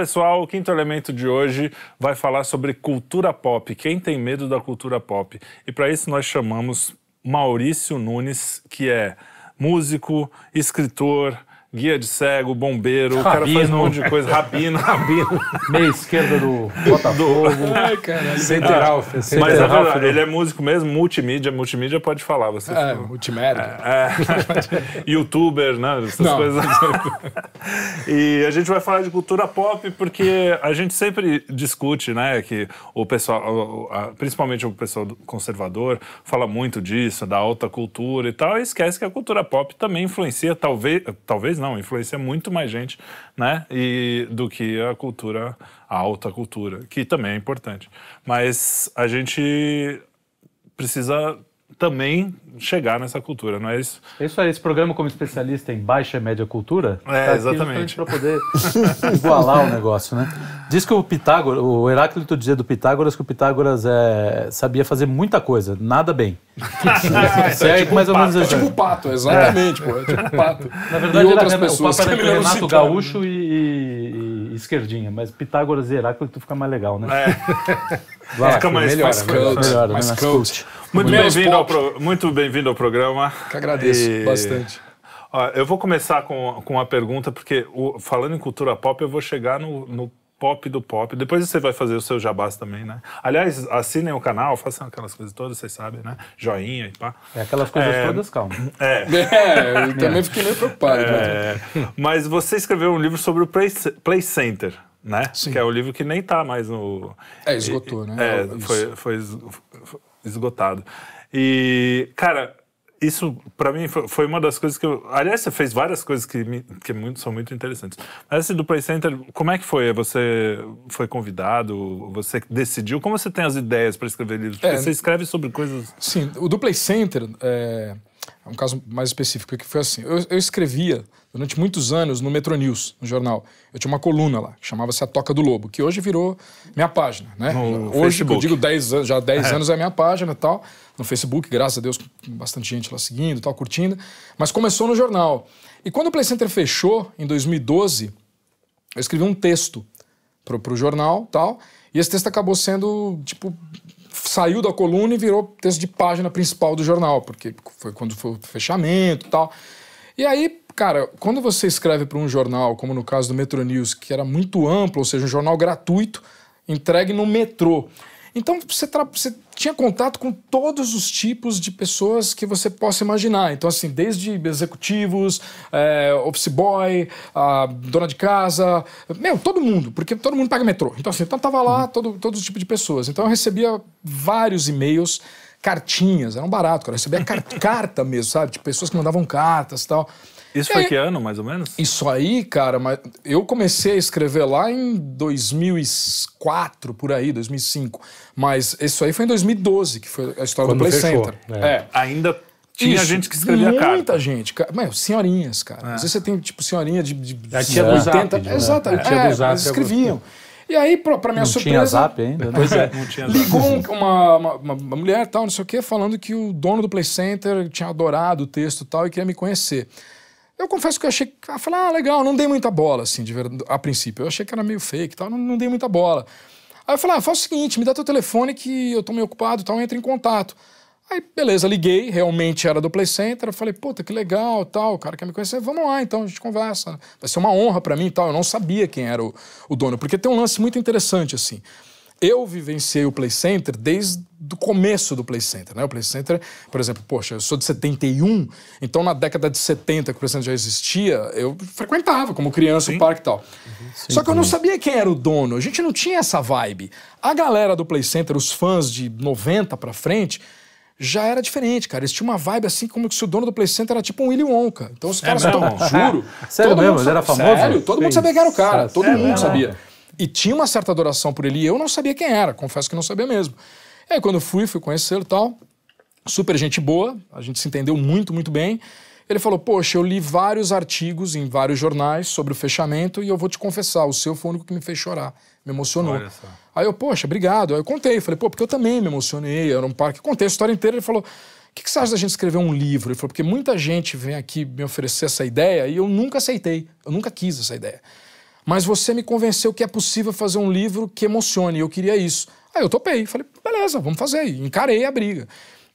pessoal, o quinto elemento de hoje vai falar sobre cultura pop. Quem tem medo da cultura pop? E para isso nós chamamos Maurício Nunes, que é músico, escritor, guia de cego, bombeiro, rabino. o cara faz um monte de coisa, rabino. rabino. Meia esquerda do Botafogo. Central. Ah, Central. Mas é verdade, ele é músico mesmo, multimídia, multimídia pode falar. Você é, tipo- multimédia. É, é, Youtuber, né? Essas Não. coisas. e a gente vai falar de cultura pop porque a gente sempre discute, né, que o pessoal, principalmente o pessoal conservador, fala muito disso, da alta cultura e tal, e esquece que a cultura pop também influencia, talvez, talvez não, influencia muito mais gente, né? E do que a cultura, a alta cultura, que também é importante. Mas a gente precisa também chegar nessa cultura, não é isso? É isso aí, esse programa como especialista em baixa e média cultura, é, tá exatamente para poder igualar o negócio, né? Diz que o Pitágoras, o Heráclito dizia do Pitágoras que o Pitágoras é, sabia fazer muita coisa, nada bem. certo, é, é tipo mais ou menos É assim. tipo pato, exatamente, pô, é tipo pato. Na verdade, é e outras era, pessoas o papo era Renato Gaúcho e, e, esquerdinha, mas Pitágoras e Heráclito fica mais legal, né? É. Lá, fica mais, melhora, né? mais, mais, mais, mais, muito bem-vindo ao, pro... Muito bem ao programa. Que agradeço e... bastante. Ó, eu vou começar com, com uma pergunta, porque o, falando em cultura pop, eu vou chegar no, no pop do pop. Depois você vai fazer o seu jabás também, né? Aliás, assinem o canal, façam aquelas coisas todas, vocês sabem, né? Joinha e pá. É, aquelas coisas é... todas, calma. É. é eu também fiquei meio preocupado. É. Né? Mas você escreveu um livro sobre o Play, Play Center. Né? Sim. Que é o um livro que nem tá mais no. É, esgotou, né? É, é foi, foi, foi esgotado. E, cara, isso para mim foi uma das coisas que eu. Aliás, você fez várias coisas que, me, que muito, são muito interessantes. Mas esse assim, do Play Center, como é que foi? Você foi convidado? Você decidiu? Como você tem as ideias para escrever livros? Porque é, você escreve sobre coisas. Sim, o do Play Center é, é um caso mais específico que foi assim. Eu, eu escrevia durante muitos anos no Metro News, no jornal. Eu tinha uma coluna lá, que chamava-se A Toca do Lobo, que hoje virou minha página, né? No hoje, eu digo 10 anos, já 10 é. anos é minha página tal, no Facebook, graças a Deus, bastante gente lá seguindo, tal, curtindo, mas começou no jornal. E quando o Play Center fechou em 2012, eu escrevi um texto para o jornal, tal, e esse texto acabou sendo tipo saiu da coluna e virou texto de página principal do jornal, porque foi quando foi o fechamento, tal. E aí Cara, quando você escreve para um jornal, como no caso do Metro News, que era muito amplo, ou seja, um jornal gratuito, entregue no metrô. Então você, você, tinha contato com todos os tipos de pessoas que você possa imaginar. Então, assim, desde executivos, é, office boy, dona de casa, meu, todo mundo, porque todo mundo paga metrô. Então, assim, então tava lá uhum. todo, todo tipo de pessoas. Então eu recebia vários e-mails, cartinhas, era um barato, cara. Eu recebia car carta mesmo, sabe? De tipo, pessoas que mandavam cartas e tal. Isso foi é. que ano, mais ou menos? Isso aí, cara, mas eu comecei a escrever lá em 2004, por aí, 2005. Mas isso aí foi em 2012, que foi a história Quando do Play fechou, Center. Né? É. Ainda tinha isso, gente que escrevia muita carta. Muita gente. Cara. Mas, senhorinhas, cara. É. Às vezes você tem, tipo, senhorinha de, de a tia 80. Né? Exato, a tia é, do Zap. Né? É, eles escreviam. E aí, pra, pra minha não surpresa. Não tinha zap ainda, né? Pois é. não tinha zap. Ligou uma, uma, uma mulher, tal, não sei o quê, falando que o dono do Play Center tinha adorado o texto tal e queria me conhecer. Eu confesso que eu achei. Eu falei, ah, legal, não dei muita bola, assim, de verdade, a princípio. Eu achei que era meio fake tal, não, não dei muita bola. Aí eu falei, ah, faz o seguinte, me dá teu telefone que eu tô meio ocupado tal, entra em contato. Aí, beleza, liguei, realmente era do Play Center. Eu falei, puta, que legal, tal, o cara quer me conhecer, vamos lá, então, a gente conversa. Vai ser uma honra para mim tal. Eu não sabia quem era o, o dono, porque tem um lance muito interessante, assim eu vivenciei o Play Center desde o começo do Play Center, né? O Play Center, por exemplo, poxa, eu sou de 71, então na década de 70 que o Play Center já existia, eu frequentava como criança sim. o parque e tal. Uhum, sim, Só que eu não sabia quem era o dono, a gente não tinha essa vibe. A galera do Play Center, os fãs de 90 para frente, já era diferente, cara. Eles tinham uma vibe assim como se o dono do Play Center era tipo um Willy Wonka. Então os é caras é estavam, juro. sério mesmo? Ele era famoso? Sério? Todo mundo sabia que era o cara. Todo sério, mundo sabia e tinha uma certa adoração por ele. E eu não sabia quem era, confesso que não sabia mesmo. E aí, quando fui, fui conhecê-lo e tal. Super gente boa, a gente se entendeu muito, muito bem. Ele falou: Poxa, eu li vários artigos em vários jornais sobre o fechamento e eu vou te confessar, o seu foi o único que me fez chorar. Me emocionou. Aí eu, poxa, obrigado. Aí eu contei, falei, pô, porque eu também me emocionei, era um parque. Contei a história inteira. Ele falou: o que, que você acha da gente escrever um livro? Ele falou, porque muita gente vem aqui me oferecer essa ideia e eu nunca aceitei, eu nunca quis essa ideia mas você me convenceu que é possível fazer um livro que emocione, eu queria isso. Aí eu topei, falei, beleza, vamos fazer. aí. encarei a briga.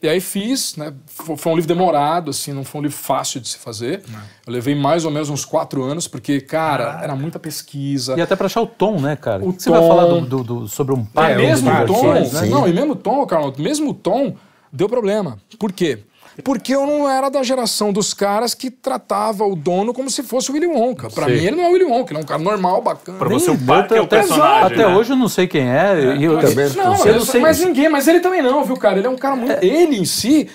E aí fiz, né? Foi um livro demorado, assim, não foi um livro fácil de se fazer. Não. É. Eu levei mais ou menos uns quatro anos, porque, cara, era muita pesquisa. E até pra achar o tom, né, cara? O Você tom... vai falar do, do, do, sobre um pai. É, mesmo né? tom. Né? Não, e mesmo tom, Carlos, mesmo tom deu problema. Por quê? Porque eu não era da geração dos caras que tratava o dono como se fosse o Willy Wonka. Pra Sim. mim, ele não é o Willy Wonka, ele é um cara normal, bacana. Pra você, o Bart é o personagem. Até né? hoje eu não sei quem é. é. Eu, eu, também não, eu não sei. Mas ninguém, mas ele também não, viu, cara? Ele é um cara muito. É. Ele em si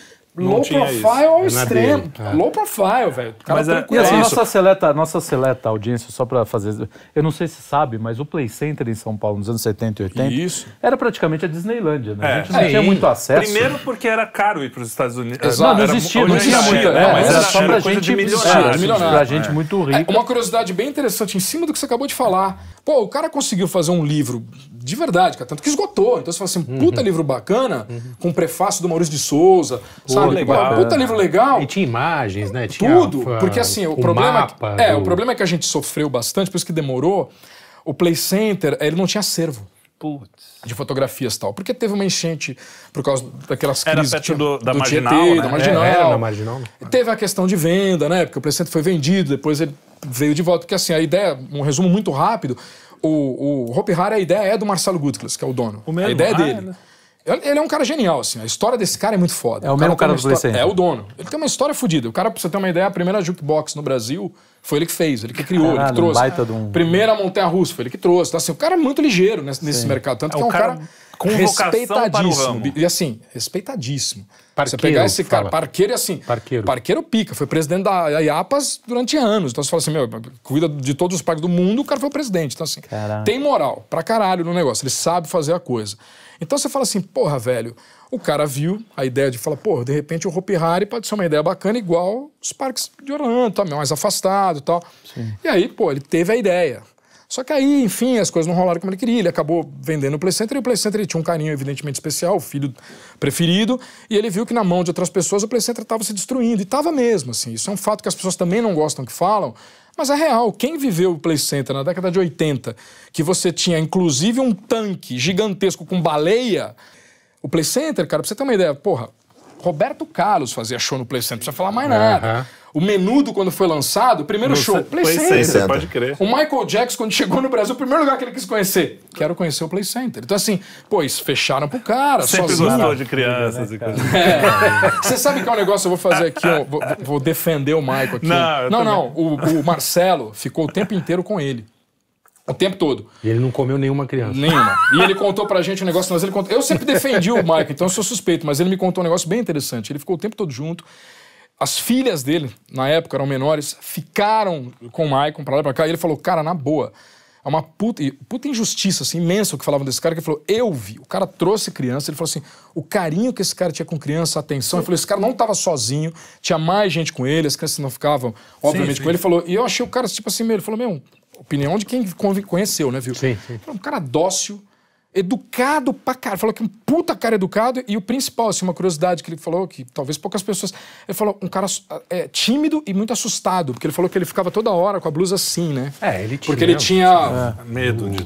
low profile ao é extremo. É. Low profile, velho. Mas é, e assim, nossa, seleta, nossa seleta audiência, só para fazer. Eu não sei se sabe, mas o Play Center em São Paulo, nos anos 70 e 80, Isso. era praticamente a Disneylandia. né? É. A gente não é, tinha muito acesso. Primeiro porque era caro ir para os Estados Unidos. Exato. Não, não existia, não tinha muito. É, mas era só pra gente. De milionário, de Pra gente muito rico. Uma curiosidade bem interessante, em cima do que você acabou de falar. Pô, o cara conseguiu fazer um livro de verdade, cara, tanto que esgotou. Então você fala assim, puta uhum. livro bacana, com prefácio do Maurício de Souza, sabe? livro legal. Puta livro legal. E tinha imagens, né? Tinha tudo. porque assim, o, o problema. É mapa, é, do... o problema é que a gente sofreu bastante, por isso que demorou. O Play Center, ele não tinha acervo. Putz. de fotografias tal. Porque teve uma enchente por causa daquelas era crises. Era perto do, da, do marginal, GT, né? da é, Marginal. É, era na Marginal. Né? Teve a questão de venda, né? Porque o play center foi vendido, depois ele veio de volta. Porque assim, a ideia, um resumo muito rápido, o, o Hopi a ideia é do Marcelo Gutkles, que é o dono. O mesmo? A ideia é ah, dele. É, né? Ele é um cara genial, assim. A história desse cara é muito foda. É o, o mesmo cara, cara do história... É o dono. Ele tem uma história fodida. O cara, pra você ter uma ideia, a primeira jukebox no Brasil foi ele que fez, ele que criou, Caralho, ele que trouxe. Baita de um... Primeira montanha-russa foi ele que trouxe. tá assim, o cara é muito ligeiro nesse, nesse mercado. Tanto é que é um cara, cara respeitadíssimo. E assim, respeitadíssimo. Parqueiro, você pegar esse cara, fala. parqueiro assim. Parqueiro. Parqueiro pica, foi presidente da IAPAS durante anos. Então você fala assim, meu, cuida de todos os parques do mundo, o cara foi o presidente. Então assim, Caralho. tem moral pra caralho no negócio, ele sabe fazer a coisa. Então você fala assim, porra, velho, o cara viu a ideia de falar, porra, de repente o Hopi Hari pode ser uma ideia bacana, igual os parques de Orlando, tá, mais afastado e tal. Sim. E aí, pô, ele teve a ideia. Só que aí, enfim, as coisas não rolaram como ele queria. Ele acabou vendendo o Play Center e o Play Center tinha um carinho evidentemente especial, o filho preferido. E ele viu que na mão de outras pessoas o Play Center estava se destruindo. E estava mesmo, assim. Isso é um fato que as pessoas também não gostam que falam. Mas é real, quem viveu o Play Center na década de 80, que você tinha inclusive um tanque gigantesco com baleia, o Play Center, cara, pra você ter uma ideia, porra, Roberto Carlos fazia show no Play Center, não precisa falar mais nada. Uhum. O Menudo, quando foi lançado, primeiro no show, Play, Play Center. Center. Pode crer. O Michael Jackson, quando chegou no Brasil, o primeiro lugar que ele quis conhecer, quero conhecer o Play Center. Então, assim, pô, fecharam pro cara. Sempre sozinho. gostou de crianças né, e coisas. É. Você sabe que é um negócio, eu vou fazer aqui, vou, vou, defender o Michael aqui. Não, não, não o, o Marcelo ficou o tempo inteiro com ele. O tempo todo. E ele não comeu nenhuma criança. Nenhuma. E ele contou pra gente um negócio, mas ele contou. Eu sempre defendi o Michael, então eu sou suspeito, mas ele me contou um negócio bem interessante. Ele ficou o tempo todo junto. As filhas dele, na época eram menores, ficaram com o Maicon pra lá e pra cá, e ele falou, cara, na boa, é uma puta, puta injustiça, assim, imensa o que falavam desse cara, que ele falou, eu vi, o cara trouxe criança, ele falou assim, o carinho que esse cara tinha com criança, a atenção, ele falou, esse cara não tava sozinho, tinha mais gente com ele, as crianças não ficavam, obviamente, sim, sim. com ele, ele falou, e eu achei o cara, tipo assim, ele falou, meu, opinião de quem conheceu, né, viu? Sim, sim. Um cara dócil, educado pra cara. Falou que um puta cara educado. E o principal, assim, uma curiosidade que ele falou, que talvez poucas pessoas. Ele falou um cara é, tímido e muito assustado, porque ele falou que ele ficava toda hora com a blusa assim, né? É, ele tinha. Porque ele tinha. É. medo de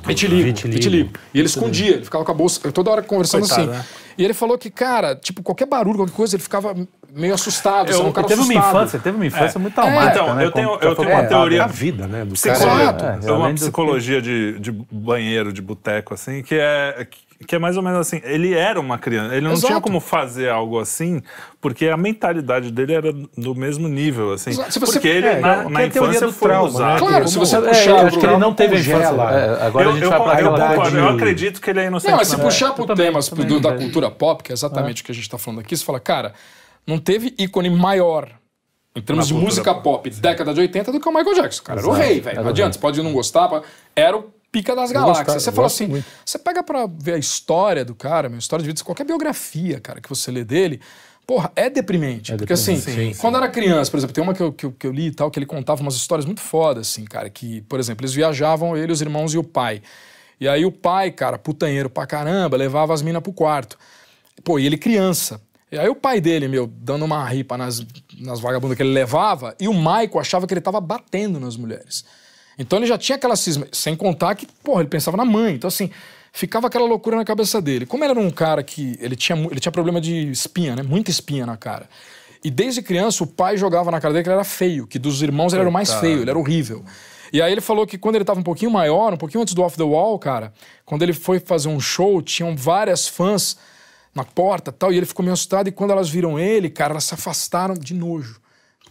vitiligo. E ele escondia, ele ficava com a bolsa toda hora conversando Coitado, assim. Né? E ele falou que, cara, tipo, qualquer barulho, qualquer coisa, ele ficava meio assustado. Eu, assim, um teve assustado. uma infância, teve uma infância é. muito traumática, é. Né? então, né? Eu tenho, eu tenho uma teoria... Né? Da vida, né? Do psicologia, é, é, uma psicologia de, de banheiro, de boteco, assim, que é... Que que é mais ou menos assim, ele era uma criança, ele não Exato. tinha como fazer algo assim, porque a mentalidade dele era do mesmo nível, assim. Você, porque ele, é, na, na infância, foi trauma, né? usado. Claro, como, se você é, puxar é, acho que ele não teve é, congela. É, agora eu, a gente eu, vai pra eu, realidade. eu acredito que ele é inocente. Não, mas se né? puxar pro também, temas da cultura pop, que é exatamente é. o que a gente tá falando aqui, você fala, cara, não teve ícone maior em termos na de música pop, pop década de 80, do que o Michael Jackson. Cara, Exato, era o rei, velho. Não adianta, você pode não gostar. Era o pica das eu galáxias. Gostava, você fala assim, muito. você pega para ver a história do cara, minha história de vida, qualquer biografia, cara, que você lê dele, porra, é deprimente. É porque deprimente, assim, sim, sim. quando era criança, por exemplo, tem uma que eu, que eu, que, eu, li e tal, que ele contava umas histórias muito fodas, assim, cara, que, por exemplo, eles viajavam, ele, os irmãos e o pai. E aí o pai, cara, putanheiro pra caramba, levava as minas pro quarto. Pô, e ele criança. E aí o pai dele, meu, dando uma ripa nas, nas vagabundas que ele levava, e o Maico achava que ele tava batendo nas mulheres. Então ele já tinha aquela cisma, sem contar que, porra, ele pensava na mãe. Então, assim, ficava aquela loucura na cabeça dele. Como ele era um cara que. Ele tinha, ele tinha problema de espinha, né? Muita espinha na cara. E desde criança o pai jogava na cara dele que ele era feio, que dos irmãos ele era o mais feio, ele era horrível. E aí ele falou que quando ele tava um pouquinho maior, um pouquinho antes do Off the Wall, cara, quando ele foi fazer um show, tinham várias fãs na porta tal, e ele ficou meio assustado. E quando elas viram ele, cara, elas se afastaram de nojo.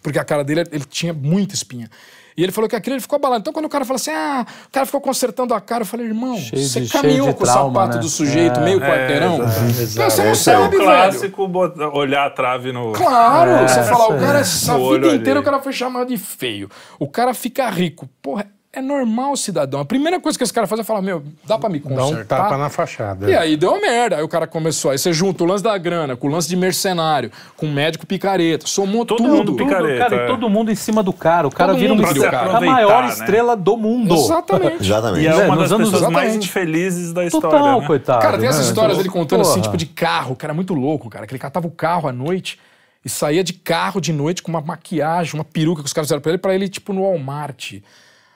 Porque a cara dele, ele tinha muita espinha. E ele falou que aquilo ele ficou abalado. Então, quando o cara fala assim, ah, o cara ficou consertando a cara, eu falei, irmão, cheio você de, caminhou com trauma, o sapato né? do sujeito é, meio quarteirão. Então, é, exato, você não sabe, é o clássico olhar a trave no. Claro, é, você fala, o cara, a vida inteira o cara foi chamado de feio. O cara fica rico. Porra, é normal, cidadão. A primeira coisa que esse cara faz é falar, meu, dá pra me consertar? Dá um tapa na fachada. E aí deu uma merda. Aí o cara começou. Aí você junta o lance da grana com o lance de mercenário, com o médico picareta. Somou todo tudo. Mundo picareta, cara, é. Todo mundo em cima do cara. O cara todo vira um cara. a maior né? estrela do mundo. Exatamente. Exatamente. E é né, uma é, das anos pessoas exatamente. mais infelizes da história. Total, né? coitado. Cara, tem né? essas histórias dele contando assim, Porra. assim, tipo de carro, que era muito louco, cara. Que ele catava o carro à noite e saía de carro de noite com uma maquiagem, uma peruca que os caras fizeram pra ele, pra ele, tipo, no Walmart.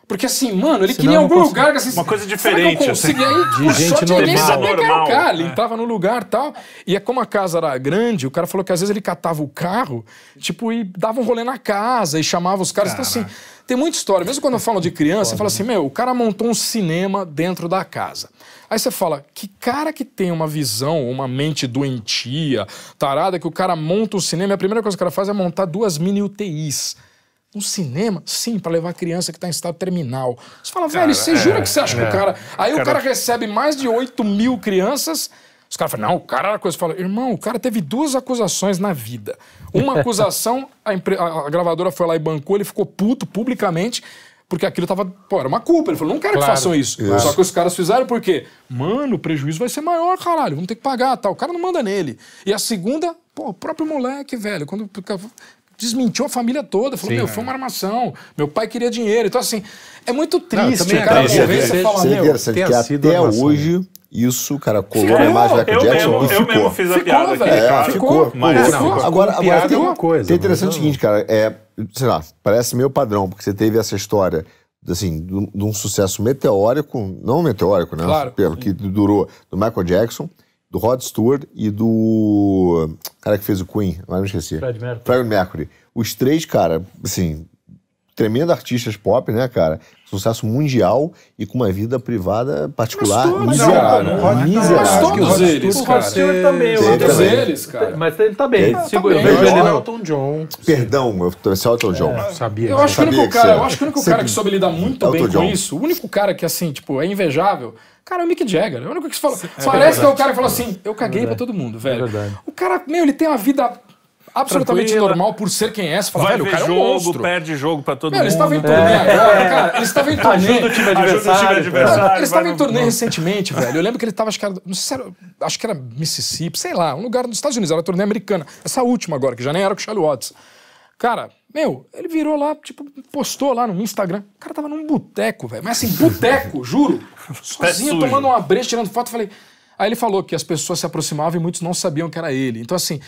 Porque assim, mano, ele Senão queria algum consigo... lugar. Assim, uma coisa diferente. Será assim, aí, de gente de ninguém sabia é que era o cara. É. Ele é. entrava no lugar tal. E é como a casa era grande, o cara falou que às vezes ele catava o carro, tipo, e dava um rolê na casa e chamava os caras. Cara. Então, assim, tem muita história. Mesmo quando eu falo de criança, eu falo assim, né? meu, o cara montou um cinema dentro da casa. Aí você fala, que cara que tem uma visão, uma mente doentia, tarada, que o cara monta o um cinema, a primeira coisa que o cara faz é montar duas mini UTIs um cinema? Sim, para levar criança que está em estado terminal. Você fala, velho, você é, jura que você acha é, que o é. cara. Aí cara... o cara recebe mais de 8 mil crianças. Os caras falam, não, o cara era coisa. Fala, irmão, o cara teve duas acusações na vida. Uma acusação, a, impre... a gravadora foi lá e bancou, ele ficou puto publicamente porque aquilo tava. Pô, era uma culpa. Ele falou, não quero claro, que façam isso. isso. Só que os caras fizeram porque, mano, o prejuízo vai ser maior, caralho. Vamos ter que pagar tal. O cara não manda nele. E a segunda, pô, o próprio moleque, velho. Quando desmentiu a família toda. Falou, Sim, meu, é. foi uma armação. Meu pai queria dinheiro. Então, assim, é muito triste. Não, cara, você, vê, você fala, meu, assim, que, que até hoje... Isso, cara, colou na imagem da Michael Jackson mesmo, e ficou. Eu mesmo fiz a ficou, piada É, cara. Ficou, Mas, não, ficou. Agora, agora tem, é uma coisa. Tem interessante o seguinte, cara, é, sei lá, parece meio padrão, porque você teve essa história assim, de um sucesso meteórico, não meteórico, né? Claro. Pelo que durou, do Michael Jackson do Rod Stewart e do cara que fez o Queen, agora me esqueci. Fred Mercury. Fred Mercury. Os três, cara, assim, tremenda artistas pop, né, cara? Sucesso mundial e com uma vida privada particular miserável. Mas todos eles, cara. O também. Todos eles, cara. Mas ele tá bem. Eu vejo ele tá Elton John. Perdão, eu trouxe é Elton John. É. Sabia. Eu acho que o único cara, eu acho que o único cara que soube lidar muito bem com isso, o único cara que, assim, tipo, é invejável, Cara, é o Mick Jagger. É o único que se fala. É Parece verdade. que é o cara que falou assim: eu caguei é pra todo mundo, é velho. É verdade. O cara, meu, ele tem uma vida absolutamente Tranquila. normal por ser quem é. Você fala, Vai velho, o cara jogo, é um monstro. perde jogo pra todo mundo. ele estava em torneio é. agora, cara. ele estava em torneio. Ajuda o time adversário. Ajuda o time adversário. em torneio recentemente, velho. Eu lembro que ele estava acho que era, não sei se era, acho que era Mississippi, sei lá, um lugar nos Estados Unidos, era torneio americana. Essa última agora, que já nem era com o Charlie Watts. Cara, meu, ele virou lá, tipo, postou lá no Instagram. O cara tava num boteco, velho. Mas assim, boteco, juro. Sozinho, tomando uma brecha tirando foto. Falei... Aí ele falou que as pessoas se aproximavam e muitos não sabiam que era ele. Então, assim,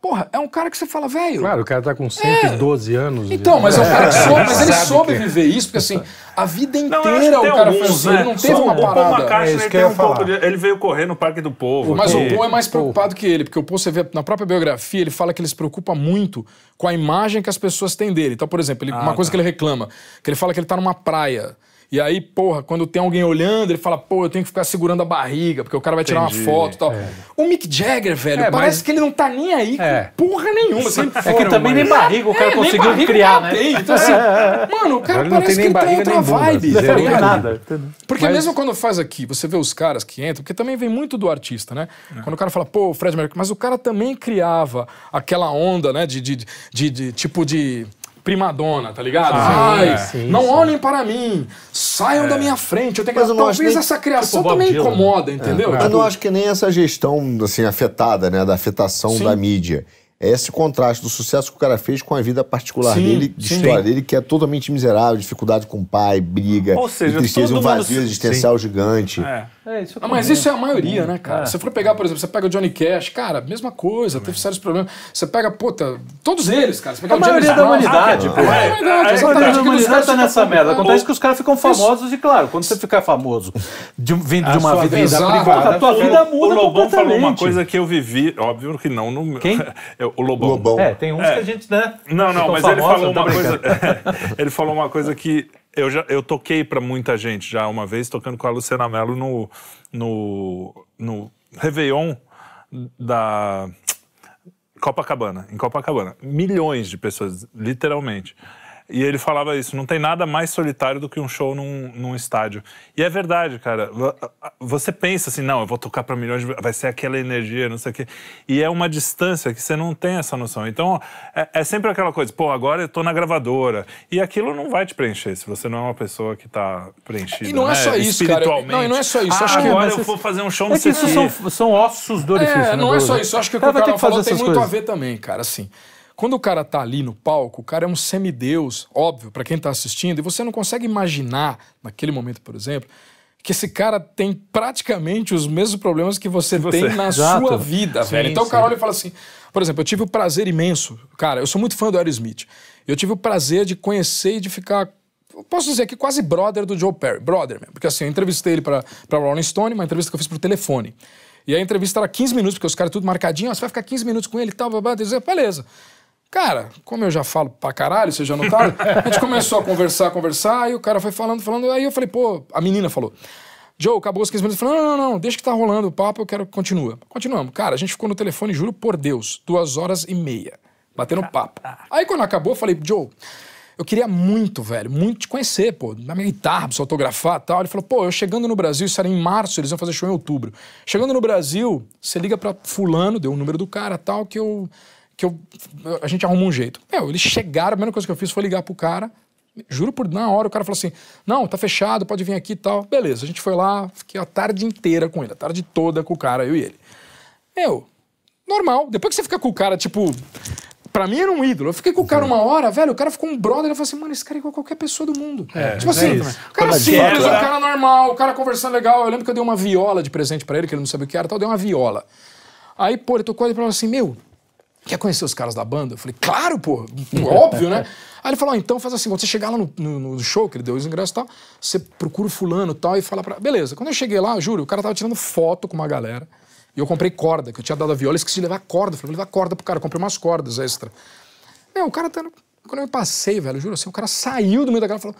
Porra, é um cara que você fala, velho. Claro, o cara tá com 112 é. anos. Então, mas é um cara é, que soube, mas ele soube que... É. viver isso, porque assim, a vida inteira não, o cara alguns, foi assim, né? ele não teve Só uma parada. Paul McCartney, é, ele, um falar. de, ele veio correr no Parque do Povo. Mas o Paul é mais preocupado que ele, porque o Paul, você vê na própria biografia, ele fala que ele se preocupa muito com a imagem que as pessoas têm dele. Então, por exemplo, ele, ah, uma coisa tá. que ele reclama, que ele fala que ele tá numa praia. E aí, porra, quando tem alguém olhando, ele fala, pô, eu tenho que ficar segurando a barriga, porque o cara vai tirar uma foto e tal. É. O Mick Jagger, velho, é, parece mas... que ele não tá nem aí é. porra nenhuma. Sempre foram, é que também mas... nem barriga o cara é, conseguiu criar, né? Então, assim, mano, o cara parece que barriga, tem outra vibe. não tem tá tá nada. Porque mas... mesmo quando faz aqui, você vê os caras que entram, porque também vem muito do artista, né? É. Quando o cara fala, pô, Fred Mercury, mas o cara também criava aquela onda, né, de, de, de, de tipo de primadona, tá ligado? Ah, assim, Ai, sim, não sim. olhem para mim, saiam é. da minha frente. Eu tenho que... Talvez nem... essa tipo criação tipo, também né? incomoda, entendeu? É. não tipo acho que nem essa gestão assim, afetada, né? Da afetação sim. da mídia é esse contraste do sucesso que o cara fez com a vida particular sim, dele, de sim, história sim. dele, que é totalmente miserável, dificuldade com o pai, briga, Ou seja, tristeza, um vazio mundo... existencial gigante. É. É, isso ah, mas isso é a maioria, né, cara? É. Você for pegar, por exemplo, você pega o Johnny Cash, cara, mesma coisa, teve sérios problemas. Você pega, puta, todos eles, cara. Você pega a o maioria da humanidade, ah, pô. a maioria da humanidade é tá nessa merda. Acontece que os caras ficam famosos e, claro, quando você ficar famoso, de, vindo de uma vida... privada, a tua vida muda completamente. O Lobão falou uma coisa que eu vivi, óbvio que não... No... Quem? É, o Lobão. Lobão. É, tem uns é. que a gente, né? Não, não, mas famosos, ele falou tá uma coisa. ele falou uma coisa que eu já eu toquei para muita gente já uma vez, tocando com a Luciana Mello no, no, no Réveillon da Copacabana, em Copacabana. Milhões de pessoas, literalmente. E ele falava isso: não tem nada mais solitário do que um show num, num estádio. E é verdade, cara. Você pensa assim: não, eu vou tocar para milhões, de... vai ser aquela energia, não sei o quê. E é uma distância que você não tem essa noção. Então, é, é sempre aquela coisa: pô, agora eu tô na gravadora. E aquilo não vai te preencher se você não é uma pessoa que tá preenchida. E não é né? só isso, Espiritualmente. cara. Não, e não é só isso. Ah, acho agora que... eu vou fazer um show no é que isso são, são ossos do é, orifício. É, não é só isso. Acho que o que o cara, cara tem muito coisas. a ver também, cara. Assim. Quando o cara tá ali no palco, o cara é um semideus, óbvio, para quem tá assistindo, e você não consegue imaginar, naquele momento, por exemplo, que esse cara tem praticamente os mesmos problemas que você, você tem na exato. sua vida, sim, velho. Então sim. o cara olha e fala assim, por exemplo, eu tive o prazer imenso, cara, eu sou muito fã do Aerosmith. Eu tive o prazer de conhecer e de ficar posso dizer que quase brother do Joe Perry, brother mesmo, porque assim, eu entrevistei ele para Rolling Stone, uma entrevista que eu fiz pro telefone. E a entrevista era 15 minutos, porque os caras tudo marcadinho, ó, você vai ficar 15 minutos com ele e tal, blá, blá, blá, beleza. Cara, como eu já falo pra caralho, você já notaram? a gente começou a conversar, conversar, aí o cara foi falando, falando, aí eu falei, pô, a menina falou. Joe, acabou os 15 minutos. Falei, não, não, não, deixa que tá rolando o papo, eu quero que continua. Continuamos. Cara, a gente ficou no telefone, juro por Deus, duas horas e meia, batendo papo. Aí quando acabou, eu falei, Joe, eu queria muito, velho, muito te conhecer, pô, na minha guitarra, pra você autografar e tal. Ele falou, pô, eu chegando no Brasil, isso era em março, eles iam fazer show em outubro. Chegando no Brasil, você liga pra fulano, deu o número do cara tal, que eu que eu, a gente arrumou um jeito. Meu, eles chegaram, a primeira coisa que eu fiz foi ligar pro cara. Juro por na hora, o cara falou assim: Não, tá fechado, pode vir aqui e tal. Beleza, a gente foi lá, fiquei a tarde inteira com ele, a tarde toda com o cara, eu e ele. Eu, normal. Depois que você fica com o cara, tipo. Pra mim era um ídolo. Eu fiquei com o cara uma hora, velho. O cara ficou um brother. Ele falou assim, mano, esse cara é igual a qualquer pessoa do mundo. É, tipo é assim, é o cara simples, o é cara normal, o cara conversando legal. Eu lembro que eu dei uma viola de presente para ele, que ele não sabia o que era tal. Eu dei uma viola. Aí, pô, ele tocou ele falou assim, meu, quer conhecer os caras da banda? Eu falei, claro, pô, é óbvio, né? Aí ele falou, ah, então faz assim, quando você chegar lá no, no, no, show, que ele deu os ingressos e tal, você procura o fulano e tal e fala pra... Beleza, quando eu cheguei lá, juro, o cara tava tirando foto com uma galera e eu comprei corda, que eu tinha dado a viola, e esqueci de levar corda, eu falei, vou levar corda pro cara, eu comprei umas cordas extra. É o cara tá... Quando eu passei, velho, juro assim, o cara saiu do meio da galera e falou...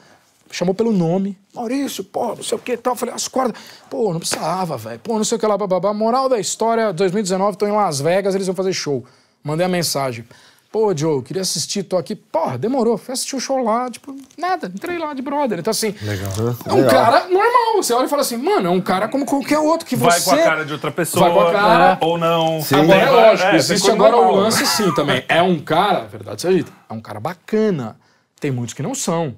Chamou pelo nome, Maurício, pô, não sei o que tal. falei, as cordas. Pô, não precisava, velho. Pô, não sei o que lá, bababá. Moral da história, 2019, tô em Las Vegas, eles vão fazer show. Mandei a mensagem. Pô, Joe, queria assistir, tô aqui. Porra, demorou. Fui assistir o show lá, tipo, nada, entrei lá de brother. Então, assim. Legal. É um Legal. cara normal. Você olha e fala assim, mano, é um cara como qualquer outro que você. Vai com a cara de outra pessoa. Vai com a cara. É. Ou não. Sim. Agora é lógico, é, existe agora o lance sim também. É um cara, verdade seja dita, é um cara bacana. Tem muitos que não são.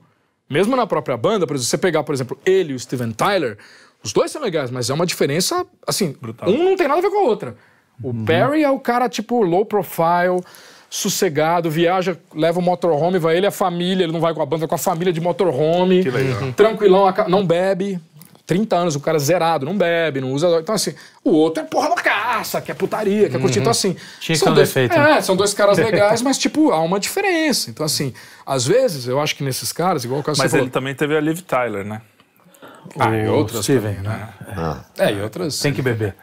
Mesmo na própria banda, por exemplo, você pegar, por exemplo, ele e o Steven Tyler, os dois são legais, mas é uma diferença, assim, Brutal. um não tem nada a ver com a outra. O uhum. Perry é o cara, tipo, low profile, sossegado, viaja, leva o motorhome, vai ele e a família, ele não vai com a banda, vai com a família de motorhome. Que legal. Uhum. Tranquilão, não bebe. 30 anos, o cara zerado, não bebe, não usa. Então, assim, o outro é porra loucaça, que é putaria, que é curtir. Então, uhum. assim. Tinha são dois, defeito. É, né? são dois caras legais, mas, tipo, há uma diferença. Então, assim, às vezes, eu acho que nesses caras, igual o caso Mas ele falou, também teve a Liv Tyler, né? Ah, e outras. Steven, né? Ah. É, e outras. Tem que beber.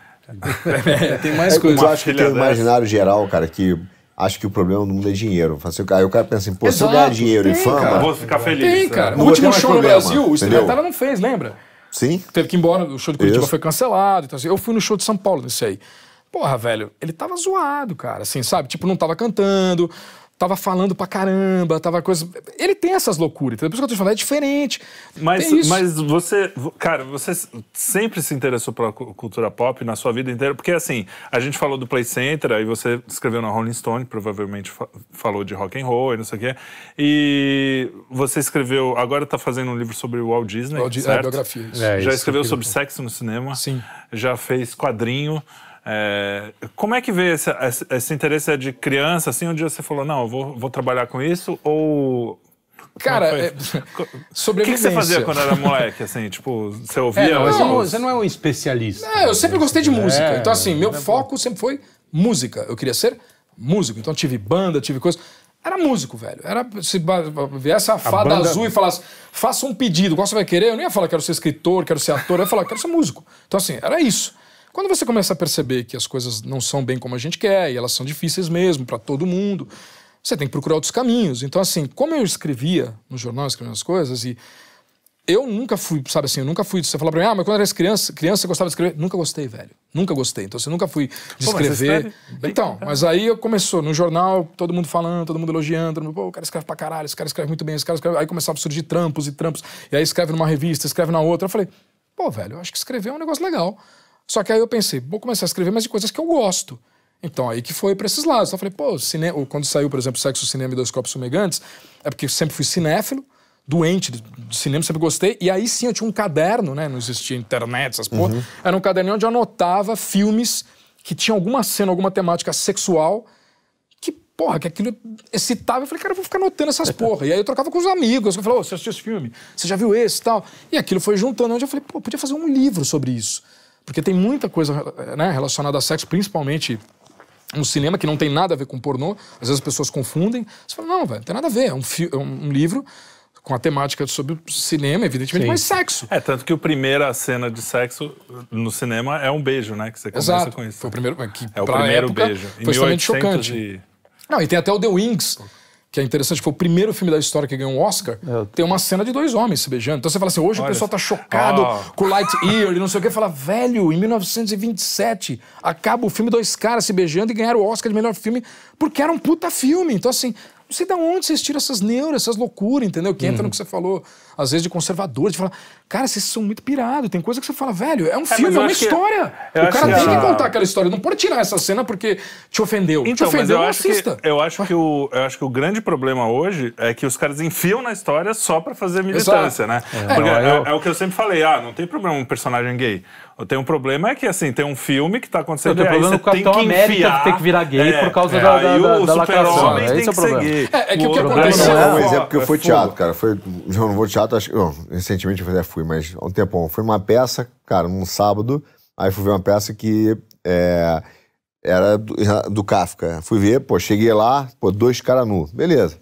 É, tem mais é, coisas. Eu acho que tem um imaginário geral, cara, que acho que o problema do mundo é dinheiro. Assim, aí o cara pensa assim, pô, Exato, se eu ganhar dinheiro tem, e fama. Cara. Vou ficar feliz. Tem, é. cara. Né? O último show problema, no Brasil, o Estrela não fez, lembra? Sim. Teve que ir embora, o show de Curitiba Isso. foi cancelado. Então, assim, eu fui no show de São Paulo nesse aí. Porra, velho, ele tava zoado, cara, assim, sabe? Tipo, não tava cantando tava falando pra caramba, tava coisa. Ele tem essas loucuras, entendeu? Por isso que eu tô te falando, é diferente. Mas, mas você, cara, você sempre se interessou pela cultura pop na sua vida inteira? Porque assim, a gente falou do Play Center, aí você escreveu na Rolling Stone, provavelmente falou de rock and roll e não sei o quê. E você escreveu, agora tá fazendo um livro sobre Walt Disney. Walt Disney, é, certo? É, biografia. É, Já escreveu sobre sexo no cinema. Sim. Já fez quadrinho. É, como é que vê esse, esse, interesse de criança, assim, onde você falou, não, eu vou, vou trabalhar com isso, ou... É Cara, é, sobrevivência. O que, que, você fazia quando era moleque, assim? Tipo, você ouvia... É, não, não, você não é um especialista. Não, é, eu sempre gostei de música. É. então, assim, meu foco sempre foi música. Eu queria ser músico. Então, tive banda, tive coisa... Era músico, velho. Era, se viesse a fada a banda... azul e falasse, faça um pedido, qual você vai querer? Eu não ia falar, quero ser escritor, quero ser ator. Eu ia falar, quero ser músico. Então, assim, era isso. Quando você começa a perceber que as coisas não são bem como a gente quer e elas são difíceis mesmo para todo mundo, você tem que procurar outros caminhos. Então, assim, como eu escrevia no jornal, escrevendo as coisas, e eu nunca fui, sabe assim, eu nunca fui. Você fala pra mim, ah, mas quando eu era criança, criança você gostava de escrever. Nunca gostei, velho. Nunca gostei. Então, você assim, nunca fui de escrever. Pô, então, mas aí eu começou no jornal, todo mundo falando, todo mundo elogiando. Todo mundo, Pô, o cara escreve pra caralho, esse cara escreve muito bem, esse cara escreve. Aí começava a surgir trampos e trampos. E aí escreve numa revista, escreve na outra. Eu falei, pô, velho, eu acho que escrever é um negócio legal. Só que aí eu pensei, vou começar a escrever, mas de coisas que eu gosto. Então, aí que foi para esses lados. Então, eu falei, pô, cine... quando saiu, por exemplo, Sexo, Cinema e Dois Copos Fumegantes, é porque eu sempre fui cinéfilo, doente de cinema, sempre gostei. E aí sim eu tinha um caderno, né? Não existia internet, essas uhum. porra. Era um caderninho onde eu anotava filmes que tinham alguma cena, alguma temática sexual. Que, porra, que aquilo excitava. Eu falei, cara, eu vou ficar anotando essas porra. E aí eu trocava com os amigos. Eu falava, ô, oh, você assistiu esse filme? Você já viu esse e tal? E aquilo foi juntando. Onde eu falei, pô, podia fazer um livro sobre isso. Porque tem muita coisa eh, né, relacionada a sexo, principalmente um cinema que não tem nada a ver com pornô. Às vezes as pessoas confundem. Você fala, não, velho, não tem nada a ver. É um, é um livro com a temática sobre cinema, evidentemente, Sim. mas sexo. É, tanto que a primeira cena de sexo eh, no cinema é um beijo, né? Que você começa Exato. com isso. Foi o primeiro, é, que, é o primeiro beijo. foi extremamente chocante. E... Não, e tem até o The Wings que é interessante, foi o primeiro filme da história que ganhou um Oscar, eu... tem uma cena de dois homens se beijando. Então você fala assim, hoje Olha. o pessoal tá chocado oh. com Lightyear e não sei o que, fala, velho, em 1927 acaba o filme dois caras se beijando e ganharam o Oscar de melhor filme, porque era um puta filme. Então assim, não sei de onde vocês tiram essas neuras, essas loucuras, entendeu? Que entra no uhum. que você falou às vezes, de conservadores, de falar, cara, vocês são muito pirados, tem coisa que você fala, velho, é um é, filme, é uma história. Que... O cara tem que, que contar aquela história, não pode tirar essa cena porque te ofendeu. Então, te ofendeu, eu acho Que, eu, acho que o, eu acho que o grande problema hoje é que os caras enfiam na história só para fazer militância, Exato. né? É, porque não, é, eu... é, é o que eu sempre falei, ah, não tem problema um personagem gay. Tem um problema é que, assim, tem um filme que tá acontecendo... Tem problema com Capitão tem que enfiar, tem que virar gay é, por causa é, da, da, da, da lacração. tem né? é o problema. É, é que o, o que aconteceu... Não é um é porque é foi teatro, cara. Foi, eu não vou te teatro, acho, recentemente eu fui, mas há um tempão. Fui numa peça, cara, num sábado, aí fui ver uma peça que é, era do, do, Kafka. Fui ver, pô, cheguei lá, pô, dois caras nu. Beleza.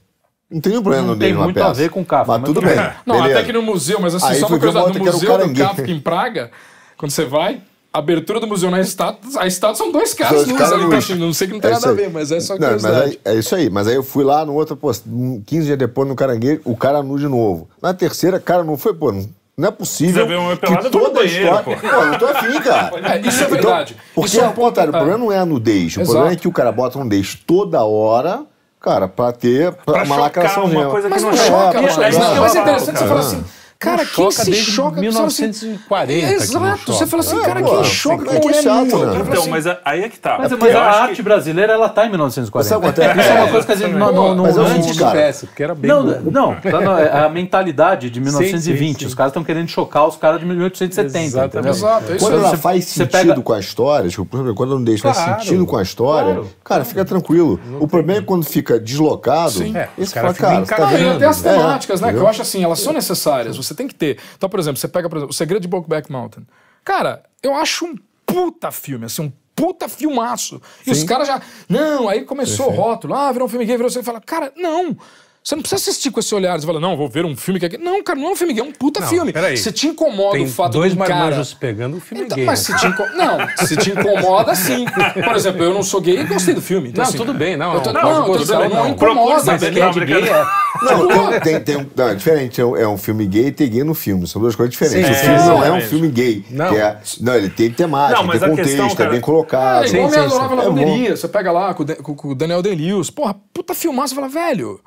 Não tem nenhum problema não, não tem muito peça. a ver com Kafka. Mas, mas tudo bem. Não, até que no museu, mas assim, aí só uma coisa, no museu do Kafka em Praga, quando você vai, abertura do museu na estátua, a estátua são dois caras nus ali pra cima. Não sei que não tem é nada a ver, mas é só não, curiosidade. Mas é, é, isso aí. Mas aí eu fui lá no outro, pô, 15 dias depois no Caranguejo, o cara nu de novo. Na terceira, cara nu, foi, pô, não é possível Você que toda a história... Pô. pô, não tô afim, cara. É, isso é então, verdade. Então, porque, isso é... ao é contrário, o é. problema não é a nudez. Exato. O problema é que o cara bota nudez toda hora... Cara, pra ter pra pra uma lacração uma coisa que mas não, é. choca, mas, não, mas é interessante cara. você falar assim, Cara, quem choca se choca... 1940. Assim, exato. Você fala assim, é, cara, quem é choca com mulher é chato, Né? Então, assim, mas é, aí é que tá. Mas, é mas a arte que... brasileira, ela tá em 1940. Isso é uma coisa que a gente não, não, não mas antes, cara. Porque era bem não, não, a mentalidade de 1920. Os caras estão querendo chocar os caras de 1870. Exatamente. Exato, Quando ela faz sentido com a história, tipo, quando ela não deixa faz sentido com a história, cara, fica tranquilo. O problema é quando fica deslocado. Sim. Esse cara, cara, cara, até as temáticas né que eu acho assim elas são necessárias cara, você tem que ter. Então, por exemplo, você pega, por exemplo, O Segredo de Brokeback Mountain. Cara, eu acho um puta filme, assim, um puta filmaço. Sim. E os caras já. Não, aí começou Perfeito. rótulo, ah, virou um filme gay, virou. Você fala, cara, não. Você não precisa assistir com esse olhar e falar, não, vou ver um filme que é. Não, cara, não é um filme gay, é um puta não, filme. Peraí. Você te incomoda Tem o fato dois de um cara... pegando o um filme então, gay. Mas né? se te inco... não, se te incomoda, sim. Por exemplo, eu não sou gay e gostei do filme. Então, não, assim, tudo bem, não. Eu tô... Não, não, tô dizendo, não, não incomoda. Mas ele é gay, é... Não, tem, tem, não, é diferente. É, é um filme gay e tem gay no filme. São duas coisas diferentes. Sim, o filme é, não é um filme gay. Não, é, não ele tem temática, não, mas tem contexto, questão, é cara, é bem colocado. É igual sim, sim, sim. É você pega lá com o Daniel Day-Lewis. Porra, puta filmaço. Você fala, velho...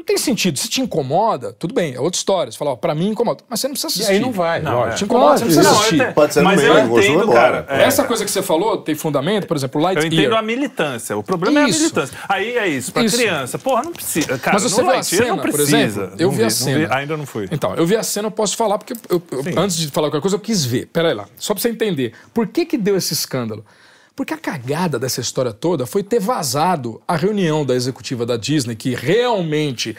Não tem sentido. Se te incomoda, tudo bem, é outra história. Você fala, ó, pra mim incomoda. Mas você não precisa assistir. E aí não vai. Não, é. Te né? incomoda, você não precisa assistir. Não, Pode ser no mas meio, eu entendo, cara. É. Essa coisa que você falou tem fundamento, por exemplo, Light Eu entendo Ear. a militância. O problema isso. é a militância. Aí é isso, pra isso. criança. Porra, não precisa. Cara, mas você vai, a cena, não por exemplo? Eu vi, vi, a cena. Vi, ainda não fui. Então, eu vi a cena, eu posso falar, porque eu, eu, antes de falar qualquer coisa, eu quis ver. Pera lá, só pra você entender. Por que que deu esse escândalo? Porque a cagada dessa história toda foi ter vazado a reunião da executiva da Disney, que realmente,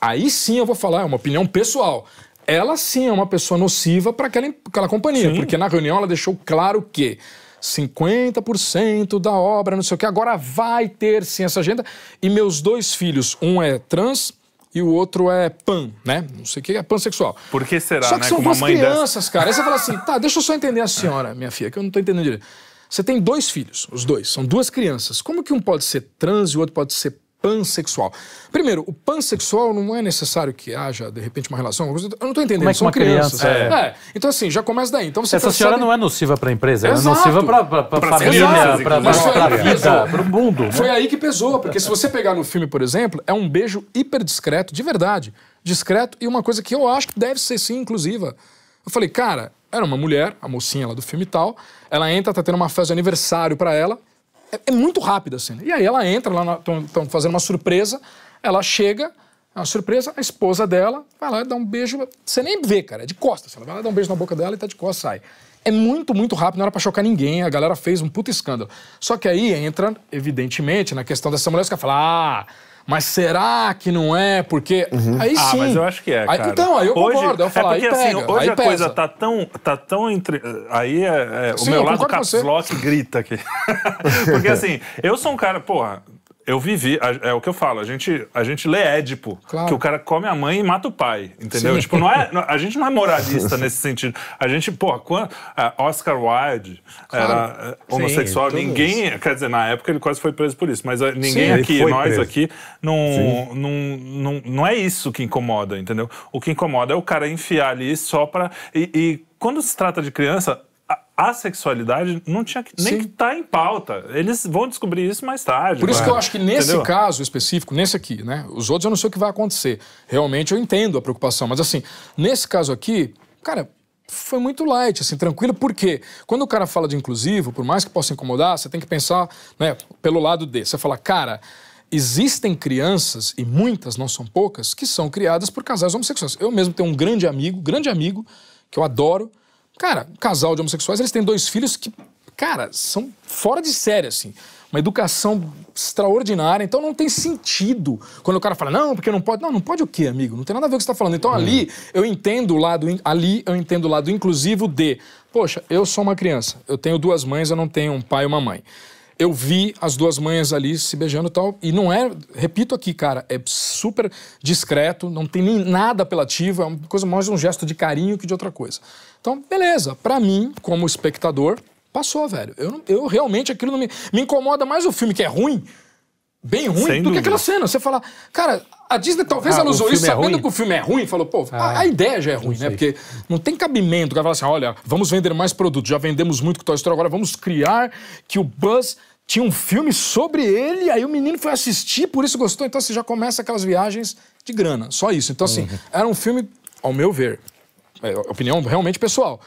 aí sim eu vou falar, é uma opinião pessoal. Ela sim é uma pessoa nociva para aquela, aquela companhia, sim. porque na reunião ela deixou claro que 50% da obra, não sei o que, agora vai ter sim essa agenda. E meus dois filhos, um é trans e o outro é pan, né? Não sei o que é pansexual. Por que será, Só que né? são duas crianças, dessa... cara. Aí você fala assim, tá, deixa eu só entender a senhora, minha filha, que eu não tô entendendo direito. Você tem dois filhos, os dois, são duas crianças. Como que um pode ser trans e o outro pode ser pansexual. Primeiro, o pansexual não é necessário que haja, de repente, uma relação. Eu não estou entendendo, Como é são crianças. Criança, é. É. Então, assim, já começa daí. Então, você Essa percebe... Tá senhora não é nociva para a empresa, Exato. é nociva para a família, para a vida, para o mundo. Né? Foi aí que pesou, porque se você pegar no filme, por exemplo, é um beijo hiper discreto, de verdade, discreto, e uma coisa que eu acho que deve ser, sim, inclusiva. Eu falei, cara, era uma mulher, a mocinha lá do filme e tal. Ela entra, tá tendo uma festa de aniversário para ela. É, é, muito rápida a assim, cena. Né? E aí ela entra, lá estão fazendo uma surpresa. Ela chega, é uma surpresa, a esposa dela vai lá e dá um beijo. Você nem vê, cara, é de costas. Ela vai lá, dá um beijo na boca dela e tá de costas, sai. É muito, muito rápido, não era pra chocar ninguém, a galera fez um puta escândalo. Só que aí entra, evidentemente, na questão dessa mulher que fala, ah, mas será que não é? Porque. Uhum. Aí sim. Ah, mas eu acho que é. Aí, então, aí eu hoje, concordo. Eu falo, é porque, aí assim, pega, assim, hoje aí a pesa. coisa tá tão, tá tão entre. Aí é, é, sim, o meu lado caps lock grita aqui. porque assim, eu sou um cara, porra, eu vivi, é o que eu falo, a gente, a gente lê Édipo, claro. que o cara come a mãe e mata o pai, entendeu? Sim. Tipo, não é, a gente não é moralista nesse sentido. A gente, pô, Oscar Wilde claro. era é, homossexual, Sim, ninguém, isso. quer dizer, na época ele quase foi preso por isso, mas é, ninguém Sim, aqui, nós preso. aqui, não, não, não, não é isso que incomoda, entendeu? O que incomoda é o cara enfiar ali só pra... E, e quando se trata de criança, a sexualidade não tinha que, nem Sim. que estar tá em pauta. Eles vão descobrir isso mais tarde. Por isso que eu acho que nesse Entendeu? caso específico, nesse aqui, né? Os outros eu não sei o que vai acontecer. Realmente eu entendo a preocupação, mas assim, nesse caso aqui, cara, foi muito light, assim, tranquilo, porque quando o cara fala de inclusivo, por mais que possa incomodar, você tem que pensar, né, pelo lado de. Você fala, cara, existem crianças, e muitas, não são poucas, que são criadas por casais homossexuais. Eu mesmo tenho um grande amigo, grande amigo, que eu adoro, Cara, um casal de homossexuais, eles têm dois filhos que, cara, são fora de série, assim. Uma educação extraordinária, então não tem sentido. Quando o cara fala, não, porque não pode. Não, não pode o quê, amigo? Não tem nada a ver com o que você tá falando. Então hum. ali é. eu entendo o lado. Ali eu entendo o lado inclusivo de. Poxa, eu sou uma criança, eu tenho duas mães, eu não tenho um pai e uma mãe eu vi as duas mães ali se beijando e tal. E não é, repito aqui, cara, é super discreto, não tem nem nada apelativo, é uma coisa mais um gesto de carinho que de outra coisa. Então, beleza, para mim, como espectador, passou, velho. Eu, eu realmente, aquilo não me, me incomoda mais o filme que é ruim, bem ruim, Sem do dúvida. que aquela cena. Você fala, cara, a Disney talvez ah, ela usou isso é sabendo ruim? que o filme é ruim, falou, pô, ah, a, a, ideia já é ruim, né? Porque não tem cabimento. O cara fala assim: olha, vamos vender mais produtos, já vendemos muito com Toy Story, agora vamos criar que o Buzz tinha um filme sobre ele, aí o menino foi assistir, por isso gostou, então você assim, já começa aquelas viagens de grana, só isso. Então, assim, uhum. era um filme, ao meu ver, é, opinião realmente pessoal.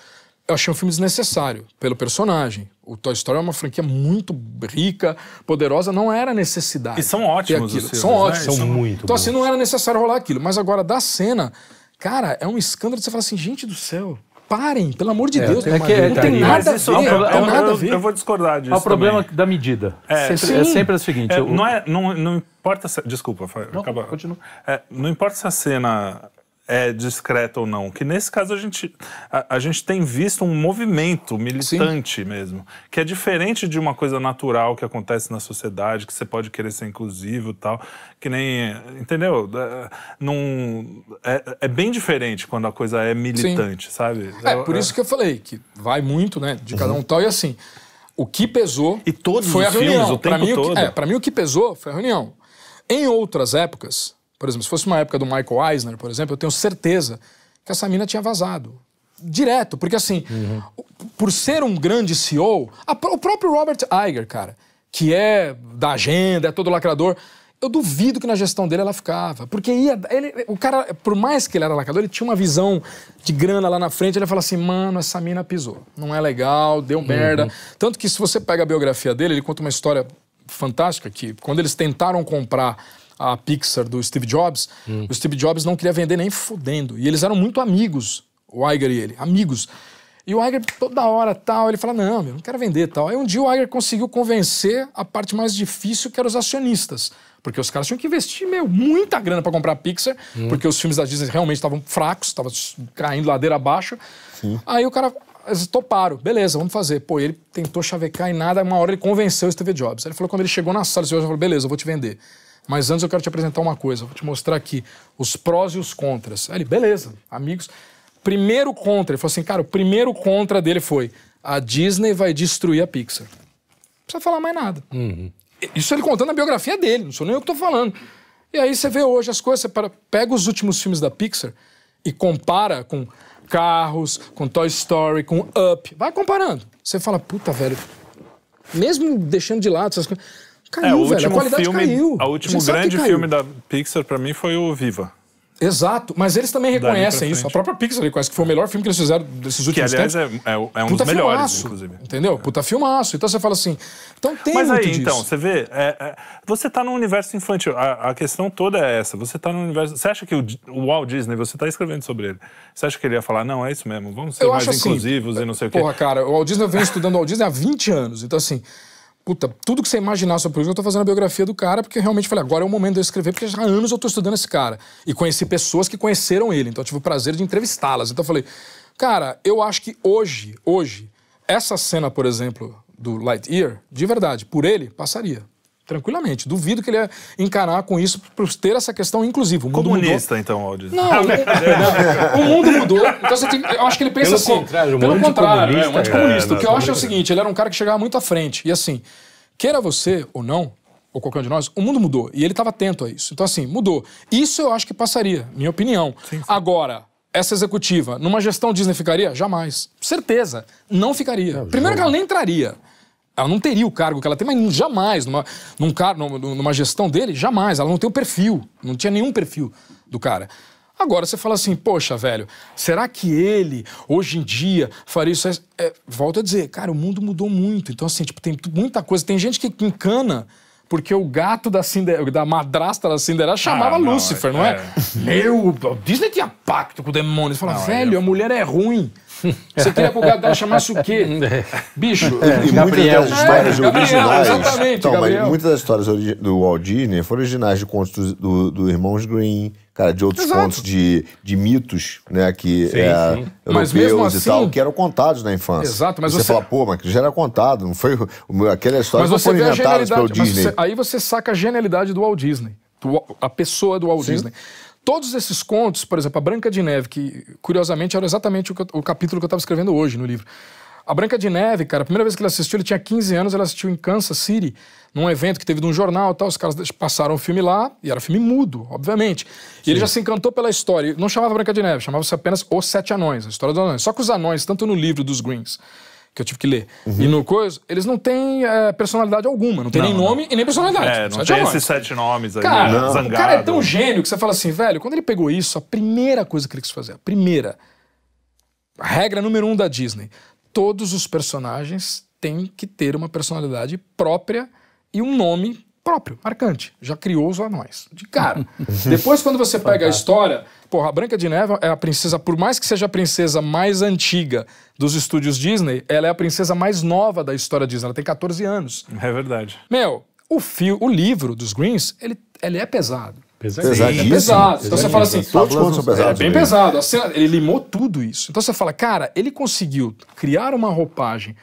Eu achei um filme desnecessário pelo personagem. O Toy Story é uma franquia muito rica, poderosa, não era necessidade. E são ótimos, aquilo. são né? ótimos. São muito. Então, assim, não era necessário rolar aquilo. Mas agora, da cena, cara, é um escândalo de você falar assim, gente do céu. Parem, pelo amor de é, Deus. É que, não tem nada a ver. É não, tem nada eu, a ver. Eu, eu vou discordar disso. É o problema também. da medida. É sempre, é sempre o seguinte. Eu, é, não, é, não, não importa. Se, desculpa, não, acaba, continua. É, não importa se a cena é discreta ou não. Que nesse caso a gente, a, a gente tem visto um movimento militante Sim. mesmo, que é diferente de uma coisa natural que acontece na sociedade, que você pode querer ser inclusivo e tal, que nem. Entendeu? Não, é, é, bem diferente quando a coisa é militante, Sim. sabe? É, eu, por eu... isso é. que eu falei, que vai muito, né, de cada um tal, e assim. O que pesou e todos foi os a reunião. Filmes, o tempo pra mim, todo. O que, é, pra mim, o que pesou foi a reunião. Em outras épocas, por exemplo, se fosse uma época do Michael Eisner, por exemplo, eu tenho certeza que essa mina tinha vazado. Direto, porque assim, uhum. por ser um grande CEO, a, o próprio Robert Iger, cara, que é da agenda, é todo lacrador, eu duvido que na gestão dele ela ficava. Porque ia, ele, o cara, por mais que ele era lacrador, ele tinha uma visão de grana lá na frente, ele falar assim, mano, essa mina pisou. Não é legal, deu uhum. merda. Uhum. Tanto que se você pega a biografia dele, ele conta uma história fantástica que quando eles tentaram comprar a Pixar do Steve Jobs, hum. o Steve Jobs não queria vender nem fudendo. E eles eram muito amigos, o Iger e ele, amigos. E o Iger toda hora tal, ele fala: "Não, eu não quero vender", tal. Aí um dia o Iger conseguiu convencer a parte mais difícil, que eram os acionistas, porque os caras tinham que investir meu, muita grana para comprar a Pixar, hum. porque os filmes da Disney realmente estavam fracos, estavam caindo ladeira abaixo. Sim. Aí o cara eles toparam, beleza, vamos fazer. Pô, ele tentou chavecar e nada, uma hora ele convenceu o Steve Jobs. Ele falou quando ele chegou na sala, ele falou: "Beleza, eu vou te vender". Mas antes eu quero te apresentar uma coisa, vou te mostrar aqui os prós e os contras. ele, beleza, amigos. Primeiro contra, ele falou assim, cara, o primeiro contra dele foi a Disney vai destruir a Pixar. Não precisa falar mais nada. Uhum. Isso ele contando a biografia dele, não sou nem eu que estou falando. E aí você vê hoje as coisas, você pega os últimos filmes da Pixar e compara com Carros, com Toy Story, com Up. Vai comparando. Você fala, puta, velho, mesmo deixando de lado essas coisas Caiu, é, o velho, filme, caiu. O último grande filme da Pixar para mim foi o Viva. Exato, mas eles também reconhecem isso. A própria Pixar reconhece que foi o melhor filme que eles fizeram desses últimos que, aliás, tempos. É, é, é um Puta dos melhores, filmaço, inclusive. Entendeu? Puta filmaço. Então você fala assim. Então tem Mas aí, disso. então, você vê. É, é, você tá num universo infantil. A, a, questão toda é essa. Você tá num universo. Você acha que o, o, Walt Disney, você tá escrevendo sobre ele. Você acha que ele ia falar, não, é isso mesmo, vamos ser eu mais assim, inclusivos assim, e não sei o quê? Porra, cara, o Walt Disney eu venho estudando o Walt Disney há 20 anos. Então, assim. Puta, tudo que você imaginar sobre o eu tô fazendo a biografia do cara, porque realmente falei, agora é o momento de eu escrever, porque já há anos eu tô estudando esse cara. E conheci pessoas que conheceram ele, então eu tive o prazer de entrevistá-las. Então eu falei, cara, eu acho que hoje, hoje, essa cena, por exemplo, do Lightyear, de verdade, por ele, passaria. Tranquilamente. Duvido que ele ia encarar com isso para ter essa questão inclusive. O mundo Comunista, mudou. então, Aldi. Não, o, o mundo mudou. Então, tem, eu acho que ele pensa pelo assim. Contrário, pelo contrário, é, um anticomunista. É, o que eu acho é o é. seguinte: ele era um cara que chegava muito à frente. E assim, queira você ou não, ou qualquer um de nós, o mundo mudou. E ele estava atento a isso. Então, assim, mudou. Isso eu acho que passaria, minha opinião. Sim, sim. Agora, essa executiva, numa gestão Disney ficaria? Jamais. Certeza. Não ficaria. Primeiro que ela nem entraria. Ela não teria o cargo que ela tem, mas jamais, numa, num car, numa gestão dele, jamais. Ela não tem o perfil, não tinha nenhum perfil do cara. Agora você fala assim, poxa, velho, será que ele, hoje em dia, faria isso? É, volto a dizer, cara, o mundo mudou muito. Então, assim, tipo, tem muita coisa. Tem gente que encana porque o gato da, Cinder... da madrasta da Cinderela ah, chamava ah, não, Lúcifer, não é? é? Meu, Disney tinha pacto com o demônio. Você fala, não, velho, é a mulher é ruim. Você queria que o Gadal chamasse o quê? É. Bicho. É, é e Gabriel. muitas das histórias é, originais. Gabriel, então, Gabriel. muitas das histórias do Walt Disney foram originais de contos do, do Irmãos Green cara, de outros Exato. contos de, de mitos, né, que sim, é, sim. europeus assim, e tal, assim- que eram contados na infância. Exato, mas você, você... fala, pô, mas já era contado, não foi aquela história mas não foi inventada pelo Disney. Você, aí você saca a genialidade do Walt Disney, do, a pessoa do Walt sim. Disney. Todos esses contos, por exemplo, a Branca de Neve, que curiosamente era exatamente o, o capítulo que eu estava escrevendo hoje no livro. A Branca de Neve, cara, a primeira vez que ele assistiu, ele tinha 15 anos, ele assistiu em Kansas City, num evento que teve de um jornal e tal. Os caras passaram o filme lá, e era filme mudo, obviamente. E Sim. ele já se encantou pela história. Não chamava Branca de Neve, chamava-se apenas Os Sete Anões, a história dos anões. Só que os anões, tanto no livro dos Greens que eu tive que ler, uhum. e no Coisa, eles não têm é, personalidade alguma. Não tem não, nem nome não. e nem personalidade. É, não tem nomes. esses sete nomes aí, cara, não. Né, zangado. O cara é tão gênio que você fala assim, velho, quando ele pegou isso, a primeira coisa que ele quis fazer, a primeira, a regra número um da Disney, todos os personagens têm que ter uma personalidade própria e um nome próprio, marcante. Já criou os anões. De cara. Depois, quando você pega a história, porra, a Branca de Neve é a princesa, por mais que seja a princesa mais antiga dos estúdios Disney, ela é a princesa mais nova da história Disney. Ela tem 14 anos. É verdade. Meu, o, fio, o livro dos Greens, ele, ele é pesado. Pesadíssimo. É pesado. Então você fala assim, todos os são é pesados. É bem pesado. Cena, ele limou tudo isso. Então você fala, cara, ele conseguiu criar uma roupagem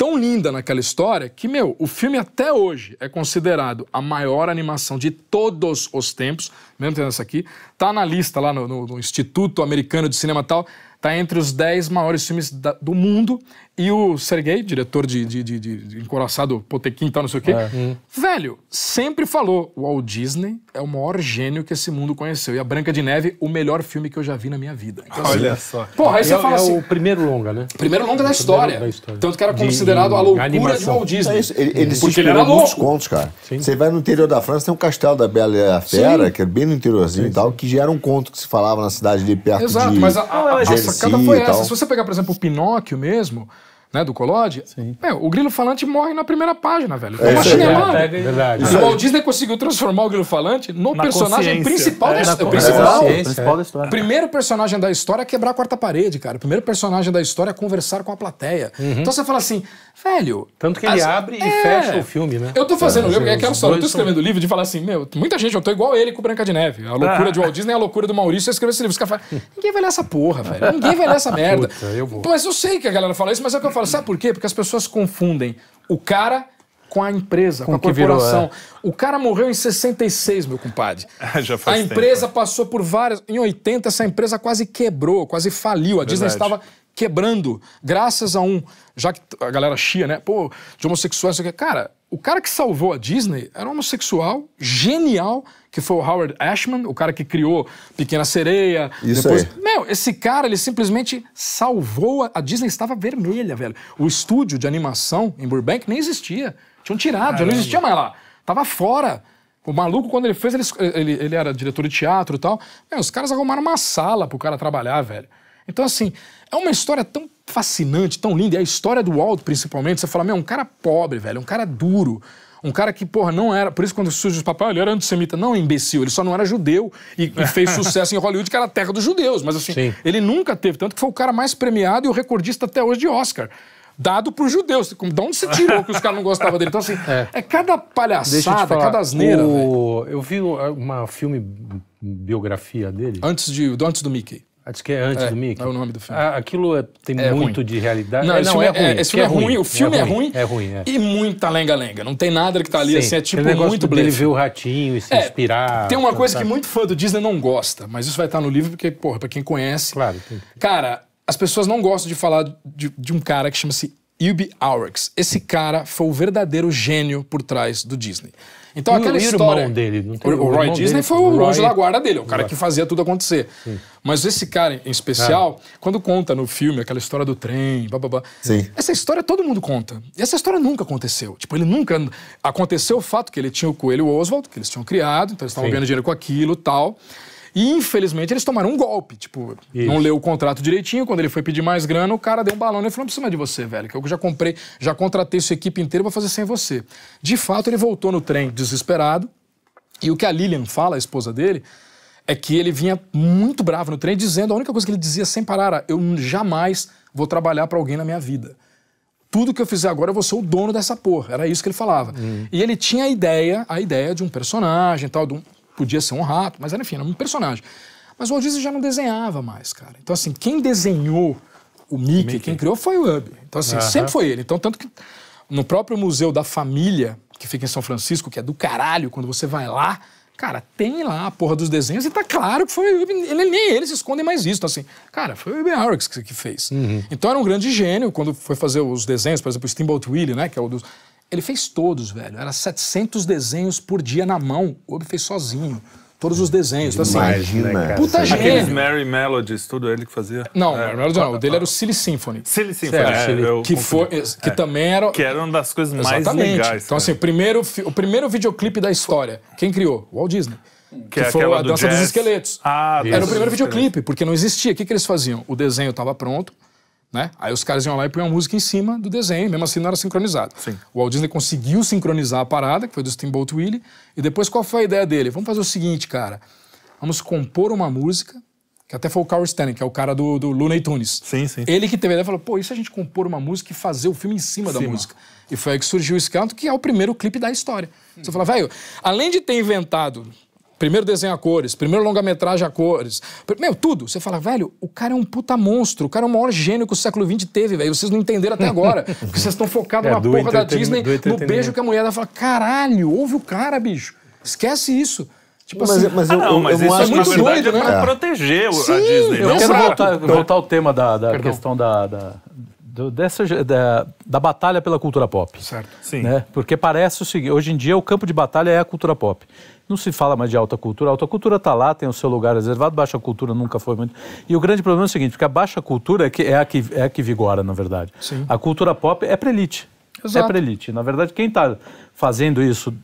tão linda naquela história que, meu, o filme até hoje é considerado a maior animação de todos os tempos, mesmo tendo essa aqui, tá na lista lá no, no, no Instituto Americano de Cinema tal, tá entre os 10 maiores filmes da, do mundo e o Sergei, diretor de, de, de, de Encoraçado Potequim e tal, não sei o quê, é. hum. velho, sempre falou: o Walt Disney é o maior gênio que esse mundo conheceu. E a Branca de Neve, o melhor filme que eu já vi na minha vida. Então, Olha assim, só. Porra, aí é, você fala é assim. É o primeiro longa, né? Primeiro longa da história. Da história. Tanto que era considerado a loucura de Walt Disney. É isso. Ele, ele Porque se ele era louco. contos, cara. Sim. Você vai no interior da França, tem um castelo da Bela e a Fera, sim. que é bem no interiorzinho sim, e tal, que já era um conto que se falava na cidade de perto Exato, de... Exato, mas a, a, a sacada foi essa. Se você pegar, por exemplo, o Pinóquio mesmo né, do Collodi, é, o grilo falante morre na primeira página, velho. É uma assim, chinelada. É, verdade. O Walt Disney conseguiu transformar o grilo falante no na personagem principal, é, da, na principal, é. principal da história. Primeiro personagem da história é quebrar a quarta parede, cara. Primeiro personagem da história é conversar com a plateia. Uhum. Então você fala assim, velho. Tanto que ele abre e é. fecha o filme, né? Eu tô fazendo, o é. eu, é aquela história, eu tô escrevendo são... livro de falar assim, meu, muita gente, eu tô igual ele com Branca de Neve. A loucura ah. de Walt Disney é a loucura do Maurício, é escrever esse livro. Os caras falam, ninguém vai ler essa porra, velho. Ninguém vai ler essa merda. Puta, eu vou. Mas eu sei que a galera fala isso, mas é o que eu falo fala, sabe por quê? Porque as pessoas confundem o cara com a empresa, com, com a corporação. Virou, é. O cara morreu em 66, meu compadre. Ah, já faz a empresa tempo. passou por várias. Em 80, essa empresa quase quebrou, quase faliu. A Verdade. Disney estava quebrando, graças a um. Já que a galera chia, né? Pô, de homossexuais, cara, o cara que salvou a Disney era um homossexual genial, que foi o Howard Ashman, o cara que criou Pequena Sereia. Isso depois... aí. Meu, esse cara, ele simplesmente salvou. A... a Disney estava vermelha, velho. O estúdio de animação em Burbank nem existia. Tinham tirado, já não existia mais lá. Tava fora. O maluco, quando ele fez, ele, ele, ele era diretor de teatro e tal. Meu, os caras arrumaram uma sala pro cara trabalhar, velho. Então, assim, é uma história tão fascinante, tão lindo. E a história do Walt, principalmente, você fala, meu, um cara pobre, velho, um cara duro. Um cara que, porra, não era. Por isso, quando surge os papéis, ele era antissemita. Não, imbecil, ele só não era judeu e, e fez sucesso em Hollywood, que era a terra dos judeus. Mas assim, Sim. ele nunca teve, tanto que foi o cara mais premiado e o recordista até hoje de Oscar dado por judeus. De onde você tirou que os caras não gostavam dele? Então, assim, é, é cada palhaçada, falar, cada asneira. O... Eu vi uma filme biografia dele. Antes, de, antes do Mickey. Acho que é antes é, do Mickey. É o nome do filme. Ah, aquilo é, tem é muito ruim. de realidade. Não, é, esse não, filme é, é, ruim. Esse filme é, é ruim, o filme é ruim. É ruim, E muita lenga-lenga. Não tem nada que tá ali Sim. assim, é tipo muito blefe. Ele vê o ratinho e se inspirar. Tem uma coisa que muito fã do Disney não gosta, mas isso vai estar tá no livro porque, porra, pra quem conhece. Claro. Cara, as pessoas não gostam de falar de, de um cara que chama-se Ubi Aurex. Esse cara foi o verdadeiro gênio por trás do Disney. Então, e aquela o história. Irmão dele, o, o, Roy Disney dele, foi o Roy... anjo da guarda dele, o cara que fazia tudo acontecer. Sim. Mas esse cara em especial, é. quando conta no filme aquela história do trem, blá, blá, blá, Sim. essa história todo mundo conta. E essa história nunca aconteceu. Tipo, ele nunca. Aconteceu o fato que ele tinha o coelho Oswald, que eles tinham criado, então eles estavam ganhando dinheiro com aquilo tal. E infelizmente eles tomaram um golpe. Tipo, Isso. não leu o contrato direitinho. Quando ele foi pedir mais grana, o cara deu um balão e falou: não precisa de você, velho, que eu já comprei, já contratei sua equipe inteira vou fazer sem você. De fato, ele voltou no trem desesperado. E o que a Lilian fala, a esposa dele, é que ele vinha muito bravo no trem, dizendo: a única coisa que ele dizia sem parar era: eu jamais vou trabalhar para alguém na minha vida tudo que eu fizer agora eu vou ser o dono dessa porra. Era isso que ele falava. Hum. E ele tinha a ideia, a ideia de um personagem, tal, de um podia ser um rato, mas era, enfim, era um personagem. Mas o Walt Disney já não desenhava mais, cara. Então, assim, quem desenhou o Mickey, Mickey. quem criou foi o Hub. Então, assim, uh -huh. sempre foi ele. Então, tanto que no próprio Museu da Família, que fica em São Francisco, que é do caralho, quando você vai lá, cara, tem lá a porra dos desenhos e tá claro que foi. Ele, nem eles escondem mais isso. Então, assim, cara, foi o Ub Arx que, que fez. Uhum. Então era um grande gênio quando foi fazer os desenhos, por exemplo, o Steamboat Willie, né? Que é o dos. Ele fez todos, velho. Era 700 desenhos por dia na mão. O Obi fez sozinho. Todos os desenhos. Então, assim, Imagina, Puta gente. Aqueles Mary Melodies, tudo ele que fazia? Não, é. Melodies não. O dele era o Silly Symphony. Silly Symphony. É, que foi, que é. também era... Que era uma das coisas exatamente. mais legais. Então, cara. Então, assim, o primeiro, o primeiro videoclipe da história. Quem criou? O Walt Disney. Que, que é foi a do Dança jazz. dos Esqueletos. Ah, era o primeiro videoclipe, porque não existia. O que, que eles faziam? O desenho estava pronto... Né? Aí os caras iam lá e punham a música em cima do desenho, mesmo assim não era sincronizado. Sim. O Walt Disney conseguiu sincronizar a parada, que foi do Steamboat Willie, e depois qual foi a ideia dele? Vamos fazer o seguinte, cara, vamos compor uma música, que até foi o Carl Stanley, que é o cara do, do Looney Tunes. Sim, sim. Ele que teve a ideia falou, pô, e se a gente compor uma música e fazer o filme em cima, da música? E foi aí que surgiu o Encanto, que é o primeiro clipe da história. Hum. Você fala, velho, além de ter inventado primeiro desenho a cores, primeiro longa-metragem a cores. Meu, tudo. Você fala, velho, o cara é um puta monstro, o cara é o maior gênio que o século XX teve, velho. Vocês não entenderam até agora. porque vocês estão focados é, na porra da Disney, no beijo que a mulher dá, fala, caralho, ouve o cara, bicho. Esquece isso. Tipo mas, assim, é, mas ah, eu, ah, não, mas eu isso é acho é muito doido, é Pra né? proteger Sim, a Disney. Eu né? quero voltar, voltar ao tema da, da questão da, da dessa, da, da, batalha pela cultura pop. Certo. Né? Sim. Né? Porque parece o seguinte: hoje em dia o campo de batalha é a cultura pop não se fala mais de alta cultura. A alta cultura está lá, tem o seu lugar reservado, baixa cultura nunca foi muito. E o grande problema é o seguinte, porque a baixa cultura é, que, é, a, que, é a que vigora, na verdade. Sim. A cultura pop é para elite. É Exato. É para elite. Na verdade, quem está fazendo isso,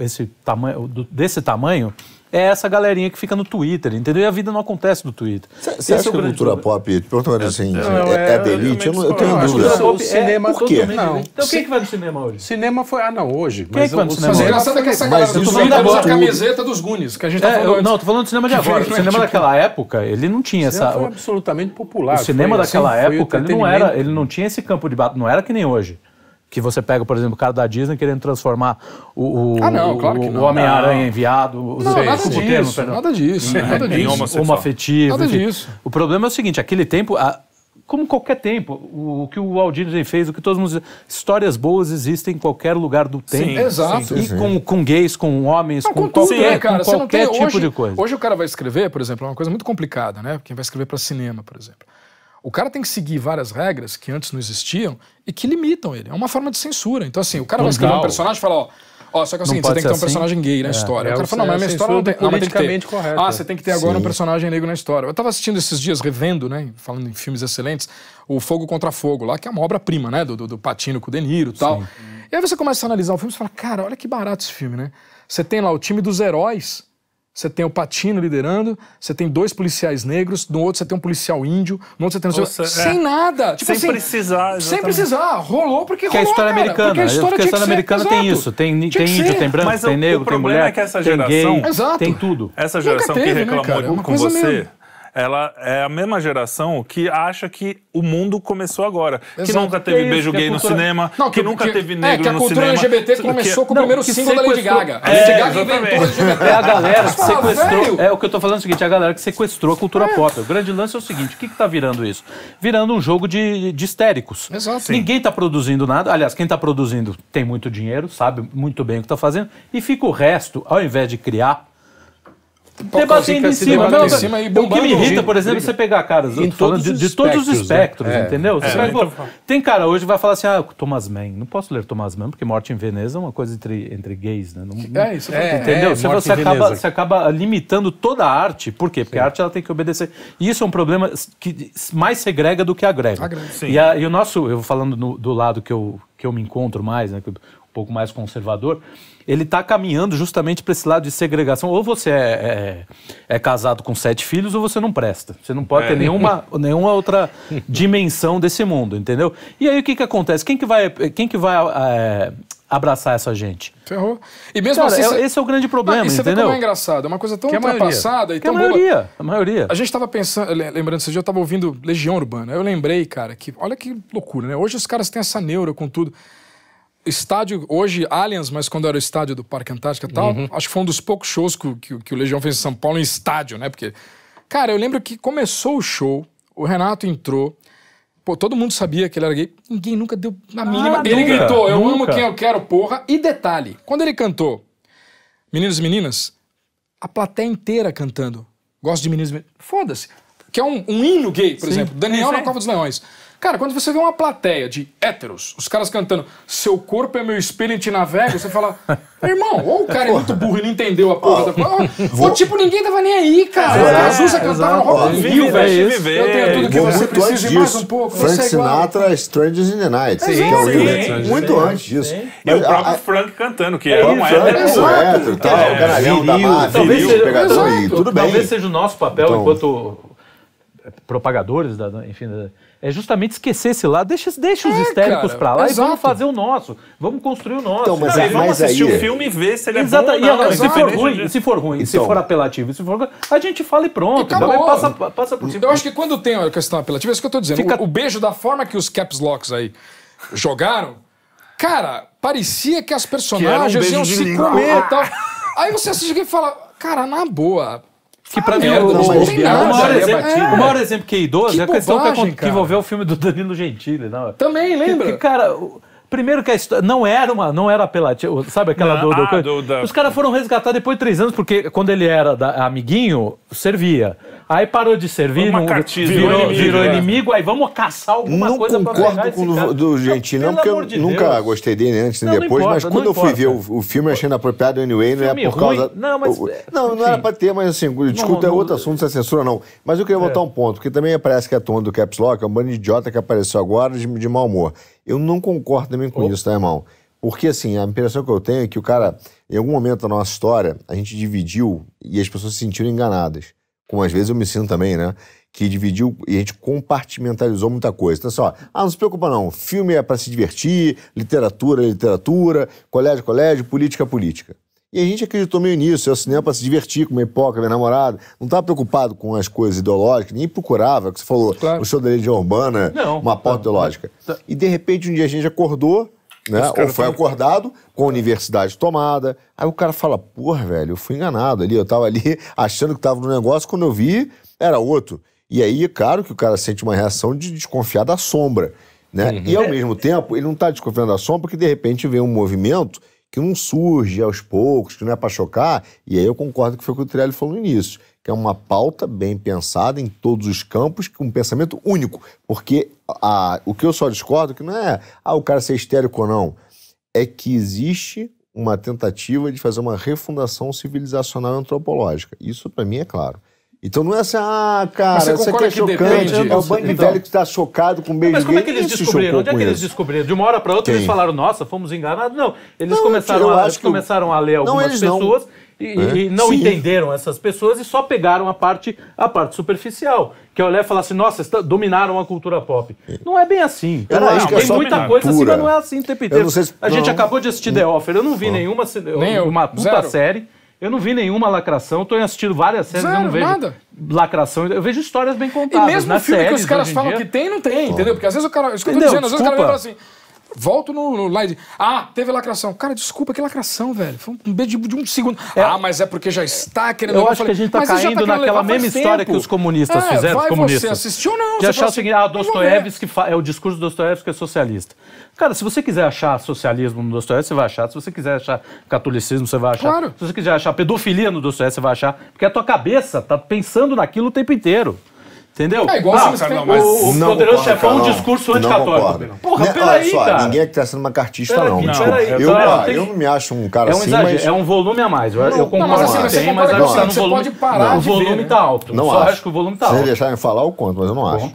esse tamanho, desse tamanho, é essa galerinha que fica no Twitter, entendeu? E a vida não acontece no Twitter. Você é acha é que assim, é, é, a cultura pop, perguntando assim, não, é, é, é da elite? Eu, eu, eu, tenho dúvida. O, o cinema por quê? Não. Então quem que vai no cinema hoje? Cinema foi... Ah, não, hoje. Quem mas que vai no cinema hoje? engraçado é que essa galera dos Goonies a camiseta dos Goonies, que a gente tá falando Não, tô falando do cinema de agora. O cinema tipo, daquela época, ele não tinha essa... absolutamente popular. O cinema daquela assim, época, ele não era... Ele não tinha esse campo de... Não era que nem hoje. Que você pega, por exemplo, o cara da Disney querendo transformar o, o, ah, claro o, Homem-Aranha enviado os Não, nada, disso, termo, hum, nada é, disso, não, nada disso. Nada disso. afetivo. Nada disso. O problema é o seguinte, aquele tempo... A, como qualquer tempo, o, o que o Walt Disney fez, o que todos mundo histórias boas existem em qualquer lugar do tempo. Sim, exato. Sim. E com, com gays, com homens, não, com, com, qualquer, né, cara? Com qualquer tem, tipo hoje, de coisa. Hoje o cara vai escrever, por exemplo, é uma coisa muito complicada, né? Quem vai escrever para cinema, por exemplo. O cara tem que seguir várias regras que antes não existiam e que limitam ele. É uma forma de censura. Então, assim, o cara vai escrever um personagem e fala, ó. Ó, só que é o seguinte, você tem que ter um assim? personagem gay na é, história. É, o cara fala, não, mas minha história não tem, não, ah, mas tem que ter. Ah, você tem que ter agora Sim. um personagem negro na história. Eu tava assistindo esses dias, revendo, né, falando em filmes excelentes, o Fogo Contra Fogo lá, que é uma obra-prima, né, do, do, do, Patino com o De Niro e tal. Sim. E aí você começa a analisar o filme e fala, cara, olha que barato esse filme, né? Você tem lá o time dos heróis, você tem o Patino liderando, você tem dois policiais negros, no outro você tem um policial índio, no outro você tem um... Nossa, é. sem é. nada. Tipo sem assim, precisar. Exatamente. Sem precisar. Rolou porque é rolou, que a história americana. Porque a história, porque a história americana tem isso. Tem, tem índio, tem branco, Mas tem negro, tem mulher, é que essa geração, tem gay, exato. tem tudo. Essa geração teve, que né, reclamou né, com você... Mesmo ela é a mesma geração que acha que o mundo começou agora. Exato. Que nunca teve que é beijo é gay cultura... no cinema, não, que, que, nunca que, teve negro no cinema. É, que a cultura LGBT começou com o primeiro single da Lady Gaga. A Lady é, Gaga inventou É a galera que sequestrou... É, o que eu tô falando é o seguinte, a galera que sequestrou a cultura pop. O grande lance é o seguinte, o que que tá virando isso? Virando um jogo de, de histéricos. Exato. Ninguém tá produzindo nada. Aliás, quem tá produzindo tem muito dinheiro, sabe muito bem o que tá fazendo. E fica o resto, ao invés de criar debatendo em cima. Não, em cima e o que me irrita, por exemplo, briga. você pegar caras em todos de, de todos os espectros, né? É. entendeu? É, vai, é. tem cara hoje vai falar assim, ah, Thomas Mann. Não posso ler Thomas Mann, porque morte em Veneza é uma coisa entre, entre gays, né? Não, é, isso é, Entendeu? É, você, você acaba, você acaba limitando toda a arte. Por quê? Porque sim. a arte ela tem que obedecer. E isso é um problema que mais segrega do que agrega. e, a, e o nosso, eu falando no, do lado que eu, que eu me encontro mais, né? Um pouco mais conservador ele está caminhando justamente para esse lado de segregação. Ou você é, é, é, casado com sete filhos ou você não presta. Você não pode é. ter nenhuma, nenhuma outra dimensão desse mundo, entendeu? E aí o que, que acontece? Quem que vai, quem que vai é, abraçar essa gente? Ferrou. E mesmo Cara, assim. É, esse é o grande problema, ah, e você entendeu? Vê como é engraçado. É uma coisa tão que é ultrapassada e tão. a maioria. Boba. A maioria. A gente estava pensando, lembrando, esse dia eu estava ouvindo Legião Urbana. Eu lembrei, cara, que. Olha que loucura, né? Hoje os caras têm essa neura com tudo estádio, hoje Allianz, mas quando era o estádio do Parque Antártica e tal, uhum. acho que foi um dos poucos shows que, que, que, o Legião fez em São Paulo em estádio, né? Porque, cara, eu lembro que começou o show, o Renato entrou, pô, todo mundo sabia que ele era gay, ninguém nunca deu na ah, mínima. Ah, ele nunca, gritou, eu nunca. amo quem eu quero, porra. E detalhe, quando ele cantou Meninos e Meninas, a plateia inteira cantando. Gosto de meninos e meninas. Foda-se. Que é um, um hino gay, por Sim. exemplo. Daniel é na Copa dos Leões. Cara, quando você vê uma plateia de héteros, os caras cantando Seu corpo é meu espelho e te navega, você fala, irmão, ou o cara é muito burro e não entendeu a porra da coisa, ou então, tipo, ninguém tava nem aí, cara. É, Cazuza é cantava no Rock in Rio, velho. Eu tenho tudo que Vou você precisa e mais um pouco. Frank você é Strangers in the Night. Sim, é sim, sim, muito antes disso. E o próprio Frank cantando, que é, é um hétero. É o tá? caralhão da máfia, o pegador, tudo bem. Talvez seja o nosso papel então. enquanto propagadores da, enfim, é justamente esquecer esse lado. Deixa, deixa os é, histéricos para lá exato. e vamos fazer o nosso. Vamos construir o nosso. Então, mas não, é, vamos mas assistir aí... o filme e ver se ele é Exato, bom não. se, for ruim, se for ruim, então. se for apelativo, se for a gente fala e pronto. E passa, passa por cima. Eu acho que quando tem a questão apelativa, é isso que eu tô dizendo. Fica... O, o beijo da forma que os caps locks aí jogaram, cara, parecia que as personagens que um iam se comer e tal. Aí você assiste e fala, cara, na boa, que pra ah, mim é, não, o, o, o, maior exemplo, é, o maior exemplo que é idoso que é a questão é bobagem, que, que envolveu o filme do Danilo Gentili. Não. É? Também, lembra? Que, que cara, o, Primeiro que a história não era uma, não era apelativo, sabe aquela não, do, do, ah, do, do, Os caras foram resgatar depois de três anos porque quando ele era da, amiguinho servia. Aí parou de servir, não, cartilha, virou, virou, inimigo, virou né? inimigo, aí vamos caçar alguma não coisa não pegar com esse cara. do não, porque eu de nunca Deus. gostei dele né, antes nem depois, importa, mas quando eu fui ver o, o filme achei inapropriado anyway, não é por causa Não, mas é não, não era para ter, mas assim, desculpa, é outro assunto, é censura não. Mas eu queria voltar é. um ponto, porque também parece que a é turma do Caps Lock é um bando de idiota que apareceu agora de, de mau humor. Eu não concordo também com oh. isso, tá, irmão? Porque, assim, a impressão que eu tenho é que o cara, em algum momento da nossa história, a gente dividiu e as pessoas se sentiram enganadas. Como às vezes eu me sinto também, né? Que dividiu e a gente compartimentalizou muita coisa. Então, assim, ó, ah, não se preocupa não, filme é para se divertir, literatura é literatura, colégio é colégio, política é política. E a gente acreditou meio nisso, é o cinema para se divertir, uma pipoca, minha namorada. Não estava preocupado com as coisas ideológicas, nem procurava, é que você falou, claro. o show da Legião Urbana, não, uma porta ideológica. Tá, tá. E de repente um dia a gente acordou, né? Ou foi tá... acordado com a universidade tomada. Aí o cara fala, porra, velho, eu fui enganado ali, eu estava ali achando que estava no negócio, quando eu vi, era outro. E aí, claro que o cara sente uma reação de desconfiar da sombra, né? Uhum. E ao é. mesmo tempo, ele não está desconfiando da sombra porque de repente vem um movimento que não surge aos poucos, que não é para chocar, e aí eu concordo com o que o Trielli falou no início, que é uma pauta bem pensada em todos os campos, com um pensamento único, porque a, o que eu só discordo que não é ah, o cara ser histérico ou não, é que existe uma tentativa de fazer uma refundação civilizacional e antropológica. Isso para mim é claro. Então não é assim, ah, cara, você isso aqui é chocante. É o bando então. velho que está chocado com o meio Mas como é que eles descobriram? Onde é que eles descobriram? De uma hora para outra Quem? eles falaram, nossa, fomos enganados. Não, eles, não, começaram, a, eles começaram a ler algumas não, pessoas não. E, é? e, não Sim. entenderam essas pessoas e só pegaram a parte, a parte superficial. Que é olhar e falar assim, nossa, está, dominaram a cultura pop. É. Não é bem assim. Eu não, acho que tem é só muita coisa assim, mas não é assim o tempo inteiro. Se... A gente acabou de assistir The Offer, eu não vi nenhuma, uma puta série eu não vi nenhuma lacração, estou assistindo várias séries, Zero, não vejo nada. lacração. Eu vejo histórias bem contadas. E mesmo na né, filme série, que os caras falam dia... que tem, não tem, entendeu? Porque às vezes o cara. Isso que eu tô dizendo, às vezes o cara fala assim. Volto no, no live. Ah, teve lacração. Cara, desculpa, que lacração, velho. Foi um beijo de, um segundo. É. Ah, mas é porque já está querendo... Eu acho falei, que a gente está caindo tá naquela mesma história que os comunistas é, fizeram, os comunistas. você assistiu ou não? De achar o seguinte, ah, Dostoiévski, é o discurso do Dostoiévski que é socialista. Cara, se você quiser achar socialismo no Dostoiévski, você vai achar. Se você quiser achar catolicismo, você vai achar. Claro. Se você quiser achar pedofilia no Dostoiévski, você vai achar. Porque a tua cabeça tá pensando naquilo o tempo inteiro. Entendeu? É igual cara, ah, não, mas o, poderoso poderoso chefão é um discurso anticatólico. Porra, concordo né, peraí, só, cara. Ninguém é que tá sendo macartista, pera não. não. eu, eu, eu não me acho um cara é um assim, exagero, mas... É um volume a mais. Eu, não, eu concordo assim, com você, assim, mas acho que Pode parar não, o volume está né? tá alto. Não só acho. acho que o volume tá alto. Se deixarem falar, eu conto, mas eu não acho.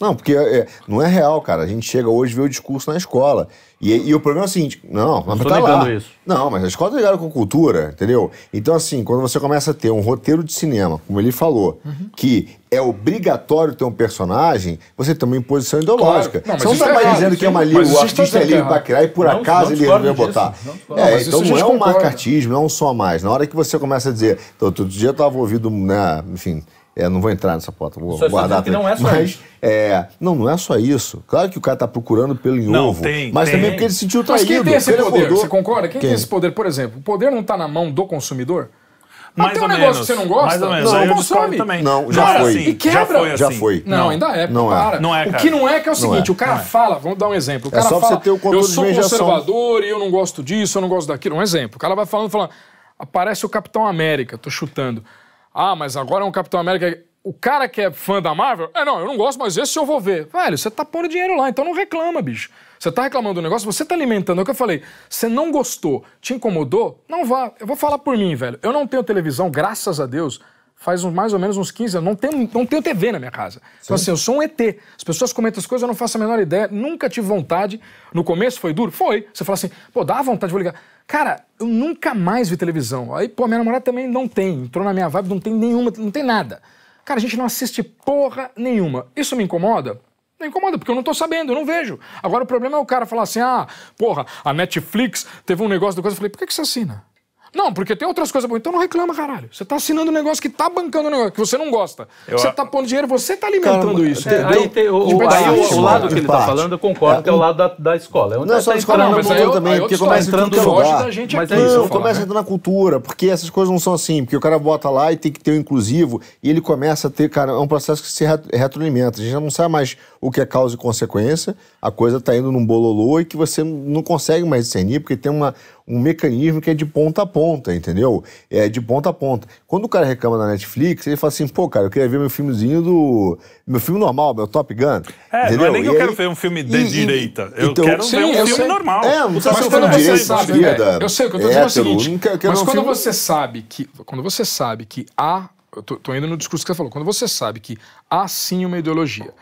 Não, porque é, não é real, cara. A gente chega hoje e vê o discurso na escola. E, e o problema é o seguinte: não, mas não tá lá. Isso. Não, mas a escola tá ligada com cultura, entendeu? Então, assim, quando você começa a ter um roteiro de cinema, como ele falou, uhum. que é obrigatório ter um personagem, você tem uma imposição ideológica. Claro. Não, você não tá é mais dizendo sim. que é uma livre, o artista é livre para criar e por não, acaso não ele resolveu botar. É, então não é um concorda. macartismo, é um só mais. Na hora que você começa a dizer, todo outro dia eu tava ouvindo, né, enfim é, não vou entrar nessa porta, vou só guardar. Só não é só mas, isso. É, não, não é só isso. Claro que o cara tá procurando pelo em não, ovo, tem, mas tem. também porque ele se sentiu traído. Mas quem tem esse poder? Você concorda? Quem, quem, tem esse poder? Por exemplo, o poder não está na mão do consumidor? Mas tem um negócio menos. que você não gosta? Mais ou menos. Não, consome. Não, já foi. Assim, e quebra. Já foi. Assim. Já foi. Não, não, ainda é. Não é. Não é cara. O que não é, é que é o seguinte, é. o cara é. fala, vamos dar um exemplo. O é cara é só fala, você ter o controle eu sou conservador e eu não gosto disso, eu não gosto daquilo. Um exemplo. O cara vai falando, falando, aparece o Capitão América, tô chutando. Ah, mas agora é um Capitão América. O cara que é fã da Marvel, é não, eu não gosto, mas esse eu vou ver. Velho, você tá pondo dinheiro lá, então não reclama, bicho. Você tá reclamando do negócio, você tá alimentando. É o que eu falei. Você não gostou, te incomodou? Não vá. Eu vou falar por mim, velho. Eu não tenho televisão, graças a Deus faz mais ou menos uns 15 anos. Não tenho, não tenho TV na minha casa. Então, Sim. Então, assim, eu sou um ET. As pessoas comentam as coisas, eu não faço a menor ideia. Nunca tive vontade. No começo foi duro? Foi. Você fala assim, pô, dá vontade, vou ligar. Cara, eu nunca mais vi televisão. Aí, pô, minha namorada também não tem. Entrou na minha vibe, não tem nenhuma, não tem nada. Cara, a gente não assiste porra nenhuma. Isso me incomoda? Não incomoda, porque eu não tô sabendo, eu não vejo. Agora o problema é o cara falar assim: ah, porra, a Netflix teve um negócio da coisa. Eu falei, por que, que você assina? Não, porque tem outras coisas boas. Então não reclama, caralho. Você tá assinando um negócio que tá bancando um negócio que você não gosta. Eu, você tá pondo dinheiro, você tá alimentando Calma, isso. É, aí tem, o, o, aí o, o, lado que ele parte. tá falando, eu concordo, é, que é o lado da, da escola. É não, é só a escola não, é mas aí é também, aí porque começa entrando foge da gente é mas aqui. Não, não começa né? entrando na cultura, porque essas coisas não são assim, porque o cara bota lá e tem que ter o inclusivo, e ele começa a ter, cara, é um processo que se retroalimenta. A gente já não sabe mais o que é causa e consequência, a coisa tá indo num bololô e que você não consegue mais discernir, porque tem uma um mecanismo que é de ponta a ponta, entendeu? É de ponta a ponta. Quando o cara reclama na Netflix, ele fala assim, pô, cara, eu queria ver meu filmezinho do. Meu filme normal, meu Top Gun. É, entendeu? não é nem que eu aí... quero ver um filme de e, direita. eu então, quero sim, ver um filme sei. normal. É, não um filme de direita, sabe, esquerda. Né? eu sei, o que eu tô dizendo é o seguinte. mas um quando filme... você sabe que. Quando você sabe que há. Eu tô, tô indo no discurso que você falou. Quando você sabe que há sim uma ideologia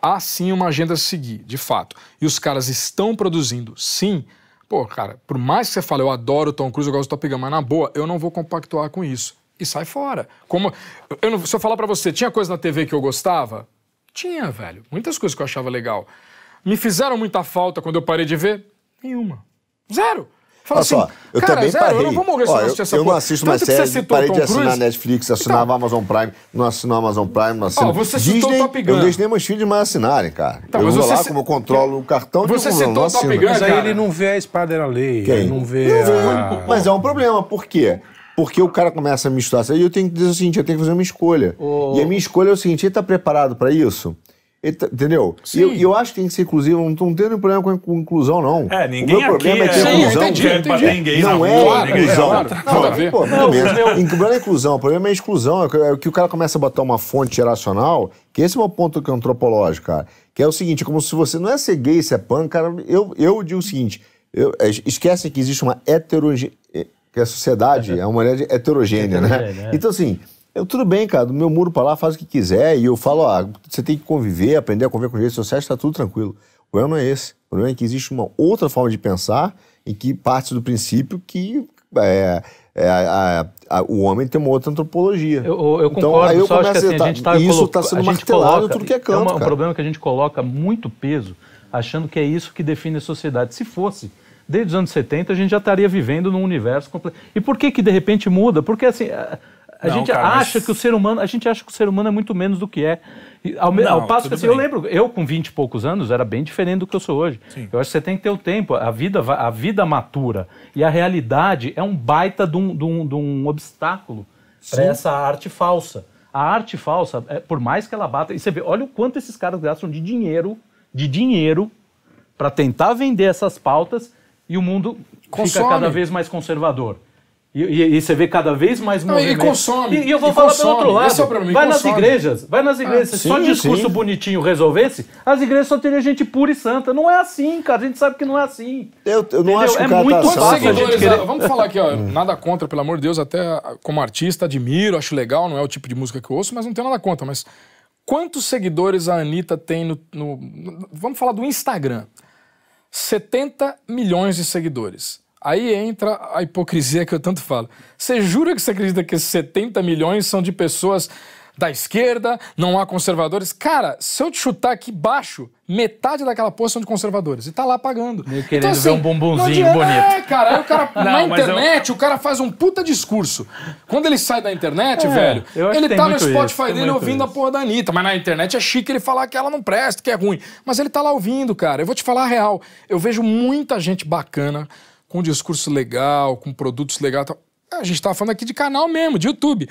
há sim uma agenda a seguir, de fato. E os caras estão produzindo, sim, Pô, cara, por mais que você fale, eu adoro o Tom Cruise, eu gosto do Top Gun, mas na boa, eu não vou compactuar com isso. E sai fora. Como. Eu não, se eu falar para você, tinha coisa na TV que eu gostava? Tinha, velho. Muitas coisas que eu achava legal. Me fizeram muita falta quando eu parei de ver? Nenhuma. Zero. Fala Olha assim, só, eu cara, também zero, parei. Eu não vou morrer se eu, essa eu não assisto mais séries, parei de assinar Cruise. Netflix, assinava então, Amazon Prime, não assinava Amazon Prime, não assinava. você Disney, citou Top Gun. Eu nem meus filhos mais assinarem, cara. Tá, eu vou lá, c... como eu controlo o cartão, você digo, citou não, Top Gun, Mas aí ele não vê a espada era lei, Quem? ele não vê, Mas é um problema, por quê? Porque o cara começa a misturar. E eu tenho que dizer o seguinte, eu tenho que fazer uma escolha. Oh. E a minha escolha é o seguinte, ele está preparado para isso? Entendeu? E eu, eu, acho que tem que ser inclusivo, não estou tendo problema com, com inclusão, não. É, ninguém o meu problema é que a é inclusão entendi, não entendi. É ninguém não é inclusão. É não, é O problema é inclusão, o problema é exclusão. É que o cara começa a botar uma fonte geracional, que esse é o meu ponto que é antropológico, cara. Que é o seguinte, como se você não é ser gay, ser pan, cara, eu, eu digo o seguinte, eu, que existe uma heterogênea... que a sociedade é uma mulher heterogênea, né? Então, assim... Eu, tudo bem, cara, do meu muro para lá, faz o que quiser. E eu falo, ah você tem que conviver, aprender a conviver com as redes sociais, está tudo tranquilo. O problema não é esse. O problema é que existe uma outra forma de pensar em que parte do princípio que é, é, a, a, a, o homem tem uma outra antropologia. Eu, eu, então, concordo, aí eu só acho que assim, a gente está isso está sendo martelado coloca, tudo que é canto. É uma, um problema que a gente coloca muito peso achando que é isso que define a sociedade. Se fosse, desde os anos 70 a gente já estaria vivendo num universo completo. E por que que de repente muda? Porque assim, a não, gente cara, acha mas... que o ser humano, a gente acha que o ser humano é muito menos do que é. Ao, me, não, ao passo que assim, eu lembro, eu com 20 e poucos anos era bem diferente do que eu sou hoje. Sim. Eu acho que você tem que ter o tempo, a vida, a vida matura e a realidade é um baita de um, de um, de um obstáculo para essa arte falsa. A arte falsa, é, por mais que ela bata, e você vê, olha o quanto esses caras gastam de dinheiro, de dinheiro, para tentar vender essas pautas e o mundo Consome. fica cada vez mais conservador. E, e, e, você vê cada vez mais movimento. E consome. E, e eu vou falar consome. pelo outro lado. É problema, vai consome. nas igrejas, vai nas ah, igrejas. Ah, Se sim, só discurso sim. bonitinho resolvesse, as igrejas só teriam gente pura e santa. Não é assim, cara. A gente sabe que não é assim. Eu, eu não acho que é muito tá fácil a gente querer... Vamos falar aqui, ó. nada contra, pelo amor de Deus. Até como artista, admiro, acho legal. Não é o tipo de música que eu ouço, mas não tenho nada contra. Mas quantos seguidores a Anitta tem no, no vamos falar do Instagram. 70 milhões de seguidores. Aí entra a hipocrisia que eu tanto falo. Você jura que você acredita que esses 70 milhões são de pessoas da esquerda, não há conservadores. Cara, se eu te chutar aqui baixo, metade daquela porra são de conservadores. E tá lá pagando. Meio querendo então, assim, ver um bombonzinho não, bonito. É, cara, aí o cara não, na internet, eu... o cara faz um puta discurso. Quando ele sai da internet, é, velho, ele tá no Spotify isso, dele ouvindo isso. a porra da Anitta. Mas na internet é chique ele falar que ela não presta, que é ruim. Mas ele tá lá ouvindo, cara. Eu vou te falar a real. Eu vejo muita gente bacana com discurso legal, com produtos legais. A gente tá falando aqui de canal mesmo, de YouTube.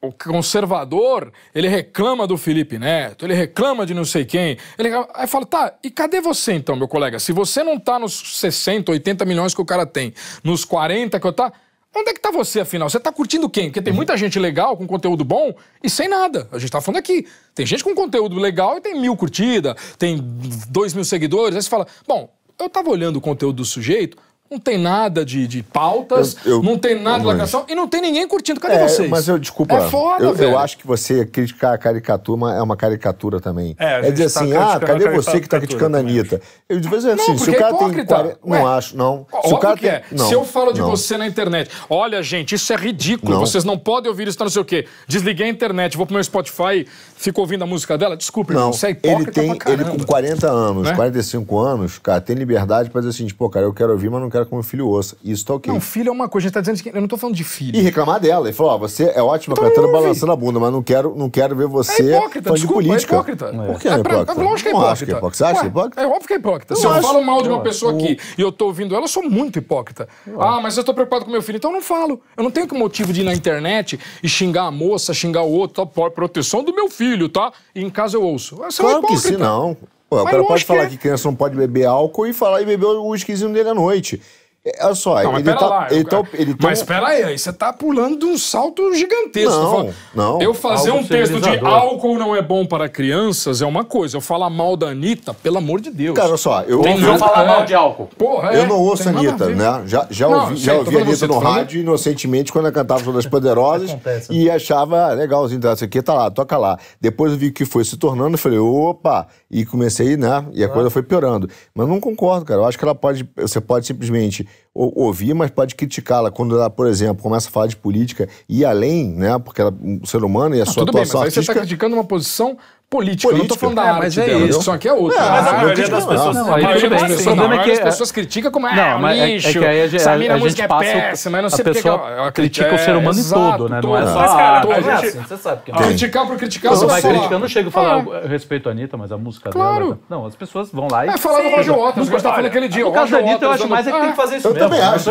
O conservador, ele reclama do Felipe Neto, ele reclama de não sei quem. Ele aí fala: "Tá, e cadê você então, meu colega? Se você não tá nos 60, 80 milhões que o cara tem, nos 40 que eu tá, Onde é que tá você, afinal? Você tá curtindo quem? Porque tem muita gente legal, com conteúdo bom e sem nada. A gente tá falando aqui. Tem gente com conteúdo legal e tem mil curtidas, tem dois mil seguidores. Aí você fala, bom, eu tava olhando o conteúdo do sujeito, não tem nada de, de pautas, eu, eu, não tem nada de lacração e não tem ninguém curtindo. Cadê é, vocês? Mas eu, desculpa. É foda, eu, velho. Eu acho que você criticar a caricatura é uma é caricatura também. É, é dizer tá assim, ah, cadê você que está criticando a Anitta? Eu de vez em assim, não, se o é cara é tem. 40, não acho, não. Se o cara é. tem, é. não, se eu falo de não. você na internet, olha, gente, isso é ridículo, não. vocês não podem ouvir isso, tá não sei o quê. Desliguei a internet, vou pro meu Spotify, fico ouvindo a música dela, desculpa, não, isso é Ele tem, ele com 40 anos, né? 45 anos, cara, tem liberdade para dizer assim, pô, cara, eu quero ouvir, mas não quero quero que meu filho ouça. isso tá ok. Não, filho é uma coisa, a gente tá dizendo que eu não tô falando de filho. E reclamar dela. Ele falou: ó, você é ótima então, tá cantando, balançando a bunda, mas não quero, não quero ver você. É hipócrita, desculpa, de é política. é hipócrita. Por que é, é hipócrita? Pra, lógico que é, é hipócrita. Você acha é hipócrita? É óbvio que é hipócrita. Se eu, falo mal de uma pessoa aqui e eu tô ouvindo ela, eu sou muito hipócrita. Ah, mas eu tô preocupado com meu filho, então eu não falo. Eu não tenho motivo de ir na internet e xingar a moça, xingar o outro, tá, por proteção do meu filho, tá? E em casa eu ouço. Você é claro é que sim, não. Pô, o Mas cara pode falar é que... criança não pode beber álcool e falar e beber o esquisinho dele à noite. É, olha só, não, tá ele, tá, lá, ele, tá, ele tá. Mas pera aí, você tá pulando de um salto gigantesco. Não, não. Eu fazer um texto de álcool não é bom para crianças é uma coisa. Eu falar mal da Anitta, pelo amor de Deus. Cara, olha só, eu Tem não falar é. mal de álcool. Porra, é, eu não ouço a Anitta, né? Já, já não, ouvi, já ouvi a Anitta no rádio inocentemente quando ela cantava Todas Poderosas Acontece, e achava legalzinho, isso tá, aqui, tá lá, toca lá. Depois eu vi o que foi se tornando e falei, opa, e comecei, né? E a ah. coisa foi piorando. Mas não concordo, cara. Eu acho que ela pode. Você pode simplesmente ouvir, mas pode criticá-la. Quando ela, por exemplo, começa a falar de política e além, né? Porque ela é um ser humano e a ah, sua tudo atuação bem, mas artística... Aí você está criticando uma posição política. política. Eu não tô falando da é, arte mas é isso. Isso aqui é outra. É, tipo, é é- ah, não, mas a maioria das pessoas... Não, não, a maioria das pessoas, não, é que, as pessoas critica como é, não, é lixo, é que aí a, essa a, a gente é passa, péssima, não sei a pessoa que, eu, critica o ser humano é, em todo, né? Não é só a, a gente, Você sabe que Criticar por criticar, você vai criticando, não chego a falar respeito a Anitta, mas a música dela... Tá- não, as pessoas vão lá e... É, falar do Roger Waters, que a tá falando aquele dia. No caso da Anitta, eu acho mais é que tem que fazer isso mesmo. Eu também acho.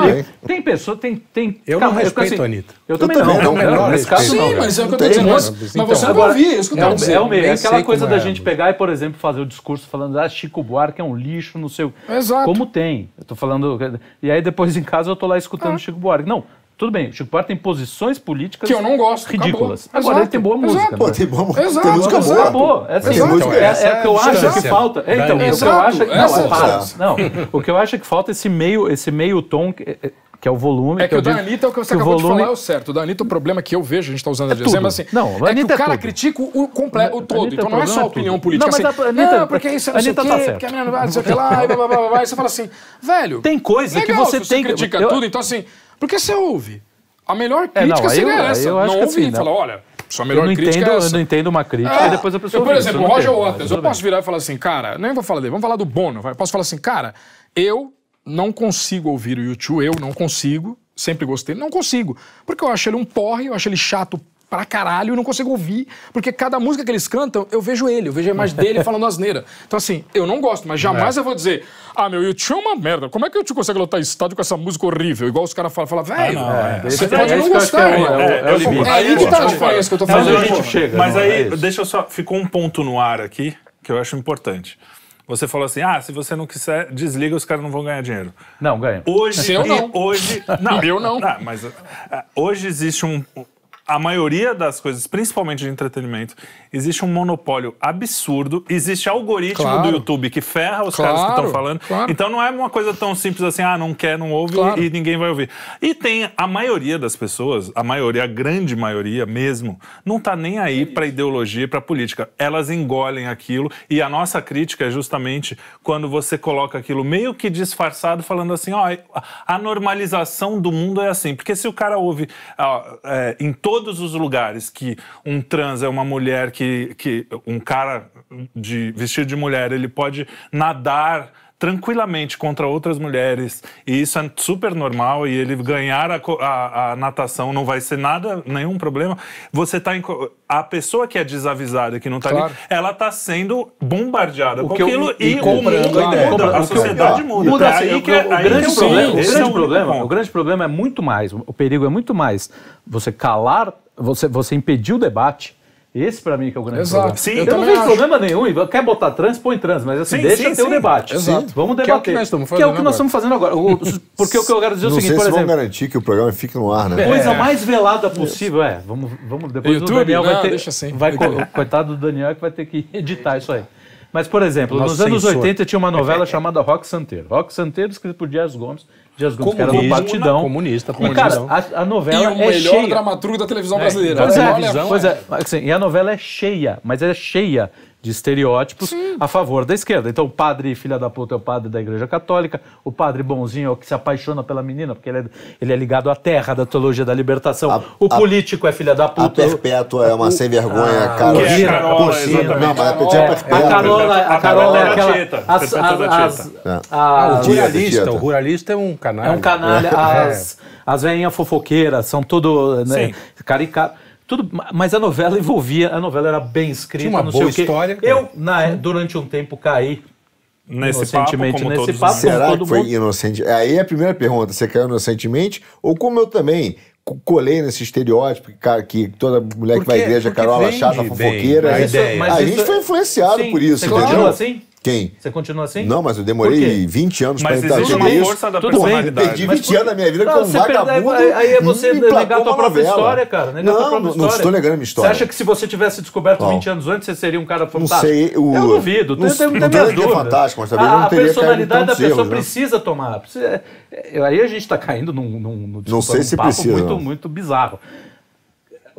Né? Tem pessoa, tem... Eu não respeito a Anitta. Eu também não. Sim, mas é o que eu tô dizendo. Mas você não ouvi isso eu tava é o meio. É aquela coisa da é, gente né? pegar e, por exemplo, fazer o discurso falando ah, Chico Buarque é um lixo, não sei o... Exato. Como tem. Eu tô falando... E aí depois em casa eu tô lá escutando ah. Chico Buarque. Não, tudo bem, o Chico Buarque tem posições políticas que eu não gosto, ridículas. Acabou. Agora exato, ele tem boa exato. música. Né? Pô, tem boa música. Exato, tem música boa. Acabou. É, assim, música é, é, é o que eu acho que falta. É, então, é o que eu acho que não, para. É o que eu acho que falta é esse meio, esse meio tom. Que, que é o volume. É que, é que o da Anitta é o que você que acabou volume... de falar, é o certo. O da Anitta, o problema é que eu vejo, a gente está usando é de exemplo, assim, não, é que é o cara é critica o completo, o todo. Então não é só a opinião política. Não, mas a assim, Anitta, não, ah, tá porque isso não Anitta sei tá quê, certo. porque a menina não vai, sei o que lá, e blá, blá, blá, blá, e você fala assim, velho... Tem coisa legal, que você tem... Você que... critica eu... tudo, então assim, porque você ouve? A melhor crítica é, seria essa. não ouve assim, e fala, olha... Sua melhor eu não crítica entendo, é essa. Eu não entendo uma crítica ah, e depois a pessoa. Eu, por exemplo, Roger Waters, eu posso virar e falar assim, cara, nem vou falar dele, vamos falar do Bono. Eu Posso falar assim, cara, eu não consigo ouvir o YouTube, eu não consigo, sempre gostei, não consigo, porque eu acho ele um porre, eu acho ele chato pra caralho, eu não consigo ouvir, porque cada música que eles cantam, eu vejo ele, eu vejo a imagem dele falando asneira. Então, assim, eu não gosto, mas jamais é. eu vou dizer, ah, meu, YouTube é uma merda, como é que o te consegue lotar estádio com essa música horrível? Igual os caras falam, fala, ah, velho, ah, é. você pode é, não é gostar. É, o, é, é, é, aí que tá a diferença que eu tô falando. Mas aí, deixa eu só, ficou um ponto no ar aqui, que eu acho importante. Você falou assim: ah, se você não quiser, desliga, os caras não vão ganhar dinheiro. Não, ganha. Hoje. É eu não. Hoje. Ah, não, eu não. não mas uh, hoje existe um, a maioria das coisas, principalmente de entretenimento, existe um monopólio absurdo, existe algoritmo claro. do YouTube que ferra os claro, caras que estão falando. Claro. Então não é uma coisa tão simples assim, ah, não quer, não ouve e, e ninguém vai ouvir. E tem a maioria das pessoas, a maioria, a grande maioria mesmo, não tá nem aí é para ideologia e para política. Elas engolem aquilo e a nossa crítica é justamente quando você coloca aquilo meio que disfarçado, falando assim, ó, oh, a normalização do mundo é assim. Porque se o cara ouve ó, é, em todo todos os lugares que um trans é uma mulher que, que um cara de vestido de mulher, ele pode nadar tranquilamente contra outras mulheres, e isso é super normal, e ele ganhar a, a, a natação não vai ser nada, nenhum problema. Você tá em, A pessoa que é desavisada, que não está claro. ali, ela está sendo bombardeada o com aquilo eu, e, e o mundo muda, a sociedade eu, muda. muda assim, aí que, é, o, aí grande, que é, é, é problema, o grande é problema, ponto. o grande problema é muito mais, o perigo é muito mais você calar, você, você impedir o debate esse para mim que é o grande Exato. problema. Sim, eu, eu não vejo acho. problema nenhum. Quer botar trans, põe trans, mas assim, sim, deixa sim, ter um debate. Exato. Vamos debater. Que é o que nós estamos é fazendo, que é agora. Estamos fazendo agora. O, porque o que eu quero dizer é o seguinte, por se exemplo. garantir que o programa fique no ar, né? É. Coisa é. mais velada possível, é. Vamos, vamos depois YouTube, o Daniel não, vai ter. Deixa assim. vai, coitado do Daniel que vai ter que editar isso aí. Mas, por exemplo, Nosso nos sensor. anos 80 tinha uma novela chamada Rock Santeiro. Rock Santeiro, escrito por Dias Gomes, Dias Gomes, que era do Partidão. Comunista, comunista. cara, a, a novela e o é melhor cheia. dramaturgo da televisão é. brasileira. É, é pois, é, pois é, é. Assim, e a novela é cheia, mas é cheia de estereótipos Sim. a favor da esquerda. Então, o padre filha da puta é o padre da Igreja Católica, o padre bonzinho é o que se apaixona pela menina, porque ele é, ele é ligado à terra da teologia da libertação. A, o a, político é filha da puta. A perpétua é uma o, sem vergonha, a, ah, cara. O é é, a Carola, é, a Carola é, é aquela... As, as, as, o é. ruralista, o ruralista é um canalha. É um canalha. As, as veinhas fofoqueiras são tudo né, caricato. Tudo, mas a novela envolvia, a novela era bem escrita, Tinha uma não boa sei história. Eu, na, durante um tempo, caí nesse inocentemente papo, nesse papo. Será que foi mundo? inocente? Aí é a primeira pergunta: você caiu inocentemente? Ou como eu também colei nesse estereótipo que, que toda mulher porque, que vai à igreja, Carol, chata, fofoqueira. Bem, né? a, isso, gente é- foi influenciado sim, por isso, você entendeu? assim? Quem? Você continua assim? Não, mas eu demorei 20 anos para entrar. Mas existe uma isso. força da Tudo personalidade. perdi 20 por... anos da minha vida não, com um vagabundo. Aí, é você negar a tua própria novela. história, cara. Negar não, não, não estou negando a minha história. Você acha que se você tivesse descoberto não. 20 anos antes, você seria um cara fantástico? Não sei. O... Eu duvido. Não, tem, não, tem não é fantástico, mas também a, não teria A personalidade da pessoa erros, né? precisa né? tomar. Aí a gente está caindo num, num, num, desculpa, não sei se precisa, muito, muito bizarro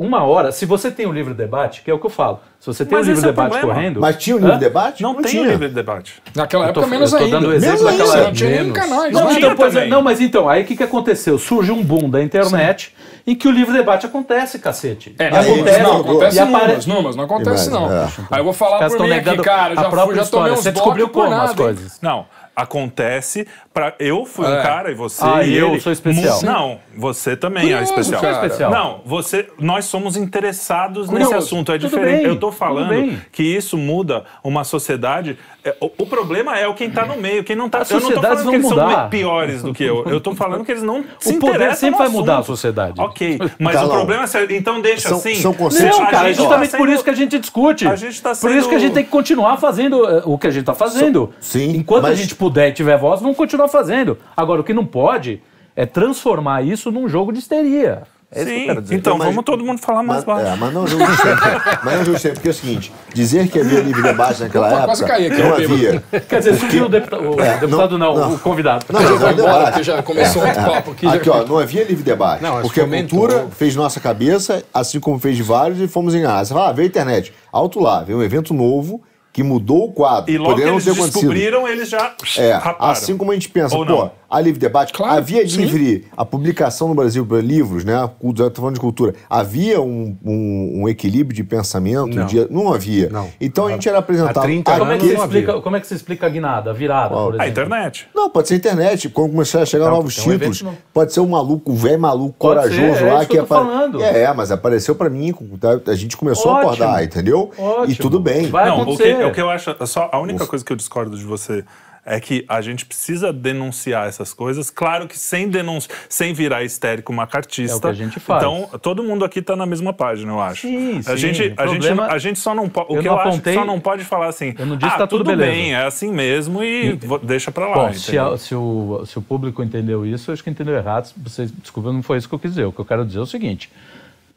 uma hora, se você tem o um livro debate, que é o que eu falo, se você tem o um livro é debate problema. correndo. Mas tinha o um livro de debate? Não, não tem o livro de debate. Naquela época, tô, menos ainda. dando exemplo menos daquela Não né? então, é. tinha Não, não, tinha depois, não, mas então, aí o que, que aconteceu? Surge um boom da internet Sim. em que o livro de debate acontece, cacete. É, não aí, acontece. Não, acontece e apare... numas, numas, não acontece não. É. Aí eu vou falar Caso por mim aqui, cara, já, a já tomei Você descobriu como as coisas? Não acontece para eu fui um é. cara e você ah, e eu sou especial. não, você também Curioso, é especial. Sou especial. Não, você nós somos interessados Curioso. nesse assunto, é tudo diferente. Bem, eu tô falando que isso muda uma sociedade. É, o, o problema é o quem tá no meio, quem não tá, As eu não tô falando que eles mudar. são piores do que eu. Eu tô falando que eles não se o poder sempre vai assunto. mudar a sociedade. OK, mas Calão. Tá o problema é então deixa são, assim. São conceitos não, cara, é tá justamente tá por isso que a gente discute. A gente tá sendo... Por isso que a gente tem que continuar fazendo eh, o que a gente tá fazendo. Sim. Enquanto a gente puder e tiver voz, vão continuar fazendo. Agora, o que não pode é transformar isso num jogo de histeria. É Sim, que então vamos todo mundo falar mais mas, baixo. É, mas não julgue é, Mas não julgue é porque é o seguinte, dizer que havia livre debate naquela Opa, época, quase caí aqui, não havia. Quer dizer, porque, subiu o é, deputado, o deputado não, não, o convidado. Não, já vai embora, porque já começou é, copo papo aqui. Aqui, já... ó, não havia livre debate, não, porque a cultura fez nossa cabeça, assim como fez de vários, e fomos enganados. Ah, ah, veio a internet, alto lá, veio um evento novo, que mudou o quadro. E logo que eles descobriram, eles já é, raparam. Assim como a gente pensa, pô, a livre debate. Claro, havia sim. livre a publicação no Brasil para livros, né? Estou falando de cultura. Havia um, um, um equilíbrio de pensamento? Não, de, não havia. Não. Então não. a gente era apresentado. Há 30 anos, como, é que você explica, como é que você explica a guinada, a virada, por exemplo? A internet. Não, pode ser a internet. Quando começar a chegar não, novos títulos, um pode ser um maluco, um velho maluco, pode corajoso ser, é lá que, que apare... É, é, mas apareceu para mim, tá, a gente começou Ótimo. a acordar, entendeu? Ótimo. E tudo bem. Vai não, acontecer. o que, é o que eu acho, só a única Nossa. coisa que eu discordo de você é que a gente precisa denunciar essas coisas, claro que sem denunciar, sem virar histérico macartista. É o que a gente faz. Então, todo mundo aqui está na mesma página, eu acho. Sim, a sim. Gente, a, gente, a gente só não pode. O eu que eu apontei, acho só não pode falar assim. Eu não disse tá ah, tá tudo, tudo bem, é assim mesmo e deixa para lá. Bom, se, a, se, o, se o público entendeu isso, eu acho que entendeu errado. Você desculpa, não foi isso que eu quis dizer. O que eu quero dizer é o seguinte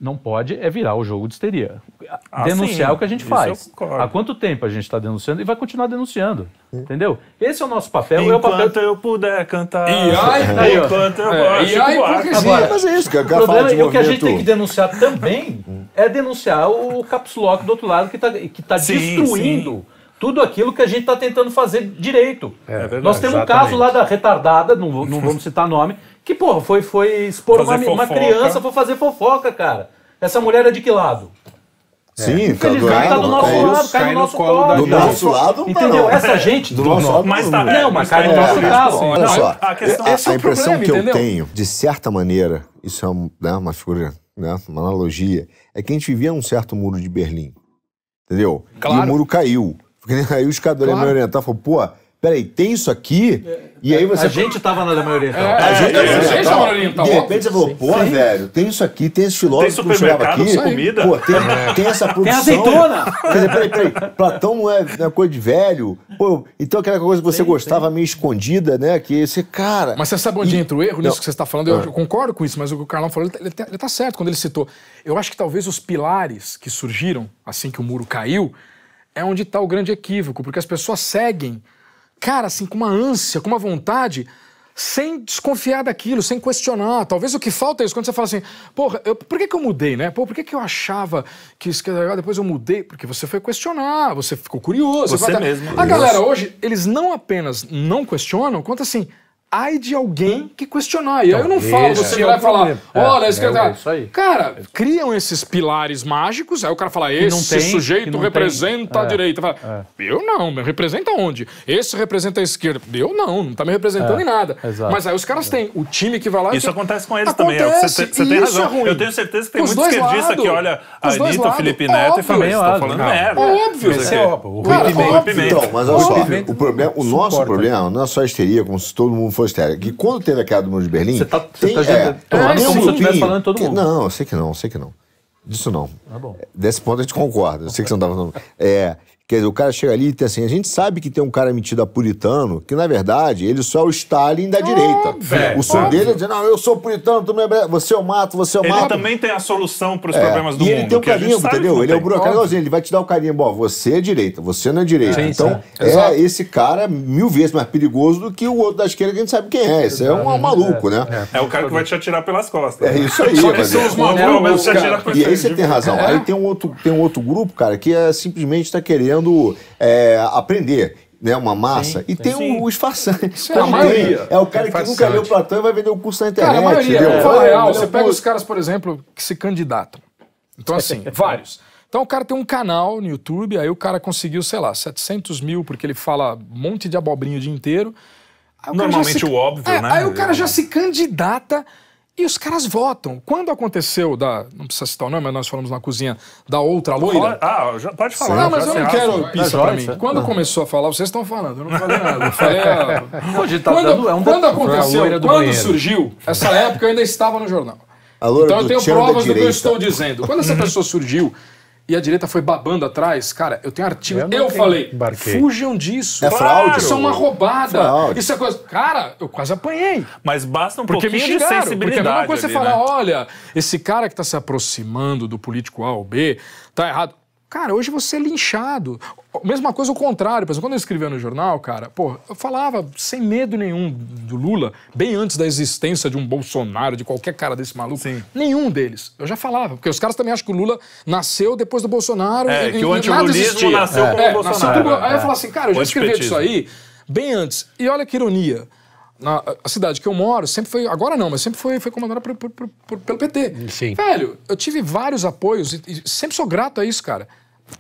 não pode é virar o jogo de histeria. Ah, denunciar o que a gente faz. Há quanto tempo a gente está denunciando e vai continuar denunciando. Entendeu? Esse é o nosso papel. É enquanto meu papel... eu puder cantar. E ai, tá aí, enquanto eu é, E ai, Agora, mas é isso, que o problema é, que a gente tem que denunciar também é denunciar o caps lock do outro lado que está que tá sim, destruindo tudo aquilo que a gente está tentando fazer direito. É, Nós temos exatamente. um caso lá da retardada, não, não vamos citar nome, que, porra, foi, foi expor uma, uma, criança, para fazer fofoca, cara. Essa mulher é de que lado? É. Sim, é. tá, tá do, do tá nosso lado, cai, cai no nosso colo. do nosso lado, tá entendeu? Essa gente do, do nosso lado, mas tá, não, mas cai é, no nosso é, lado assim, Olha só, a, questão, essa a impressão problema, que eu entendeu? tenho, de certa maneira, isso é uma, né, uma figura, né, uma analogia, é que a gente vivia um certo muro de Berlim, entendeu? Claro. E o muro caiu. Porque aí os caras claro. do Oriental falaram, pô, peraí, tem isso aqui? E aí você. A gente tava na Alemanha Oriental. É, a gente, é, gente tava na Oriental. De repente você falou, pô, velho, tem isso aqui, tem esse filósofo tem que chegava aqui. Comida. Pô, tem, é. tem essa produção. Tem azeitona! Quer dizer, peraí, peraí, Platão não é, não é coisa de velho. Pô, então aquela coisa que você tem, gostava tem. meio escondida, né? Que você, cara. Mas você sabe onde e... entra o erro nisso não. que você está falando? Eu, eu, ah. concordo com isso, mas o que o Carlão falou, ele, está ele tá certo quando ele citou. Eu acho que talvez os pilares que surgiram assim que o muro caiu é onde está o grande equívoco, porque as pessoas seguem cara, assim, com uma ânsia, com uma vontade, sem desconfiar daquilo, sem questionar. Talvez o que falta é isso, quando você fala assim, porra, eu, por que, que eu mudei, né? Pô, por que, que eu achava que isso que depois eu mudei? Porque você foi questionar, você ficou curioso. Você, você mesmo. A galera hoje, eles não apenas não questionam, quanto assim, ai de alguém hum? que questionar. E aí eu não então, falo, você é vai falar, é, olha, é, isso, é, é, isso aí. Cara, criam esses pilares mágicos, aí o cara fala, esse tem, sujeito representa tem. a é, direita. Fala, é. Eu não, me representa onde? Esse representa a esquerda. Eu não, não tá me representando em nada. Exato. Mas aí os caras têm o time que vai lá... Isso acontece com eles acontece, também, você, você tem razão. Eu tenho certeza que tem muito esquerdista lado. que olha a Anitta, o Felipe Neto óbvio, e fala, estão falando merda. Óbvio. O Pimenta. Então, Mas o problema, o nosso problema, não é só a histeria, como se todo mundo fosse foi quando teve a queda do muro de Berlim. Você tá, tem, tá é, é, é, como se eu estivesse falando mundo. não, eu sei que não, eu sei que não. Disso não. Tá Desse ponto a gente concorda. Eu sei que você não estava falando. É, Quer dizer, o cara chega ali e tem assim, a gente sabe que tem um cara metido a puritano, que na verdade ele só é o Stalin da direita. Velho, o som dele é dizer, não, eu sou puritano, tu me... É você eu é mato, você é eu mato. Ele também tem a solução para os é. problemas do e mundo. ele tem um carimbo, entendeu? Ele é o burocracia, ele vai te dar o carimbo, ó, você é direita, você não é direita. Sim, então, é esse cara mil vezes mais perigoso do que o outro da esquerda que a gente sabe quem é. esse é um, um maluco, né? É. o cara que vai te atirar pelas costas. É isso aí. Só que são os E aí você tem razão. Aí tem um outro, tem um outro grupo, cara, que simplesmente está querendo querendo é, aprender né, uma massa. Sim, e tem sim. o, esfarçante. É a maioria. É o cara é que nunca leu Platão e vai vender o um curso na internet. Cara, a maioria. É. Fala real, você pega os caras, por exemplo, que se candidatam. Então, assim, vários. Então o cara tem um canal no YouTube, aí o cara conseguiu, sei lá, 700 mil, porque ele fala um monte de abobrinho o dia inteiro. Aí, o Normalmente se... o óbvio, é, né? Aí o cara já se candidata e os caras votam. Quando aconteceu da. Não precisa citar o nome, mas nós falamos na cozinha da outra loira. Ah, pode falar. Não, mas eu não ah, quero pista é pra mim. Quando ah. começou a falar, vocês estão falando. Eu não falei nada. Eu falei. Hoje ah, tá quando, é um quando é aconteceu, quando surgiu, essa época eu ainda estava no jornal. então eu tenho provas do que eu estou dizendo. Quando essa pessoa surgiu e a direita foi babando atrás, cara, eu tenho artigo. Eu, eu falei, embarquei. fujam disso. É fraude. Isso é uma roubada. Fraude. Isso é coisa. Cara, eu quase apanhei. Mas basta um porque pouquinho me chegaram, de sensibilidade. Porque é a mesma coisa ali, você né? falar, olha, esse cara que está se aproximando do político A ou B, tá errado. Cara, hoje você é linchado. Mesma coisa o contrário, por exemplo, quando eu escrevia no jornal, cara, pô, eu falava sem medo nenhum do Lula, bem antes da existência de um Bolsonaro, de qualquer cara desse maluco. Sim. Nenhum deles. Eu já falava, porque os caras também acham que o Lula nasceu depois do Bolsonaro. É, e, que o antilulismo nasceu é. como é, Bolsonaro. Tudo, aí eu é. falava assim, cara, eu já escrevia disso aí bem antes. E olha que ironia na a cidade que eu moro, sempre foi. Agora não, mas sempre foi, foi comandada por, por, por, pelo PT. Sim. Velho, eu tive vários apoios e, e sempre sou grato a isso, cara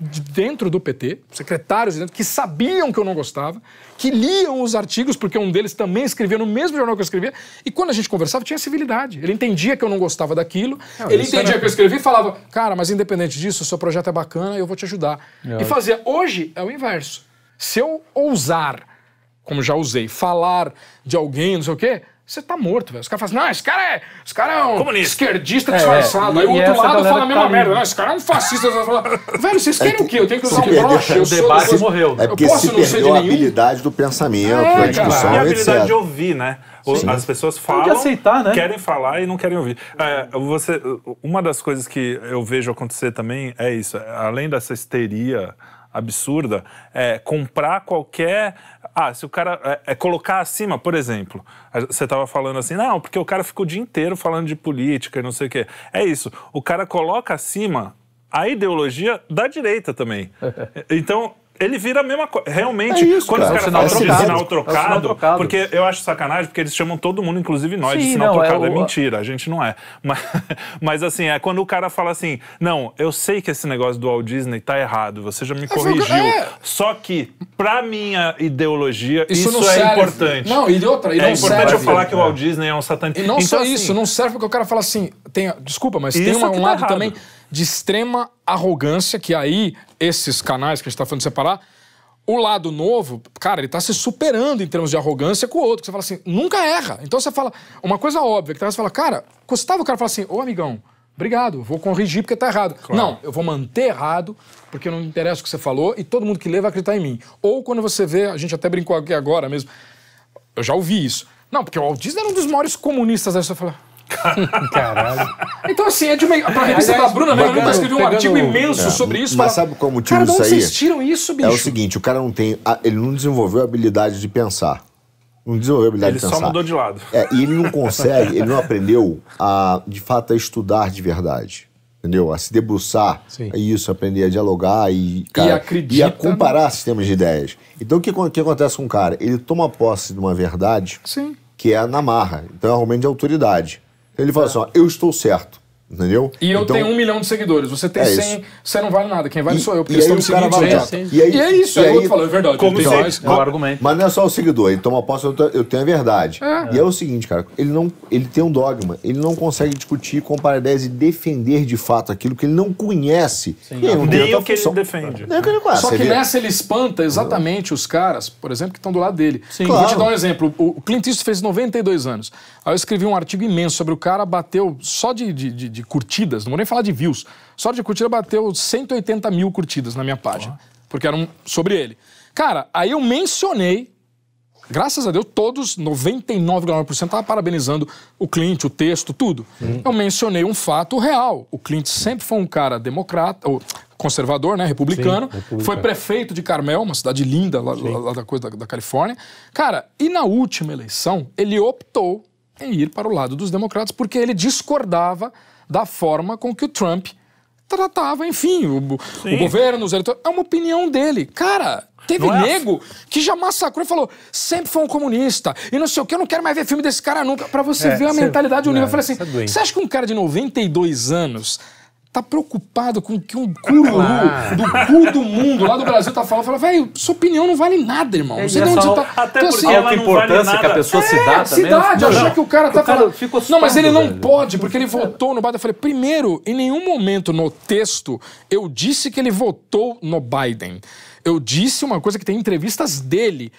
de dentro do PT, secretários de dentro, que sabiam que eu não gostava, que liam os artigos, porque um deles também escrevia no mesmo jornal que eu escrevia, e quando a gente conversava tinha civilidade. Ele entendia que eu não gostava daquilo, não, ele entendia era... que eu escrevia e falava, cara, mas independente disso, o seu projeto é bacana, eu vou te ajudar. É e fazia. Hoje é o inverso. Se eu ousar, como já usei, falar de alguém, não sei o quê, você tá morto, velho. Os caras falam assim, não, esse cara é, os cara é um esquerdista esquerdista é, é. disfarçado. É, Aí o outro lado fala a mesma tá merda. Não, esse cara é um fascista. Fala, velho, vocês é querem o quê? Eu tenho que usar um broche. O debate sou... morreu. É porque eu posso se não ser a habilidade do pensamento, é, discussão, E a habilidade etc. de ouvir, né? Sim. As pessoas falam, aceitar, né? querem falar e não querem ouvir. É, você, uma das coisas que eu vejo acontecer também é isso. Além dessa histeria absurda, é, comprar qualquer. Ah, se o cara. É, é colocar acima, por exemplo. Você estava falando assim, não, porque o cara ficou o dia inteiro falando de política e não sei o quê. É isso. O cara coloca acima a ideologia da direita também. Então, ele vira a mesma coisa. Realmente, é isso, quando cara. os caras falam de é sinal é trocado, porque eu acho sacanagem, porque eles chamam todo mundo, inclusive nós, Sim, de sinal não, é trocado. É, o... é, mentira, a gente não é. Mas, mas, assim, é quando o cara fala assim: não, eu sei que esse negócio do Walt Disney tá errado, você já me corrigiu. Só que, pra minha ideologia, isso, isso não é serve. importante. Não, e outra, e não é importante serve. eu falar que o Walt Disney é um satanista. E não então, só assim, isso, não serve porque o cara fala assim: tem, desculpa, mas tem uma, um tá lado também de extrema arrogância, que aí esses canais que a gente está falando de separar, o lado novo, cara, ele está se superando em termos de arrogância com o outro. que Você fala assim, nunca erra. Então você fala, uma coisa óbvia, que tá, você fala, cara, custava o cara falar assim, ô amigão, obrigado, vou corrigir porque tá errado. Claro. Não, eu vou manter errado, porque não interessa o que você falou e todo mundo que lê vai acreditar em mim. Ou quando você vê, a gente até brincou aqui agora mesmo, eu já ouvi isso. Não, porque o Walt Disney era um dos maiores comunistas. Aí você fala, Caralho. Então, assim, é de uma. Pra revista Aliás, da Bruna, mesmo, escreveu um artigo imenso sobre isso. Mas sabe como tira cara, isso aí? Vocês tiram isso, bicho? É o seguinte: o cara não tem. Ele não desenvolveu a habilidade de pensar. Não desenvolveu a habilidade ele de pensar. Ele só mudou de lado. É, e ele não consegue, ele não aprendeu a, de fato, a estudar de verdade. Entendeu? A se debruçar, Sim. É isso, aprender a dialogar e, cara, e, e a comparar no... sistemas de ideias. Então, o que, que acontece com o cara? Ele toma posse de uma verdade Sim. que é na marra. Então, é um aumento de autoridade. Ele fala é. assim: ó, eu estou certo. Entendeu? E eu então, tenho um milhão de seguidores. Você tem é 100, você não vale nada. Quem vale e, sou eu, porque eles estão me seguindo e, aí, e é isso, é e aí, aí o falou, é verdade. Como tem mais, é o argumento. Mas não é só o seguidor, ele então toma posse, eu tenho a verdade. É. E é o seguinte, cara, ele, não, ele tem um dogma, ele não consegue discutir, comparar ideias e defender de fato aquilo que ele não conhece. Sim, ele não nem o que função. ele defende. Nem o que ele conhece. Só que nessa ele espanta exatamente os caras, por exemplo, que estão do lado dele. Sim. Claro. Vou te dar um exemplo. O Clint Eastwood fez 92 anos. Aí eu escrevi um artigo imenso sobre o cara, bateu só de, de, de curtidas, não vou nem falar de views, só de curtida bateu 180 mil curtidas na minha página, oh. porque eram sobre ele. Cara, aí eu mencionei, graças a Deus, todos, 99,9% tava parabenizando o Clint, o texto, tudo. Uhum. Eu mencionei um fato real. O Clint sempre foi um cara democrata, ou conservador, né, republicano, Sim, republicano. foi prefeito de Carmel, uma cidade linda lá, lá, lá da coisa da, da Califórnia. Cara, e na última eleição, ele optou em ir para o lado dos democratas, porque ele discordava da forma com que o Trump tratava, enfim, o, o governo, os eleitores. É uma opinião dele. Cara, Teve é nego que já massacrou e falou: sempre foi um comunista e não sei o que, eu não quero mais ver filme desse cara nunca. Pra você é, ver a mentalidade do é, nível. Eu falei assim: é você acha que um cara de 92 anos tá preocupado com o que um cururu do ah. cu do mundo lá do Brasil tá falando. Fala, velho, sua opinião não vale nada, irmão. Não sei é de onde você tá. Até então, assim, porque é a importância vale que a pessoa é, se dá também. Cidade, né? achar que o cara tá o cara falando. Ficou não, mas ele não velho. pode, porque ele votou no Biden. Eu falei, primeiro, em nenhum momento no texto eu disse que ele votou no Biden. Eu disse uma coisa que tem entrevistas dele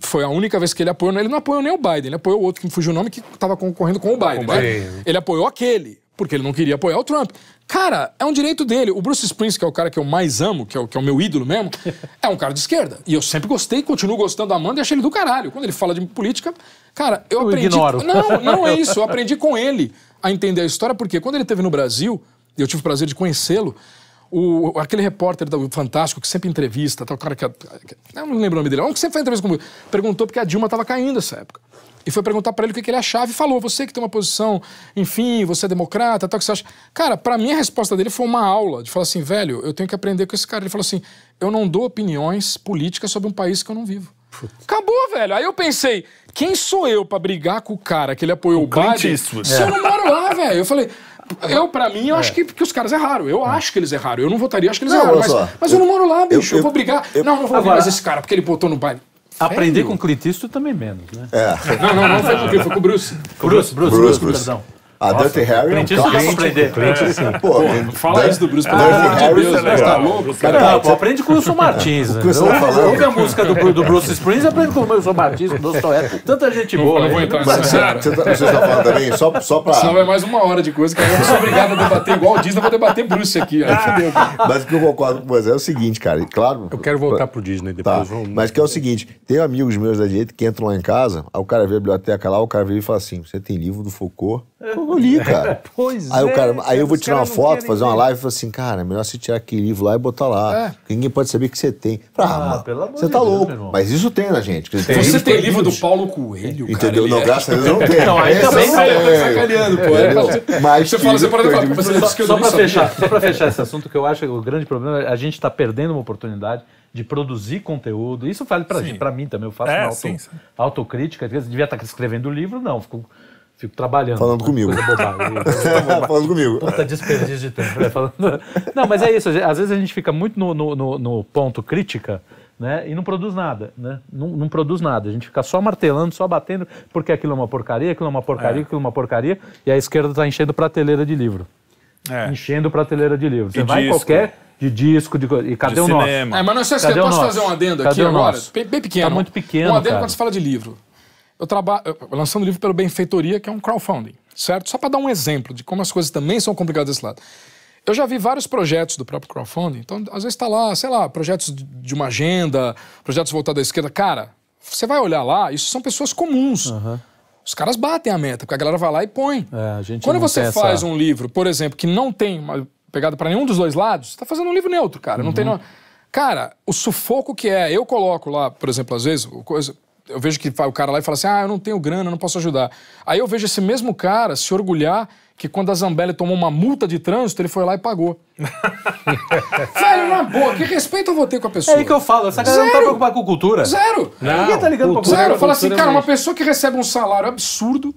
foi a única vez que ele apoiou. Ele não apoiou nem o Biden, ele apoiou o outro que me fugiu o nome, que estava concorrendo com o Biden. Com né? Biden. Ele apoiou aquele porque ele não queria apoiar o Trump. Cara, é um direito dele. O Bruce Springsteen, que é o cara que eu mais amo, que é o, que é o meu ídolo mesmo, é um cara de esquerda. E eu sempre gostei, continuo gostando da Amanda e achei ele do caralho. Quando ele fala de política, cara, eu, eu aprendi. Ignoro. Não, não é isso. Eu aprendi com ele a entender a história, porque quando ele esteve no Brasil, e eu tive o prazer de conhecê-lo, o, aquele repórter do Fantástico que sempre entrevista, tal, o cara que, é, que, é, Eu não lembro o nome dele, é um que sempre faz entrevista comigo. Perguntou porque a Dilma estava caindo nessa época e foi perguntar para ele o que, que, ele achava e falou: você que tem uma posição, enfim, você é democrata, tal, o que você acha? Cara, para mim a resposta dele foi uma aula de falar assim, velho, eu tenho que aprender com esse cara. Ele falou assim: eu não dou opiniões políticas sobre um país que eu não vivo. Acabou, velho. Aí eu pensei, quem sou eu para brigar com o cara que ele apoiou o, o Biden? Se eu é. não moro lá, velho. Eu falei, eu, para mim, eu é. acho que, que os caras erraram. Eu é. acho que eles erraram. Eu não votaria, acho que eles não, erraram. Mas, mas eu, eu, não moro lá, bicho. Eu, eu, eu vou brigar. não, não vou brigar mais esse cara, porque ele botou no baile. Aprender com Clint Eastwood também menos, né? É. Não, não, não foi com o foi com o Bruce. Bruce, Bruce, Bruce, Bruce, Bruce. perdão. A ah, Nossa, Dirty Harry é um clássico. Clint, Clint é. assim. Pô, Pô fala isso do Bruce Pelo Harry, de Deus, né, tá louco? Cara, tipo, aprende com o Wilson Martins. É. O falando. Né? Ouve a música do, do Bruce Springsteen, aprende com o Wilson Martins, com o Dostoiévski. Tanta gente boa. Não, não vou entrar nisso. Né? Você está tá falando também, só, só pra... Senão é mais uma hora de coisa, que eu sou obrigado a debater igual o Disney, eu vou debater Bruce aqui. Mas o que eu concordo com você é o seguinte, cara, claro... Eu quero voltar pro Disney tá. depois. Tá. Mas que é o seguinte, tem amigos meus da direita que entram lá em casa, aí o cara vê a biblioteca lá, o cara vê e fala assim, você tem livro do Foucault? eu li, é, cara. pois aí é. O cara, aí eu vou tirar uma foto, fazer uma live e falar assim, cara, é melhor você tirar aquele livro lá e botar lá. É. Ninguém pode saber que você tem. Ah, ah mano, você tá Deus, louco. Mas isso tem na gente. Tem, você tem, livro do Paulo Coelho, Entendeu? É. Não, é. graças a Deus não tem. Não, aí também tá, tá sacaneando, pô. Tá- Mas você fala, você pode falar, Só pra fechar esse assunto, que eu acho que o grande problema é a gente tá perdendo uma oportunidade de produzir conteúdo. Isso vale para mim também. Eu faço é, uma auto, sim, sim. autocrítica. Às vezes devia estar tá escrevendo livro, não. Fico Fico trabalhando. Falando comigo. falando comigo. Puta desperdício de tempo. Né? Falando... Não, mas é isso. Às vezes a gente fica muito no, no, no ponto crítica né? E não produz nada, né? Não, não, produz nada. A gente fica só martelando, só batendo, porque aquilo é uma porcaria, aquilo é uma porcaria, é. aquilo é uma porcaria, e a esquerda está enchendo prateleira de livro. É. Enchendo prateleira de livro. Você vai disco. em qualquer de disco, de E cadê de o cinema. nosso? É, mas não sei se eu posso nosso? fazer um adendo cadê aqui agora? Bem, bem, pequeno. Tá muito pequeno. Um adendo cara. quando você fala de livro. Eu trabalho lançando livro pelo Benfeitoria, que é um crowdfunding, certo? Só para dar um exemplo de como as coisas também são complicadas desse lado. Eu já vi vários projetos do próprio crowdfunding. Então, às vezes está lá, sei lá, projetos de uma agenda, projetos voltados à esquerda. Cara, você vai olhar lá, isso são pessoas comuns. Uhum. Os caras batem a meta, porque a galera vai lá e põe. É, Quando você faz essa... um livro, por exemplo, que não tem uma pegada para nenhum dos dois lados, você tá fazendo um livro neutro, cara. Uhum. Não tem. Uhum. No... Cara, o sufoco que é, eu coloco lá, por exemplo, às vezes, coisa, eu vejo que o cara lá e fala assim: ah, eu não tenho grana, não posso ajudar. Aí eu vejo esse mesmo cara se orgulhar que quando a Zambelli tomou uma multa de trânsito, ele foi lá e pagou. Velho, na boa, que respeito eu vou ter com a é pessoa? É aí que eu falo, essa galera não tá preocupada com cultura. Zero! Não, Ninguém tá ligando cultura, pra cultura. Zero, é fala assim, cara, uma pessoa que recebe um salário absurdo,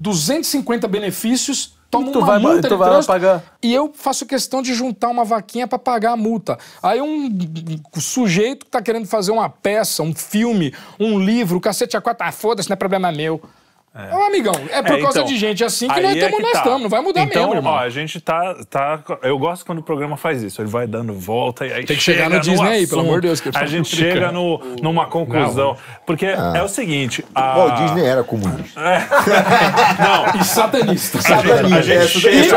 250 benefícios, tomo tu uma vai, multa tu vai pagar. e eu faço questão de juntar uma vaquinha para pagar a multa. Aí um sujeito que tá querendo fazer uma peça, um filme, um livro, cacete a quatro, ah, foda-se, não é problema meu. É. Ô, amigão, é por é, causa então, de gente assim que nós estamos, é nós estamos, tá. não vai mudar então, mesmo. Então, ó, a gente tá, tá. Eu gosto quando o programa faz isso, ele vai dando volta e aí. Tem que chegar no, no Disney aí, pelo amor de Deus. Que a gente chega no, numa conclusão. Não. Porque ah. é o seguinte. A... Bom, o Disney era comunista. É. não. E satanista. Satanista. A gente, satanista,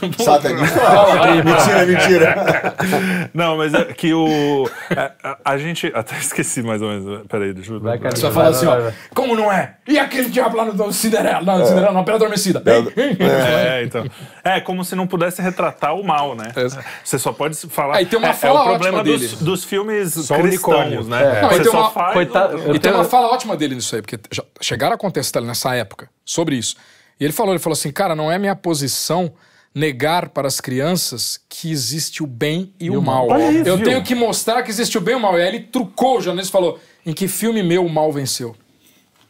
a gente é Satanista. mentira, mentira. não, mas é que o. É, a, gente. Até esqueci mais ou menos. Peraí, deixa eu. só fala assim, ó. Como não é? E aquele diabo lá no do Cinderela, não, Cinderela, uma Bela Adormecida. É, então. É como se não pudesse retratar o mal, né? Você só pode falar. Aí tem uma é, é fala é, o problema Dos, dos filmes só cristãos, né? né? É. Não, e tem, uma, coitado, e tem uma fala ótima dele nisso aí, porque chegaram a contestar nessa época sobre isso. E ele falou, ele falou assim, cara, não é minha posição negar para as crianças que existe o bem e, e o mal. eu tenho que mostrar que existe o bem e o mal. E aí ele trucou o jornalista e falou: em que filme meu o mal venceu?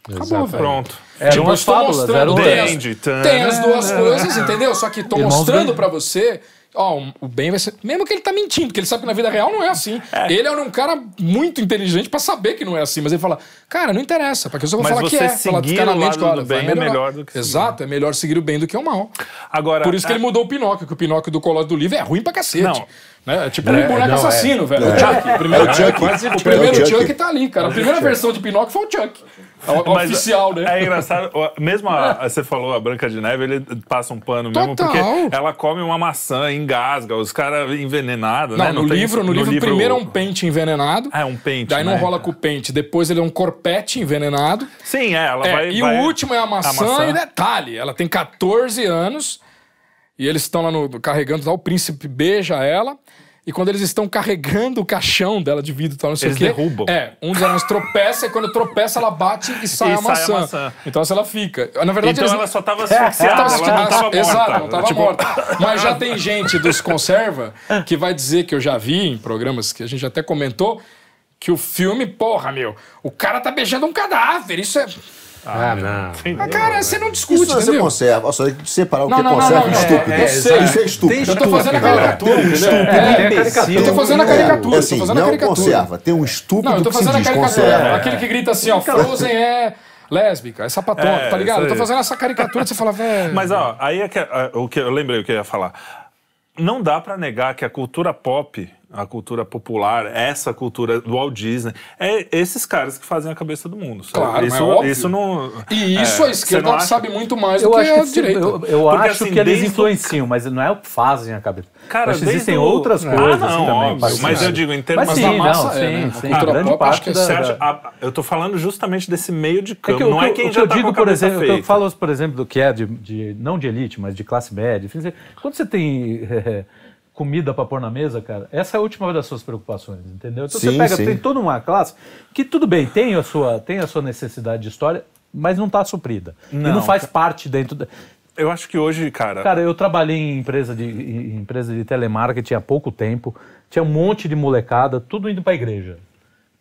Acabou, Exato, velho. Pronto. É, tinha umas fábulas, era um tem, tem as duas coisas, entendeu? Só que estou mostrando para você ó, oh, o bem vai ser. Mesmo que ele tá mentindo, porque ele sabe que na vida real não é assim. É. Ele é um cara muito inteligente para saber que não é assim, mas ele fala, cara, não interessa, porque eu vou falar que é. Falar claramente que é, olha, bem é melhor do que Exato, é melhor seguir o bem do que o mal. Agora, Por isso que é... ele mudou o Pinóquio, que o Pinóquio do Colóquio do Livro é ruim pra cacete. Não. Né? É tipo é, um é, boneco não, é. assassino, é, velho. É. O Chuck. O primeiro, é Chuck. Quase, o primeiro Chuck. Chuck tá ali, cara. A primeira versão de Pinóquio foi o Chuck. O, Mas oficial, né? É engraçado, mesmo a, você falou, a Branca de Neve, ele passa um pano mesmo, Total. porque ela come uma maçã, engasga, os caras envenenados, né? No, livro, no, livro, no livro, primeiro é um pente envenenado. É, um pente. Daí né? não rola com o pente. Depois ele é um corpete envenenado. Sim, é, ela vai. E vai, o último é a maçã, a maçã, e detalhe, ela tem 14 anos. E eles estão lá no, carregando, tal, o príncipe beija ela. E quando eles estão carregando o caixão dela de vidro e tal, não sei eles o quê. Eles derrubam. É, um dos anões tropeça e quando tropeça ela bate e sai, e a, maçã. a, maçã. Então essa assim, ela fica. Ah, na verdade, então eles... ela só tava é, asfixiada, é, ela, ela não tava morta. Exato, não tava tipo... morta. Mas já tem gente dos conserva que vai dizer que eu já vi em programas que a gente até comentou que o filme, porra, meu, o cara tá beijando um cadáver. Isso é ah, ah não. cara, você não discute, isso você conserva. Só tem que separar o que não, conserva não, não, é é, estúpido. É, é, isso é, é estúpido. Eu tô fazendo a assim, caricatura. Estúpido. Eu tô fazendo a caricatura. Assim, não conserva. Tem um estúpido que se caricatura. Aquele que grita assim, ó, Frozen é lésbica, é sapatona, é, tá ligado? Eu tô fazendo essa caricatura e você fala, velho. Mas, ó, aí é que, é, o que eu lembrei o que eu ia falar. Não dá para negar que a cultura pop a cultura popular, essa cultura do Walt Disney, é esses caras que fazem a cabeça do mundo. Sabe? Claro, isso, é isso não. E isso é, a esquerda acha... sabe muito mais eu do que acho que a que direita. Eu, eu Porque, acho assim, que eles influenciam, mas não é o que fazem a cabeça. Cara, existem outras ah, coisas ah, não, assim, também. Óbvio, mas eu digo, em termos mas, sim, da massa, não, sim, é, né? sim, a grande própria, parte da, da... eu estou falando justamente desse meio de campo. É que, não é que, é quem tá que já está por exemplo, Eu falo, por exemplo, do que é de, não de elite, mas de classe média. Quando você tem comida para pôr na mesa, cara, essa é a última das suas preocupações, entendeu? Então sim, você pega, sim. tem toda uma classe que tudo bem, tem a sua, tem a sua necessidade de história, mas não está suprida. Não, e não faz parte dentro da... Eu acho que hoje, cara. Cara, eu trabalhei em empresa de, em empresa de telemarketing há pouco tempo. Tinha um monte de molecada, tudo indo para a igreja.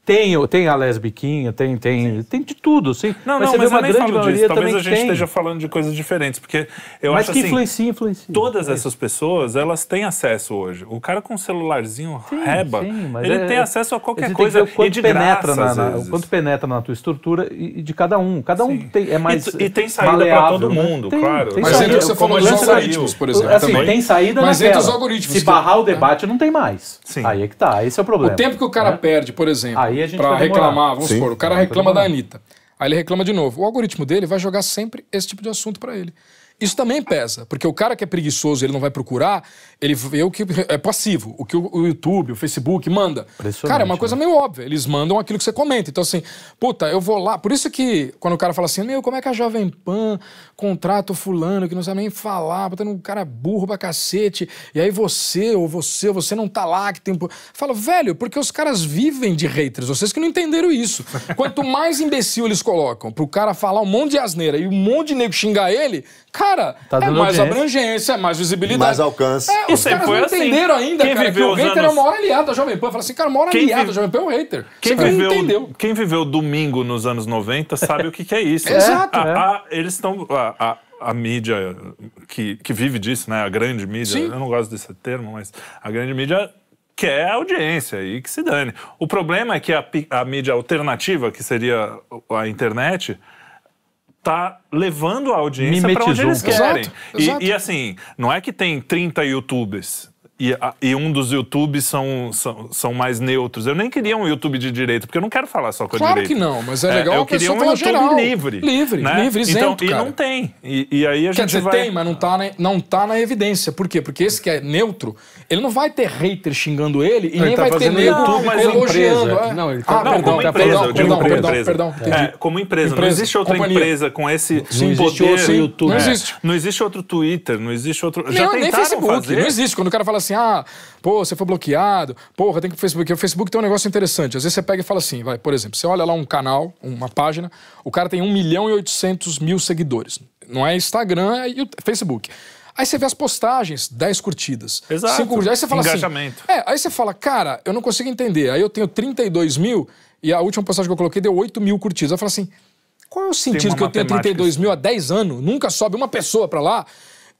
Tem, tem a lesbiquinha, tem, tem, tem de tudo. Sim. Não, mas não, mas uma eu grande nem falo disso. Talvez a gente tem. esteja falando de coisas diferentes, porque eu mas acho que assim, influencia, influencia. Todas é. essas pessoas, elas têm acesso hoje. O cara com um celularzinho sim, reba, sim, ele é, tem acesso a qualquer coisa ele e de penetra graça, na, na, quanto penetra na tua estrutura e, e de cada um. Cada um tem, é mais E, e tem saída para todo né? mundo, né? claro. Tem, mas entra o que você falou de algoritmos, por exemplo, assim, também. tem saída mas entra os algoritmos. Se barrar o debate, não tem mais. Aí é que tá, esse é o problema. O tempo que o cara né? perde, por exemplo, para reclamar. Vamos Sim. supor, o cara reclama da Anitta. Aí ele reclama de novo. O algoritmo dele vai jogar sempre esse tipo de assunto para ele. Isso também pesa, porque o cara que é preguiçoso, ele não vai procurar, ele vê o que é passivo, o que o YouTube, o Facebook manda. Cara, é uma coisa né? meio óbvia, eles mandam aquilo que você comenta. Então assim, puta, eu vou lá. Por isso que quando o cara fala assim, meu, como é que a Jovem Pan contrata o fulano que não sabe nem falar, botando um cara burro pra cacete, e aí você ou você, você não tá lá que tem... Fala, velho, porque os caras vivem de haters, vocês que não entenderam isso. Quanto mais imbecil eles colocam pro cara falar um monte de asneira e um monte de nego xingar ele, cara, Cara, tá é mais audiência. abrangência, é mais visibilidade. Mais alcance. É, os caras não assim. entenderam ainda, quem cara, que o hater é anos... é o maior aliado da Jovem Pan. Fala assim, cara, o maior quem aliado da Jovem Pan é o hater. Quem Você viveu, entendeu. Quem viveu domingo nos anos 90 sabe o que, que é isso. Exato. É. eles estão... A, a mídia que, que vive disso, né? A grande mídia, Sim. eu não gosto desse termo, mas a grande mídia quer audiência e que se dane. O problema é que a, a mídia alternativa, que seria a internet, tá levando a audiência para onde eles querem. Exato, exato. E, e, assim, não é que tem 30 youtubers e, e, um dos YouTubes são, são, são mais neutros. Eu nem queria um YouTube de direita, porque eu não quero falar só com a claro direita. Claro que não, mas é, é legal é, eu queria um YouTube geral. livre. Livre, né? livre, isento, então, E cara. não tem. E, e, aí a Quer gente dizer, vai... tem, mas não tá, na, não tá na evidência. Por quê? Porque esse que é neutro, ele não vai ter hater xingando ele e ele nem tá vai ter neutro elogiando. É. Não, ele tá... Ah, não, perdão, como tá, empresa, perdão, eu perdão, empresa. perdão, perdão, é, como empresa, empresa, não existe outra companhia. empresa com esse não poder. Não é. existe outro YouTube. Não existe outro Twitter, não existe outro... Já tentaram fazer. Não existe, quando o cara fala assim, assim, ah, pô, você foi bloqueado, porra, tem que o Facebook. O Facebook tem um negócio interessante. Às vezes você pega e fala assim, vai, por exemplo, você olha lá um canal, uma página, o cara tem 1 milhão e 800 mil seguidores. Não é Instagram, é, é Facebook. Aí você vê as postagens, 10 curtidas. Exato. 5 curtidas. Aí você fala assim, Engajamento. assim. É, aí você fala, cara, eu não consigo entender. Aí eu tenho 32 mil e a última postagem que eu coloquei deu 8 mil curtidas. Aí eu falo assim, qual é o sentido que eu tenho 32 assim. mil há 10 anos? Nunca sobe uma pessoa para lá.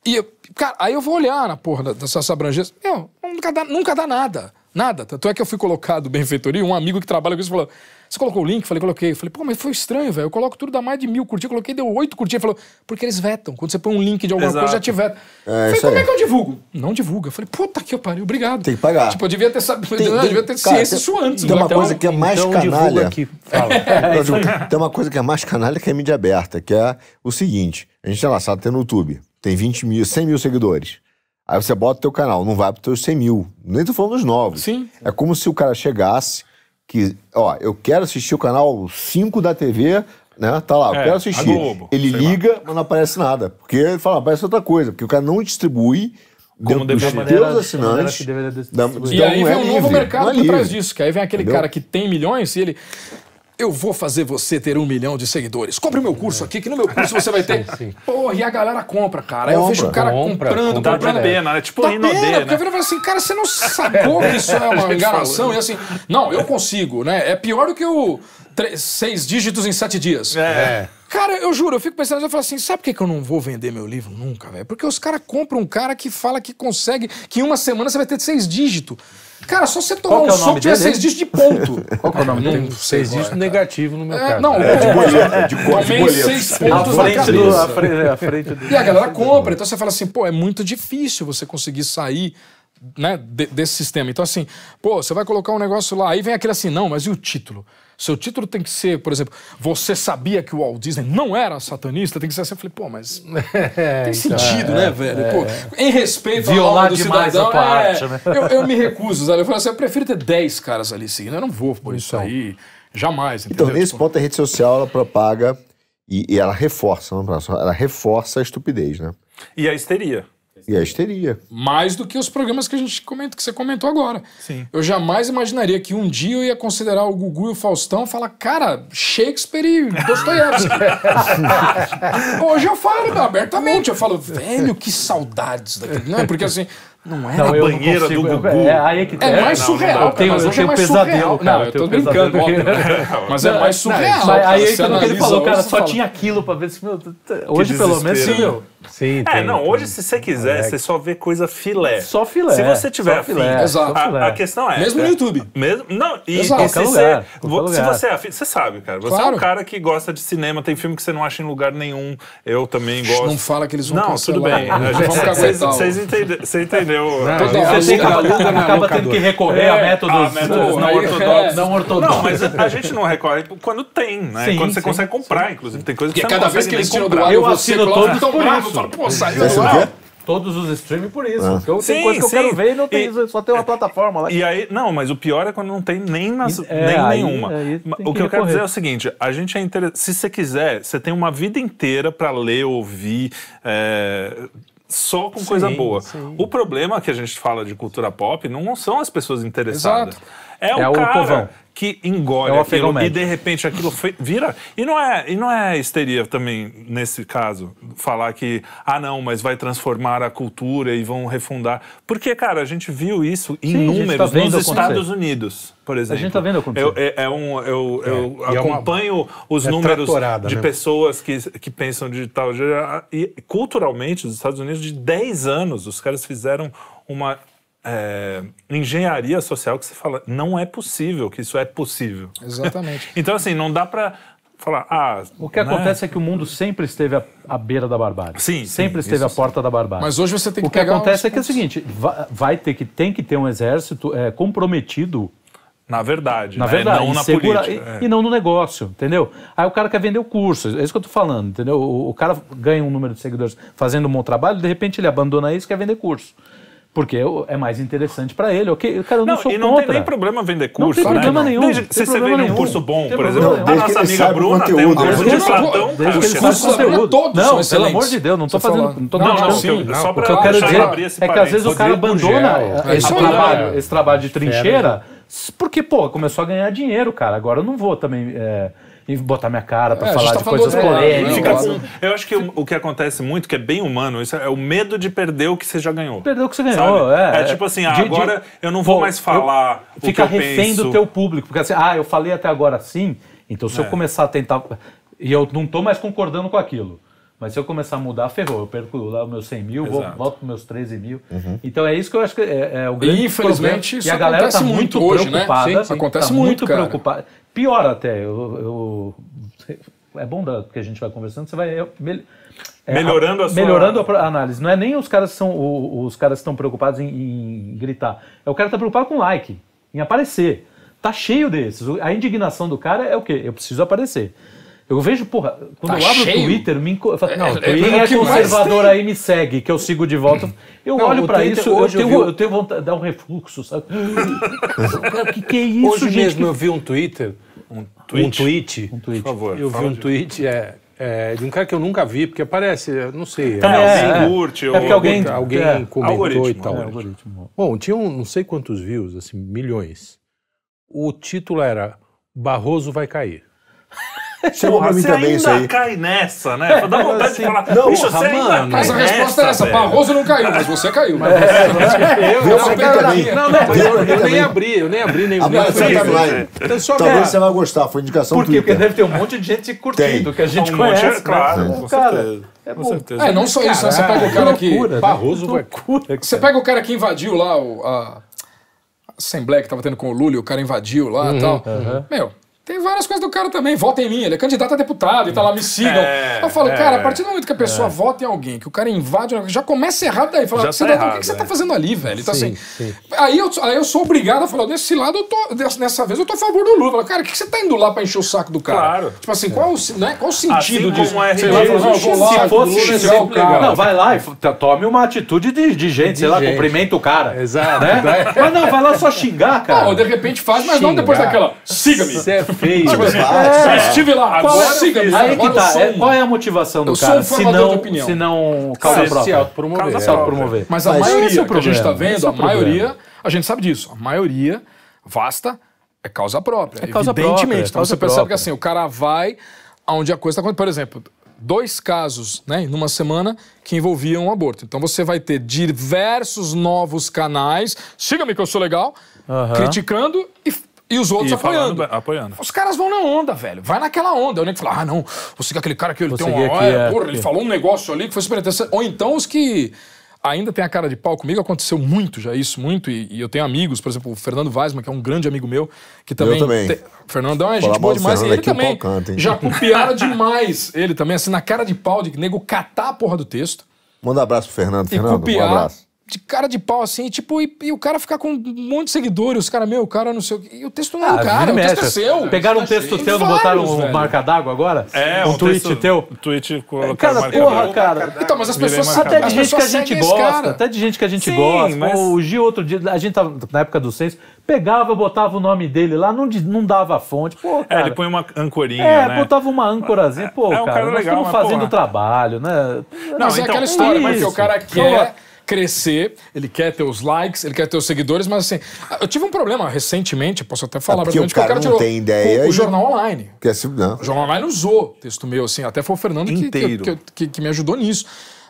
E, eu, cara, aí eu vou olhar na porra dessa abrangência. Meu, nunca dá, nunca dá nada. Nada. Tanto é que eu fui colocado benfeitoria, um amigo que trabalha com isso falou. Você colocou o link? Falei, coloquei. Falei, pô, mas foi estranho, velho. Eu coloco tudo, dá mais de mil curtidas. Coloquei, deu oito curtidas. Falou, porque eles vetam. Quando você põe um link de alguma Exato. coisa, já te vetam. É, falei, como é que eu divulgo? Não divulga. Falei, puta que eu pariu, obrigado. Tem que pagar. Tipo, eu devia ter sabido, tem, eu devia ter cara, ciência tem, isso antes. Tem uma então, coisa que é mais então, então canalha. Aqui, fala. É, é, então, tem uma coisa que é mais canalha que é mídia aberta, que é o seguinte. A gente, é lá, sabe, tem no YouTube. Tem 20 mil, 100 mil seguidores. Aí você bota o teu canal, não vai para os teus 100 mil. Nem tô falando dos novos. Sim. É como se o cara chegasse que, ó, eu quero assistir o canal 5 da TV, né? Tá lá, eu é, quero assistir. Globo, ele liga, lá. mas não aparece nada. Porque ele fala, aparece outra coisa, porque o cara não distribui como deve dos teus assinantes. Da, e aí então vem um é novo mercado é por trás disso, que aí vem aquele Entendeu? cara que tem milhões e ele eu vou fazer você ter um milhão de seguidores. Compre meu curso é. aqui, que no meu curso você vai ter. Porra, e a galera compra, cara. Compra, eu vejo o cara compra, comprando, compra, comprando. Né? É tipo dá pena, né? Tipo, dá pena, D, porque eu viro assim, cara, você não sacou que isso é uma enganação? E assim, não, eu consigo, né? É pior do que o seis dígitos em sete dias. É. Cara, eu juro, eu fico pensando, eu falo assim, sabe por que, que eu não vou vender meu livro nunca, velho? Porque os caras compram um cara que fala que consegue, que em uma semana você vai ter seis dígitos. Cara, só você tomar é um soco tiver seis dígitos de ponto. Qual que é o nome dele? Seis dígitos negativo no meu É, caso. não, é, de é. boleto, é de, go- seis pontos na frente do, frente, frente do... E a galera compra. Então você fala assim, pô, é muito difícil você conseguir sair né, de- desse sistema. Então, assim, pô, você vai colocar um negócio lá, aí vem aquele assim, não, mas e o título? Seu título tem que ser, por exemplo, você sabia que o Walt Disney não era satanista? Tem que ser assim. Eu falei, pô, mas. É, tem então, sentido, é, né, velho? É, pô, em respeito Violar ao do demais cidadão, a é, tua arte, né? eu, eu, me recuso, sabe? Eu falei assim, eu prefiro ter 10 caras ali seguindo. Eu não vou por isso então, aí. Jamais, então, entendeu? Então, nesse tipo, ponto, a rede social ela propaga e, e ela reforça, não, ela reforça a estupidez, né? E a histeria. E a histeria. Mais do que os programas que a gente comenta, que você comentou agora. Sim. Eu jamais imaginaria que um dia eu ia considerar o Gugu e o Faustão e falar, cara, Shakespeare e Dostoiévski. Hoje eu falo abertamente, eu falo, velho, que saudades daquele. Não, é porque assim, não é não, a banheira consigo, do Gugu. É, é, aí que é, é mais não, surreal. Não, eu tenho, eu tenho é mais pesadelo, surreal. Não, eu tô brincando. Mas é mais surreal. Mas aí entra que ele falou, cara, só tinha aquilo pra ver. Hoje, pelo menos, meu. Sim, é, não, tem. hoje se você quiser, Alex. É. você só vê coisa filé. Só filé. Se você tiver afim. Filé, Exato. A, a, questão é. Mesmo no é, YouTube. Mesmo, não, e, Exato. se, você, se você é afim, você sabe, cara. Você é um cara que gosta de cinema, tem filme que você não acha em lugar nenhum. Eu também gosto. Não fala que eles vão Não, tudo bem. vocês, entenderam você entendeu eu. Não, toda você acaba, acaba tendo que recorrer é, a métodos, a métodos não, ortodoxos. não ortodoxos. Não, mas a gente não recorre quando tem, né? Sim, quando você sim, consegue comprar, sim. inclusive. Tem coisa que é você cada não vez que eles tiram do ar, eu assino todos tão bravo. pô, saiu do ar todos os streams por isso. Ah. Eu, sim, tem coisa que sim. eu quero ver e não tem, e, só tem uma é. plataforma lá. E aí, não, mas o pior é quando não tem nem, nas, é, nem nenhuma. Aí o que, que eu quero dizer é o seguinte: a gente é inter... Se você quiser, você tem uma vida inteira para ler, ouvir. É só com sim, coisa boa. Sim. O problema que a gente fala de cultura pop não são as pessoas interessadas. Exato. É, o, é o cara povão que engole é aquilo e de repente aquilo foi, vira. E não, é, e não é histeria também, nesse caso, falar que, ah, não, mas vai transformar a cultura e vão refundar. Porque, cara, a gente viu isso em Sim, tá números tá nos Estados Unidos, por exemplo. A gente tá vendo Eu, é, é um, eu, é, é acompanho uma, os é números de né? pessoas que, que pensam tal. E culturalmente, os Estados Unidos, de 10 anos, os caras fizeram uma é, engenharia social que você fala, não é possível que isso é possível. Exatamente. então, assim, não dá para falar, ah. O que né? acontece é que o mundo sempre esteve à, à beira da barbárie. Sim. Sempre sim, esteve à sim. porta da barbárie. Mas hoje você tem que O que acontece é que é o seguinte: vai, vai, ter que, tem que ter um exército é, comprometido. Na verdade, na né? verdade, e não na segura, política. E, é. e, não no negócio, entendeu? Aí o cara quer vender o curso, é isso que eu tô falando, entendeu? O, o cara ganha um número de seguidores fazendo um bom trabalho, de repente ele abandona isso e quer vender curso porque é mais interessante para ele. Ok, cara, eu não, não sou e não contra. tem nem problema vender curso, não tem problema né? nenhum. Desde você vende um curso bom, por exemplo, não, a nossa amiga Bruna tem um curso de Platão, desde cara. Desde que todos não, pelo amor de Deus, não estou fazendo, não tô não, não, sim, não, só para que eu quero dizer é que às vezes o cara abandona esse trabalho, de trincheira porque, pô, começou a ganhar dinheiro, cara. Agora eu não vou também é, e botar minha cara para é, falar tá de coisas do... polêmicas. Né? eu acho que o, o, que acontece muito, que é bem humano, isso é, o medo de perder o que você já ganhou. Perder o que você ganhou, é, é, tipo assim, de, ah, agora de, eu não vou pô, mais falar eu, o fica que eu refém penso. do teu público, porque assim, ah, eu falei até agora sim então se eu é. começar a tentar e eu não tô mais concordando com aquilo. Mas se eu começar a mudar, ferrou. Eu perco lá os meus 100 mil, vou, volto meus 13 mil. Uhum. Então é isso que eu acho que é, é o grande e, Infelizmente, problema. isso e a galera está muito, muito hoje, né? preocupada. Né? Sim, tá acontece tá muito, muito preocupada. Pior até, eu, eu é bom da, que a gente vai conversando, você vai é, melhorando, a, a sua... melhorando a análise. Não é nem os caras são os, os caras estão preocupados em, em, gritar. É o cara está preocupado com like, em aparecer. Tá cheio desses. A indignação do cara é o quê? Eu preciso aparecer. Eu vejo, porra, quando tá eu abro cheio. o Twitter, me falo, não, quem é, é, é, é, é conservador aí me segue, que eu sigo de volta. Eu não, olho para isso, hoje eu, tenho, vi... eu tenho vontade de dar um refluxo, sabe? o que, que é isso, hoje gente? Hoje mesmo que... eu vi um Twitter um tweet? Um tweet. Um tweet. Por favor. Eu vi um de... tweet é, é, de um cara que eu nunca vi, porque parece, não sei. Tá, é, é alguém é. curte. É, ou... porque alguém, alguém é, comentou e tal. É, né? Algoritmo. Bom, tinha um, não sei quantos views, assim, milhões. O título era Barroso vai cair. Chegou Porra, pra mim também isso aí. cai nessa, né? Dá vontade assim, de falar. Não, bicho, você ainda Mas a resposta é essa. Velho. Barroso não caiu, mas você caiu. Mas é, eu, eu, não, pera, não, não, eu, eu nem abri, eu nem abri, nem abri. Tá então, Talvez você vai gostar, foi indicação Por quê? Porque deve ter um monte de gente curtindo, que a gente conhece. Né? Claro, cara. É Com certeza. É, não só isso, né? Você pega o cara que. Barroso, né? loucura, Você pega o cara que invadiu lá o, a Assembleia que tava tendo com o Lula, o cara invadiu lá e uhum, tal. Uhum. Meu, tem várias coisas do cara também. Vota em mim, ele é candidato a deputado e tá lá, me sigam. É, eu falo, é, cara, a partir do momento que a pessoa é. vota em alguém, que o cara invade, já começa errado daí. Fala, já tá errado, o que, que você tá é. fazendo ali, velho? Então, sim, assim, sim. Aí, eu, aí eu sou obrigado a falar, desse lado eu tô, nessa vez eu tô a favor do Lula. Falo, cara, o que, que você tá indo lá pra encher o saco do cara? Claro. Tipo assim, qual, né, qual o assim sentido assim disso? Como é, lá, se lá, fosse Lula, é legal, cara. Não, vai lá e tome uma atitude de, de gente, de sei gente. lá, cumprimenta o cara. Exato. Né? Mas não, vai lá só xingar, cara. Não, de repente faz, mas não depois daquela, siga-me fez Tipo, assim, é, é, é, estive lá, qual é agora é, siga, aí que tá. é, qual é a motivação do eu cara? se não, Se não causa própria. Se autopromover. Causa é, Mas, mas a maioria é que a gente está vendo, a maioria, a gente sabe disso, a maioria vasta é causa própria. É causa evidentemente. Própria, então você percebe que assim, o cara vai aonde a coisa está acontecendo. Por exemplo, dois casos né, numa semana que envolviam aborto. Então você vai ter diversos novos canais, siga-me que eu sou legal, criticando e e os outros e apoiando. Falando, apoiando. Os caras vão na onda, velho. Vai naquela onda. o nego fala ah, não, vou seguir aquele cara que ele tem uma hora, é, porra, é. ele falou um negócio ali que foi super interessante. Ou então os que ainda tem a cara de pau comigo, aconteceu muito já isso, muito, e, e eu tenho amigos, por exemplo, o Fernando Weisman, que é um grande amigo meu, que também... Eu também. Te... Fernando é Fala gente boa demais, Fernando ele é também canta, já copiaram demais, ele também, assim, na cara de pau, de nego catar a porra do texto. Manda um abraço pro Fernando, Fernando, copiar, um abraço de cara de pau, assim, tipo, e, e, o cara ficar com um monte de seguidores, os caras, meu, o cara não sei o quê. E o texto não é ah, do cara, o texto é seu. Assim. Pegaram um texto teu, não botaram um marca d'água agora? É, um, um tweet texto, teu? Um tweet com Cara, marca porra, cara. Então, mas as pessoas Até de gente que a gente gosta, até de gente que a gente gosta. Mas... O Gil, outro dia, a gente tava na época do Senso, pegava, botava o nome dele lá, não, não dava fonte. Pô, cara. É, ele põe uma ancorinha. É, né? botava uma âncorazinha. É, Pô, é, é um cara, cara legal, nós estamos fazendo trabalho, né? Não, mas é então, aquela história, mas é que o cara quer. É crescer, ele quer ter os likes, ele quer ter os seguidores, mas assim, eu tive um problema recentemente, posso até falar, é porque o cara, o cara não tem ideia. O, o jornal online. Que é, não. O jornal online usou texto meu, assim, até foi o Fernando Inteiro. que, que, que, que me ajudou nisso.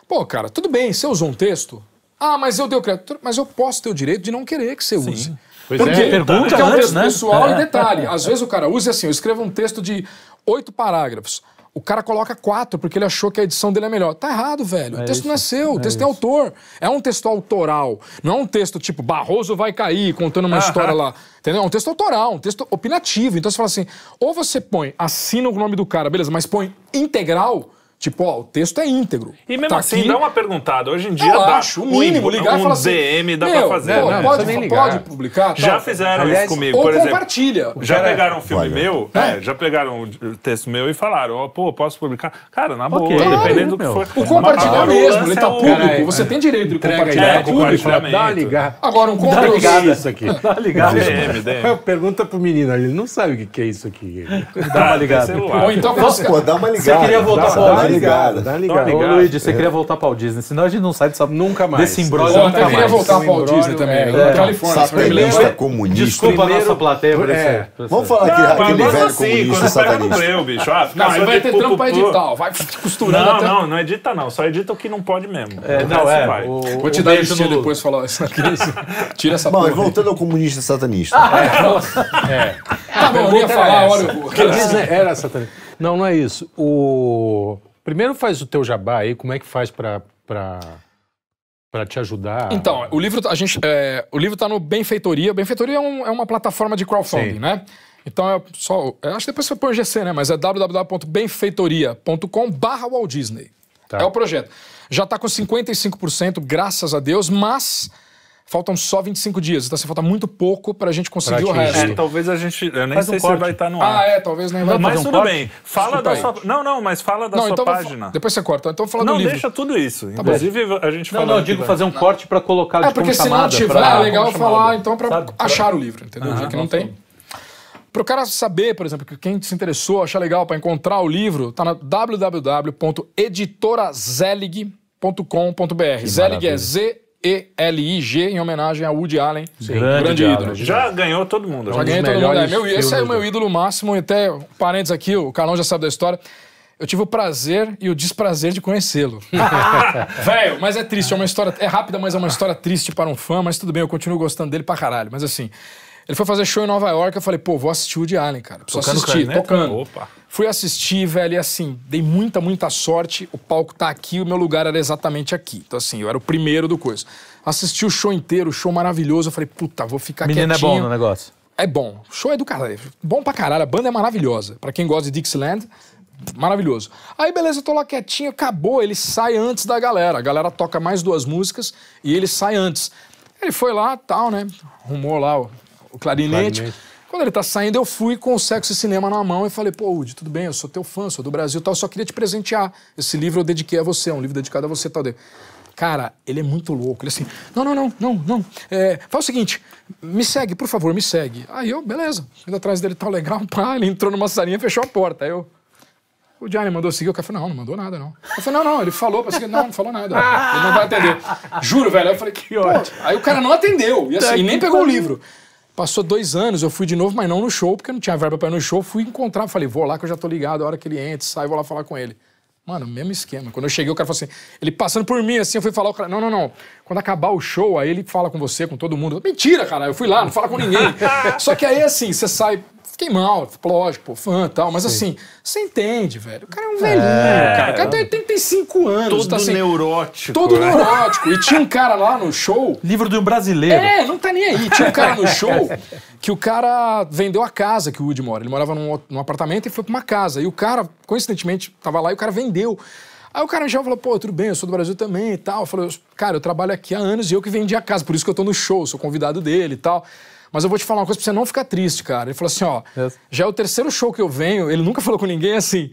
Pô, cara, tudo bem, você usou um texto? Ah, mas eu dei o crédito. Mas eu posso ter o direito de não querer que você Sim. use. Pois Porque, é, pergunta porque é um texto antes, né? pessoal é. e detalhe. Às vezes o cara usa assim, eu escrevo um texto de oito parágrafos. O cara coloca quatro porque ele achou que a edição dele é melhor. Tá errado, velho. É o texto isso. não é seu, o é texto é, autor. É um texto autoral. Não é um texto tipo Barroso vai cair contando uma história lá. Entendeu? É um texto autoral, um texto opinativo. Então você fala assim: ou você põe, assina o nome do cara, beleza, mas põe integral Tipo, ó, o texto é íntegro. E mesmo tá assim, aqui. dá uma perguntada. Hoje em dia eu dá. Acho, o mínimo, é ligar um e falar assim, DM dá pra fazer. Pô, né? pode, não pode publicar. Tá? Já fizeram Aliás, isso comigo, ou por exemplo. compartilha. Já é. pegaram um filme vai, né? meu, é. É, já pegaram um texto meu e falaram, ó, pô, posso publicar? Cara, na boa, okay. dependendo do que for. O compartilhar mesmo, ele é tá público. Cara, você tem direito de compartilhar. É, público, dá ligar. Agora, um Dá ligada assim, isso aqui. Dá ligada. DM, DM. Pergunta pro menino, ele não sabe o que é isso aqui. Dá uma ligada. Ou então, assim, dá uma ligada. Você queria voltar pra ligado, tá, tá ligado. ligado. Ô, Luigi, você é. queria voltar para o Disney, senão a gente não sai dessa, nunca mais. desse embrólio nunca mais. Eu queria voltar para o Disney também, é. na é. Califórnia. Satanista comunista. Desculpa primeiro... a nossa plateia por é. Vamos falar aqui, que mas velho assim, comunista satanista. Não, eu, bicho. Ah, não, aí vai ter trampo para edital, vai costurando Não, não, não edita não, só edita o que não pode mesmo. É, não, é. Vou te dar depois falar isso aqui. Tira essa porra. Mas voltando ao comunista satanista. É, é. Tá bom, eu ia falar, olha... era satanista. Não, não é isso. O... Primeiro faz o teu jabá aí, como é que faz para pra para te ajudar? Então, o livro a gente, é, o livro está no Benfeitoria. Benfeitoria é, um, é uma plataforma de crowdfunding, Sim. né? Então é só, é, acho que depois você põe o GC, né? Mas é www.benfeitoria.com/barra Walt Disney. Tá. É o projeto. Já está com 55%, graças a Deus, mas faltam só 25 dias, então assim, falta muito pouco para a gente conseguir pra o resto. É, talvez a gente. Eu nem Faz sei um se vai estar tá no ah, ar. Ah, é, talvez nem vai Mas um tudo corte? bem. Fala Desculpa da aí. sua. Não, não, mas fala da não, sua então página. Vou... Depois você corta. Então vou não, do livro. Não, deixa tudo isso. Tá Inclusive, bom. a gente fala. Não, não, eu digo fazer um corte para colocar de É, tipo porque se não tiver, é legal falar então para achar o livro, entendeu? Já que não tem. Para o cara saber, por exemplo, que quem se interessou, achar legal para encontrar o livro, está na www.editorazelig.com.br. Zelig é Z e-L-I-G, em homenagem a Woody Allen. Grande, grande ídolo. Já ganhou todo mundo. Já, ganhou todo mundo. É, meu, esse é o meu ídolo máximo. E até, parênteses aqui, o Carlão já sabe da história. Eu tive o prazer e o desprazer de conhecê-lo. Velho, mas é triste, é uma história. É rápida, mas é uma história triste para um fã, mas tudo bem, eu continuo gostando dele pra caralho. Mas assim, ele foi fazer show em Nova York, eu falei, pô, vou assistir o Woody Allen, cara. Preciso assistir, tocando. Opa. Fui assistir, velho, e assim, dei muita, muita sorte. O palco tá aqui, o meu lugar era exatamente aqui. Então, assim, eu era o primeiro do coisa. Assisti o show inteiro, o show maravilhoso. Eu falei, puta, vou ficar Menino é quietinho. Menino é bom no negócio. É bom. O show é do caralho. Bom pra caralho. A banda é maravilhosa. Pra quem gosta de Dixieland, maravilhoso. Aí, beleza, eu tô lá quietinho, acabou. Ele sai antes da galera. A galera toca mais duas músicas e ele sai antes. Ele foi lá, tal, né? Arrumou lá o, o clarinete. O clarinete. Quando ele tá saindo, eu fui com o Sexo e Cinema na mão e falei, pô, Udi, tudo bem, eu sou teu fã, sou do Brasil tal, só queria te presentear. Esse livro eu dediquei a você, é um livro dedicado a você tal. Dele. Cara, ele é muito louco. Ele é assim, não, não, não, não, não. É, faz o seguinte, me segue, por favor, me segue. Aí eu, beleza, indo atrás dele tal, tá legal, pá, ele entrou numa salinha e fechou a porta. Aí eu, o Johnny mandou seguir, o cara falou, não, não mandou nada, não. Eu falei, não, não, ele falou pra seguir, não, não falou nada, ele não vai atender. Juro, velho, aí eu falei, que ótimo. Aí o cara não atendeu, e, assim, nem pegou o livro. Passou dois anos, eu fui de novo, mas não no show, porque não tinha verba para ir no show. Fui encontrar, falei, vou lá que eu já tô ligado, a hora que ele entra, sai, vou lá falar com ele. Mano, mesmo esquema. Quando eu cheguei, o cara falou assim, ele passando por mim, assim, eu fui falar, o cara, não, não, não. Quando acabar o show, aí ele fala com você, com todo mundo. Mentira, cara, eu fui lá, não fala com ninguém. Só que aí, assim, você sai, fiquei mal. lógico, fã e tal. Mas Sim. assim, você entende, velho. O cara é um velhinho, é, cara. O cara tem 85 anos. Todo tá assim, neurótico. Todo né? neurótico. E tinha um cara lá no show. Livro de um brasileiro. É, não tá nem aí. Tinha um cara no show que o cara vendeu a casa que o Woody mora. Ele morava num, num apartamento e foi pra uma casa. E o cara, coincidentemente, tava lá e o cara vendeu. Aí o cara já falou, pô, tudo bem, eu sou do Brasil também e tal. Falou, cara, eu trabalho aqui há anos e eu que vendi a casa, por isso que eu tô no show, sou convidado dele e tal. Mas eu vou te falar uma coisa pra você não ficar triste, cara. Ele falou assim: ó, yes. já é o terceiro show que eu venho, ele nunca falou com ninguém assim.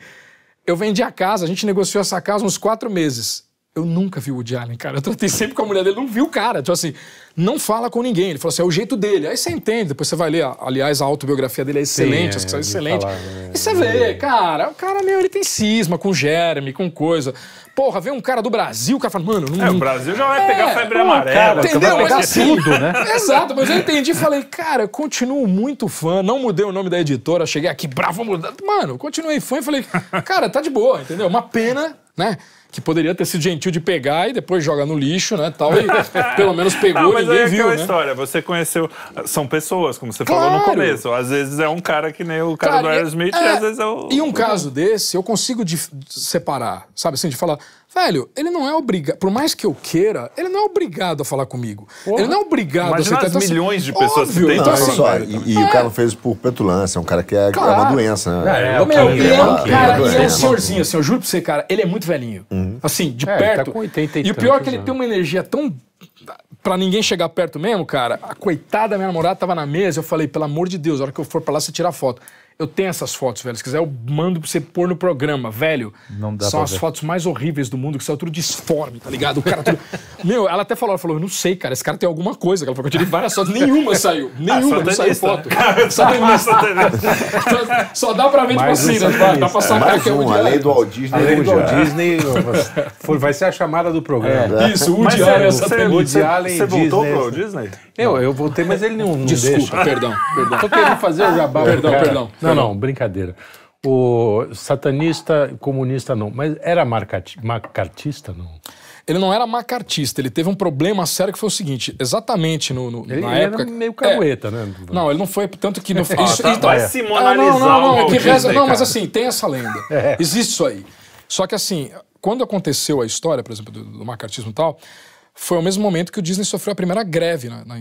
Eu vendi a casa, a gente negociou essa casa uns quatro meses. Eu nunca vi o Woody Allen, cara. Eu tratei sempre com a mulher dele, não viu o cara. Tipo assim, não fala com ninguém. Ele falou assim: é o jeito dele. Aí você entende, depois você vai ler. Aliás, a autobiografia dele é excelente, Sim, as é, são excelente. Falar, né? E você vê, cara, o cara, meu, ele tem cisma com germe, com coisa. Porra, vem um cara do Brasil, o cara fala, mano... Não, é, o Brasil já vai é, pegar febre amarela. Entendeu? Vai pegar assim, tudo, né? Exato, mas eu entendi e falei, cara, continuo muito fã, não mudei o nome da editora, cheguei aqui, bravo, mudar. Mano, continuei fã e falei, cara, tá de boa, entendeu? Uma pena, né? que poderia ter sido gentil de pegar e depois joga no lixo, né, tal, e pelo menos pegou, não, mas ninguém é viu, né? história, você conheceu, são pessoas, como você claro. falou no começo, às vezes é um cara que nem o cara, cara do é, Aerosmith, é, e às é, vezes é o... E um caso desse, eu consigo separar, sabe assim, de falar, Velho, ele não é obrigado, por mais que eu queira, ele não é obrigado a falar comigo. Porra. Ele não é obrigado Imagina a aceitar. As então, assim, milhões de pessoas que tem. Então, não, então, só, e, e é. o cara fez por petulância, é um cara que é, claro. é uma doença. Né? É, é, meu, é é é ele é um cara, é um senhorzinho, assim, eu juro pra você, cara, ele é muito velhinho. Uhum. Assim, de perto. Ele Tá com 80 e, e o pior é que ele tem uma energia tão Pra ninguém chegar perto mesmo, cara, a coitada minha namorada tava na mesa, eu falei, pelo amor de Deus, a hora que eu for pra lá, você tira a foto. Eu tenho essas fotos, velho. Se quiser, eu mando pra você pôr no programa, velho. Não dá São as ver. fotos mais horríveis do mundo, que são tudo disforme, tá ligado? O cara tudo... Meu, ela até falou, ela falou, eu não sei, cara, esse cara tem alguma coisa. Ela falou que eu tirei várias fotos, nenhuma saiu. Ah, nenhuma, ah, não saiu foto. Cara, só, só, só dá pra ver, tipo assim, né? Dá pra sacar mais é um, Além do Walt Disney. Além do Walt é. Disney vai ser a chamada do programa. É. Isso, o Woody é Allen. Você, voltou pro Disney? Eu, eu voltei, mas ele não, não Desculpa, deixa. perdão, perdão. querendo fazer o jabá. Perdão, cara. perdão. Não, não, brincadeira. O satanista, comunista não, mas era macartista, não? Ele não era macartista, ele teve um problema sério que foi o seguinte, exatamente no, no ele, na ele época... Ele era meio cagueta, né? é, né? Não, ele não foi, tanto que... No, ah, tá. isso, tá, então, vai se Ah, não, não, não, é que, reza, não mas assim, tem essa lenda. É. Existe isso aí. Só que assim, quando aconteceu a história, por exemplo, do, do macartismo e tal, foi ao mesmo momento que o Disney sofreu a primeira greve na, na,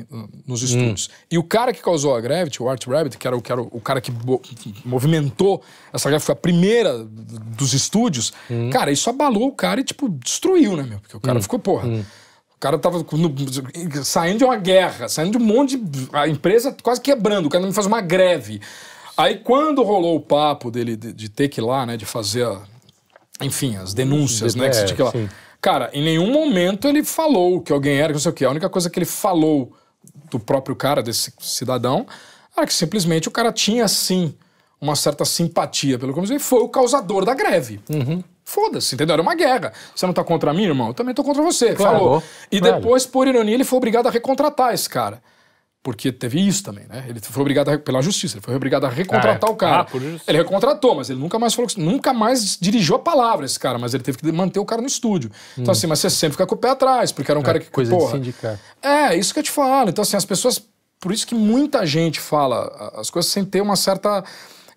nos hum. estúdios. Hum. E o cara que causou a greve, o Art Rabbit, que era, o, que era o cara que, movimentou essa greve, foi a primeira dos estúdios, hum. cara, isso abalou o cara e, tipo, destruiu, né, meu? Porque o cara hum. ficou, porra. Hum. O cara tava no, saindo de uma guerra, saindo de um monte de. A empresa quase quebrando, o cara não faz uma greve. Aí quando rolou o papo dele de, de ter que ir lá, né, de fazer, a, enfim, as denúncias, de, né, é, que você tinha que ir lá. Sim Cara, em nenhum momento ele falou que alguém era, não sei o quê. A única coisa que ele falou do próprio cara, desse cidadão, era que simplesmente o cara tinha, sim, uma certa simpatia pelo comunismo e foi o causador da greve. Uhum. Foda-se, entendeu? Era uma guerra. Você não tá contra mim, irmão? Eu também tô contra você. Claro. Falou. E depois, por ironia, ele foi obrigado a recontratar esse cara. Porque teve isso também, né? Ele foi obrigado, a, pela justiça, ele foi obrigado a recontratar ah, é. o cara. Ah, por isso. Ele recontratou, mas ele nunca mais falou, nunca mais dirigiu a palavra esse cara, mas ele teve que manter o cara no estúdio. Então, hum. Então assim, mas você sempre fica com o pé atrás, porque era um é, cara que, coisa porra, de É, isso que eu te falo. Então assim, as pessoas, por isso que muita gente fala as coisas sem ter uma certa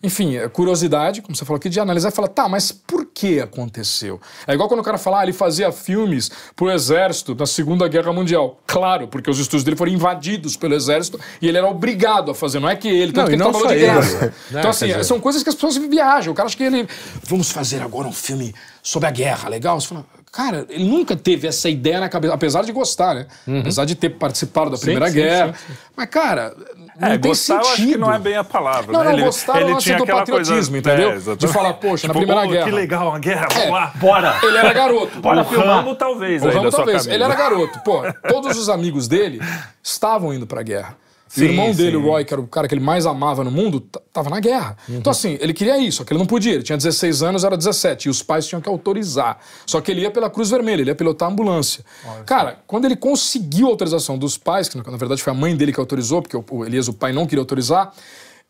enfim, é curiosidade, como você falou aqui, de analisar e falar, tá, mas por que aconteceu? É igual quando o cara fala, ah, ele fazia filmes pro exército na Segunda Guerra Mundial. Claro, porque os estúdios dele foram invadidos pelo exército e ele era obrigado a fazer, não é que ele, tanto não, que ele não trabalhou de guerra. Né? então, assim, é, são coisas que as pessoas viajam. O cara acha que ele, vamos fazer agora um filme sobre a guerra, legal? Você fala, Cara, ele nunca teve essa ideia na cabeça, apesar de gostar, né? Uhum. Apesar de ter participado da Primeira sim, Guerra. Sim, sim, Mas, cara, é, não é, tem gostar, sentido. Eu acho que não é bem a palavra. Não, né? não, ele, gostar ele é tinha do patriotismo, coisa... entendeu? É, de falar, poxa, tipo, na Primeira oh, Guerra. Que legal, uma guerra, é. vamos lá, bora. Ele era garoto. bora pro talvez. O Rambo, talvez. Ele era garoto. Pô, todos os amigos dele estavam indo pra guerra. Sim, o irmão dele, o Roy, que era o cara que ele mais amava no mundo, tava na guerra. Uhum. Então, assim, ele queria ir, só que ele não podia. Ele tinha 16 anos, era 17, e os pais tinham que autorizar. Só que ele ia pela Cruz Vermelha, ele ia pilotar a ambulância. Olha cara, isso. quando ele conseguiu a autorização dos pais, que na verdade foi a mãe dele que autorizou, porque o Elias, o pai, não queria autorizar,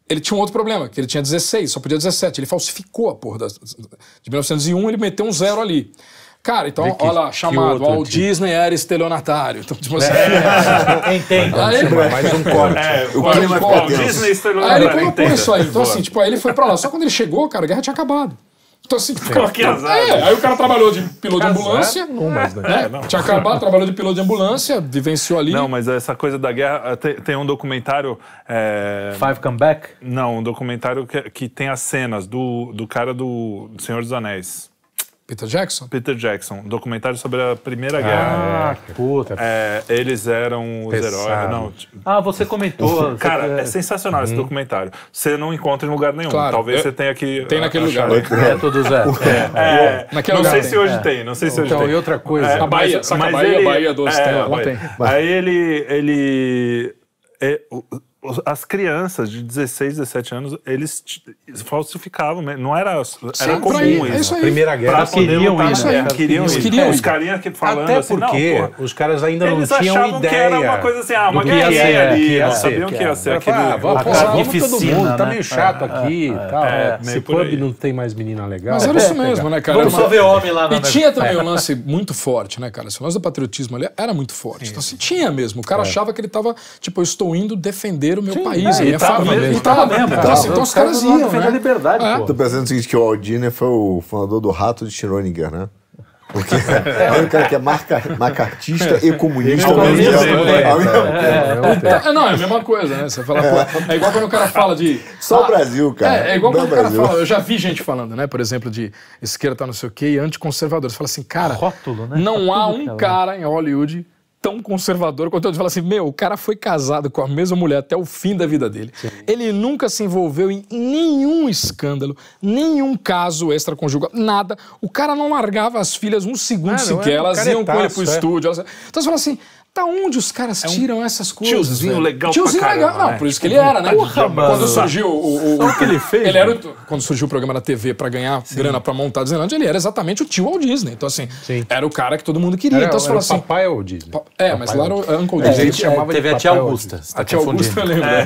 ele tinha um outro problema, que ele tinha 16, só podia 17. Ele falsificou a porra das, de 1901, ele meteu um zero ali. Cara, então, que, olha lá, chamado o Disney era estelionatário. Então, tipo assim. É. Entendo. Aí, mais um corte. É, o o clima o Disney estelionatário. Aí ele colocou Entendo. isso aí. Então, assim, tipo, aí ele foi pra lá. Só quando ele chegou, cara, a guerra tinha acabado. Então, assim, cara, que azar, é, aí o cara trabalhou de piloto de ambulância. Não, mas, é, né? não. Tinha acabado, trabalhou de piloto de ambulância, vivenciou ali. Não, mas essa coisa da guerra. Eh, tem, tem um documentário. É... Five Come Back? Não, um documentário que, que tem as cenas do, do cara do Senhor dos Anéis. Peter Jackson? Peter Jackson, documentário sobre a Primeira ah, Guerra. Ah, puta. É, eles eram os Pesado. heróis. Não, tipo... Ah, você comentou. Cara, é sensacional uhum. esse documentário. Você não encontra em lugar nenhum. Claro. Talvez eu... você tenha que. Tem naquele lugar. É, todos é. é. é. não sei se hoje é. tem, não sei se hoje então, tem. e outra coisa. É, a Bahia, mas, Bahia, ele, Bahia do é, tem. Aí ele. ele as crianças de 16, 17 anos, eles falsificavam, né? não era, era comum aí, isso. É Primeira guerra, queriam lutar, isso, aí. Né? Queriam, isso. queriam é, Os carinhas que falando Até assim, porque não, os caras ainda não eles tinham achavam ideia. que era uma coisa assim, ah, uma guerra ali, sabiam que ia ser ah, aquele... Ah, vamos todo mundo, tá né? meio chato é. aqui é, tal. Esse pub não tem mais menina legal. Mas era isso mesmo, né, cara? Vamos só ver homem lá. E tinha também é. um lance muito forte, né, cara? Esse lance do patriotismo ali era muito forte. Então, assim, tinha mesmo. O cara achava que ele tava, tipo, eu estou indo defender defender o meu Sim, país, é, a minha família. Mesmo, e tava, mesmo. então, assim, então os caras iam. né? a liberdade, é. pô. Tô pensando o seguinte: que o Aldiner foi o fundador do rato de Schrödinger, né? Porque é um cara que é marca, macartista e comunista ao mesmo é, é, é, Não, é a mesma coisa, né? Você fala, é. Pô, é igual quando o cara fala de. Só ah, o Brasil, cara. É, é igual não quando o cara fala. Eu já vi gente falando, né? Por exemplo, de esquerda tá não sei o quê e anticonservadores. Fala assim, cara. Rótulo, né? Não tá há um cara em Hollywood tão conservador quanto eu falo assim, meu, o cara foi casado com a mesma mulher até o fim da vida dele. Sim. Ele nunca se envolveu em nenhum escândalo, nenhum caso extraconjugal, nada. O cara não largava as filhas um segundo ah, sequer, é, elas é iam é taço, com ele pro é. estúdio. Elas... Então você fala assim, da onde os caras tiram é um essas coisas? Tiozinho velho? legal Tiozinho pra caramba, legal. Não, né? por isso que tipo, ele era, né? Porra, mano. Quando surgiu o. o, o que ele fez? Ele era o, quando surgiu o programa da TV pra ganhar Sim. grana pra montar a Disneyland, ele era exatamente o tio Walt Disney. Então, assim, Sim. era o cara que todo mundo queria. Era, então, você era assim. Papai Walt Disney. Pa é, papai mas lá era o Uncle é, Disney. É, a gente chamava é, teve a tia Augusta. Tá a tia Augusta, eu lembro. É. Né?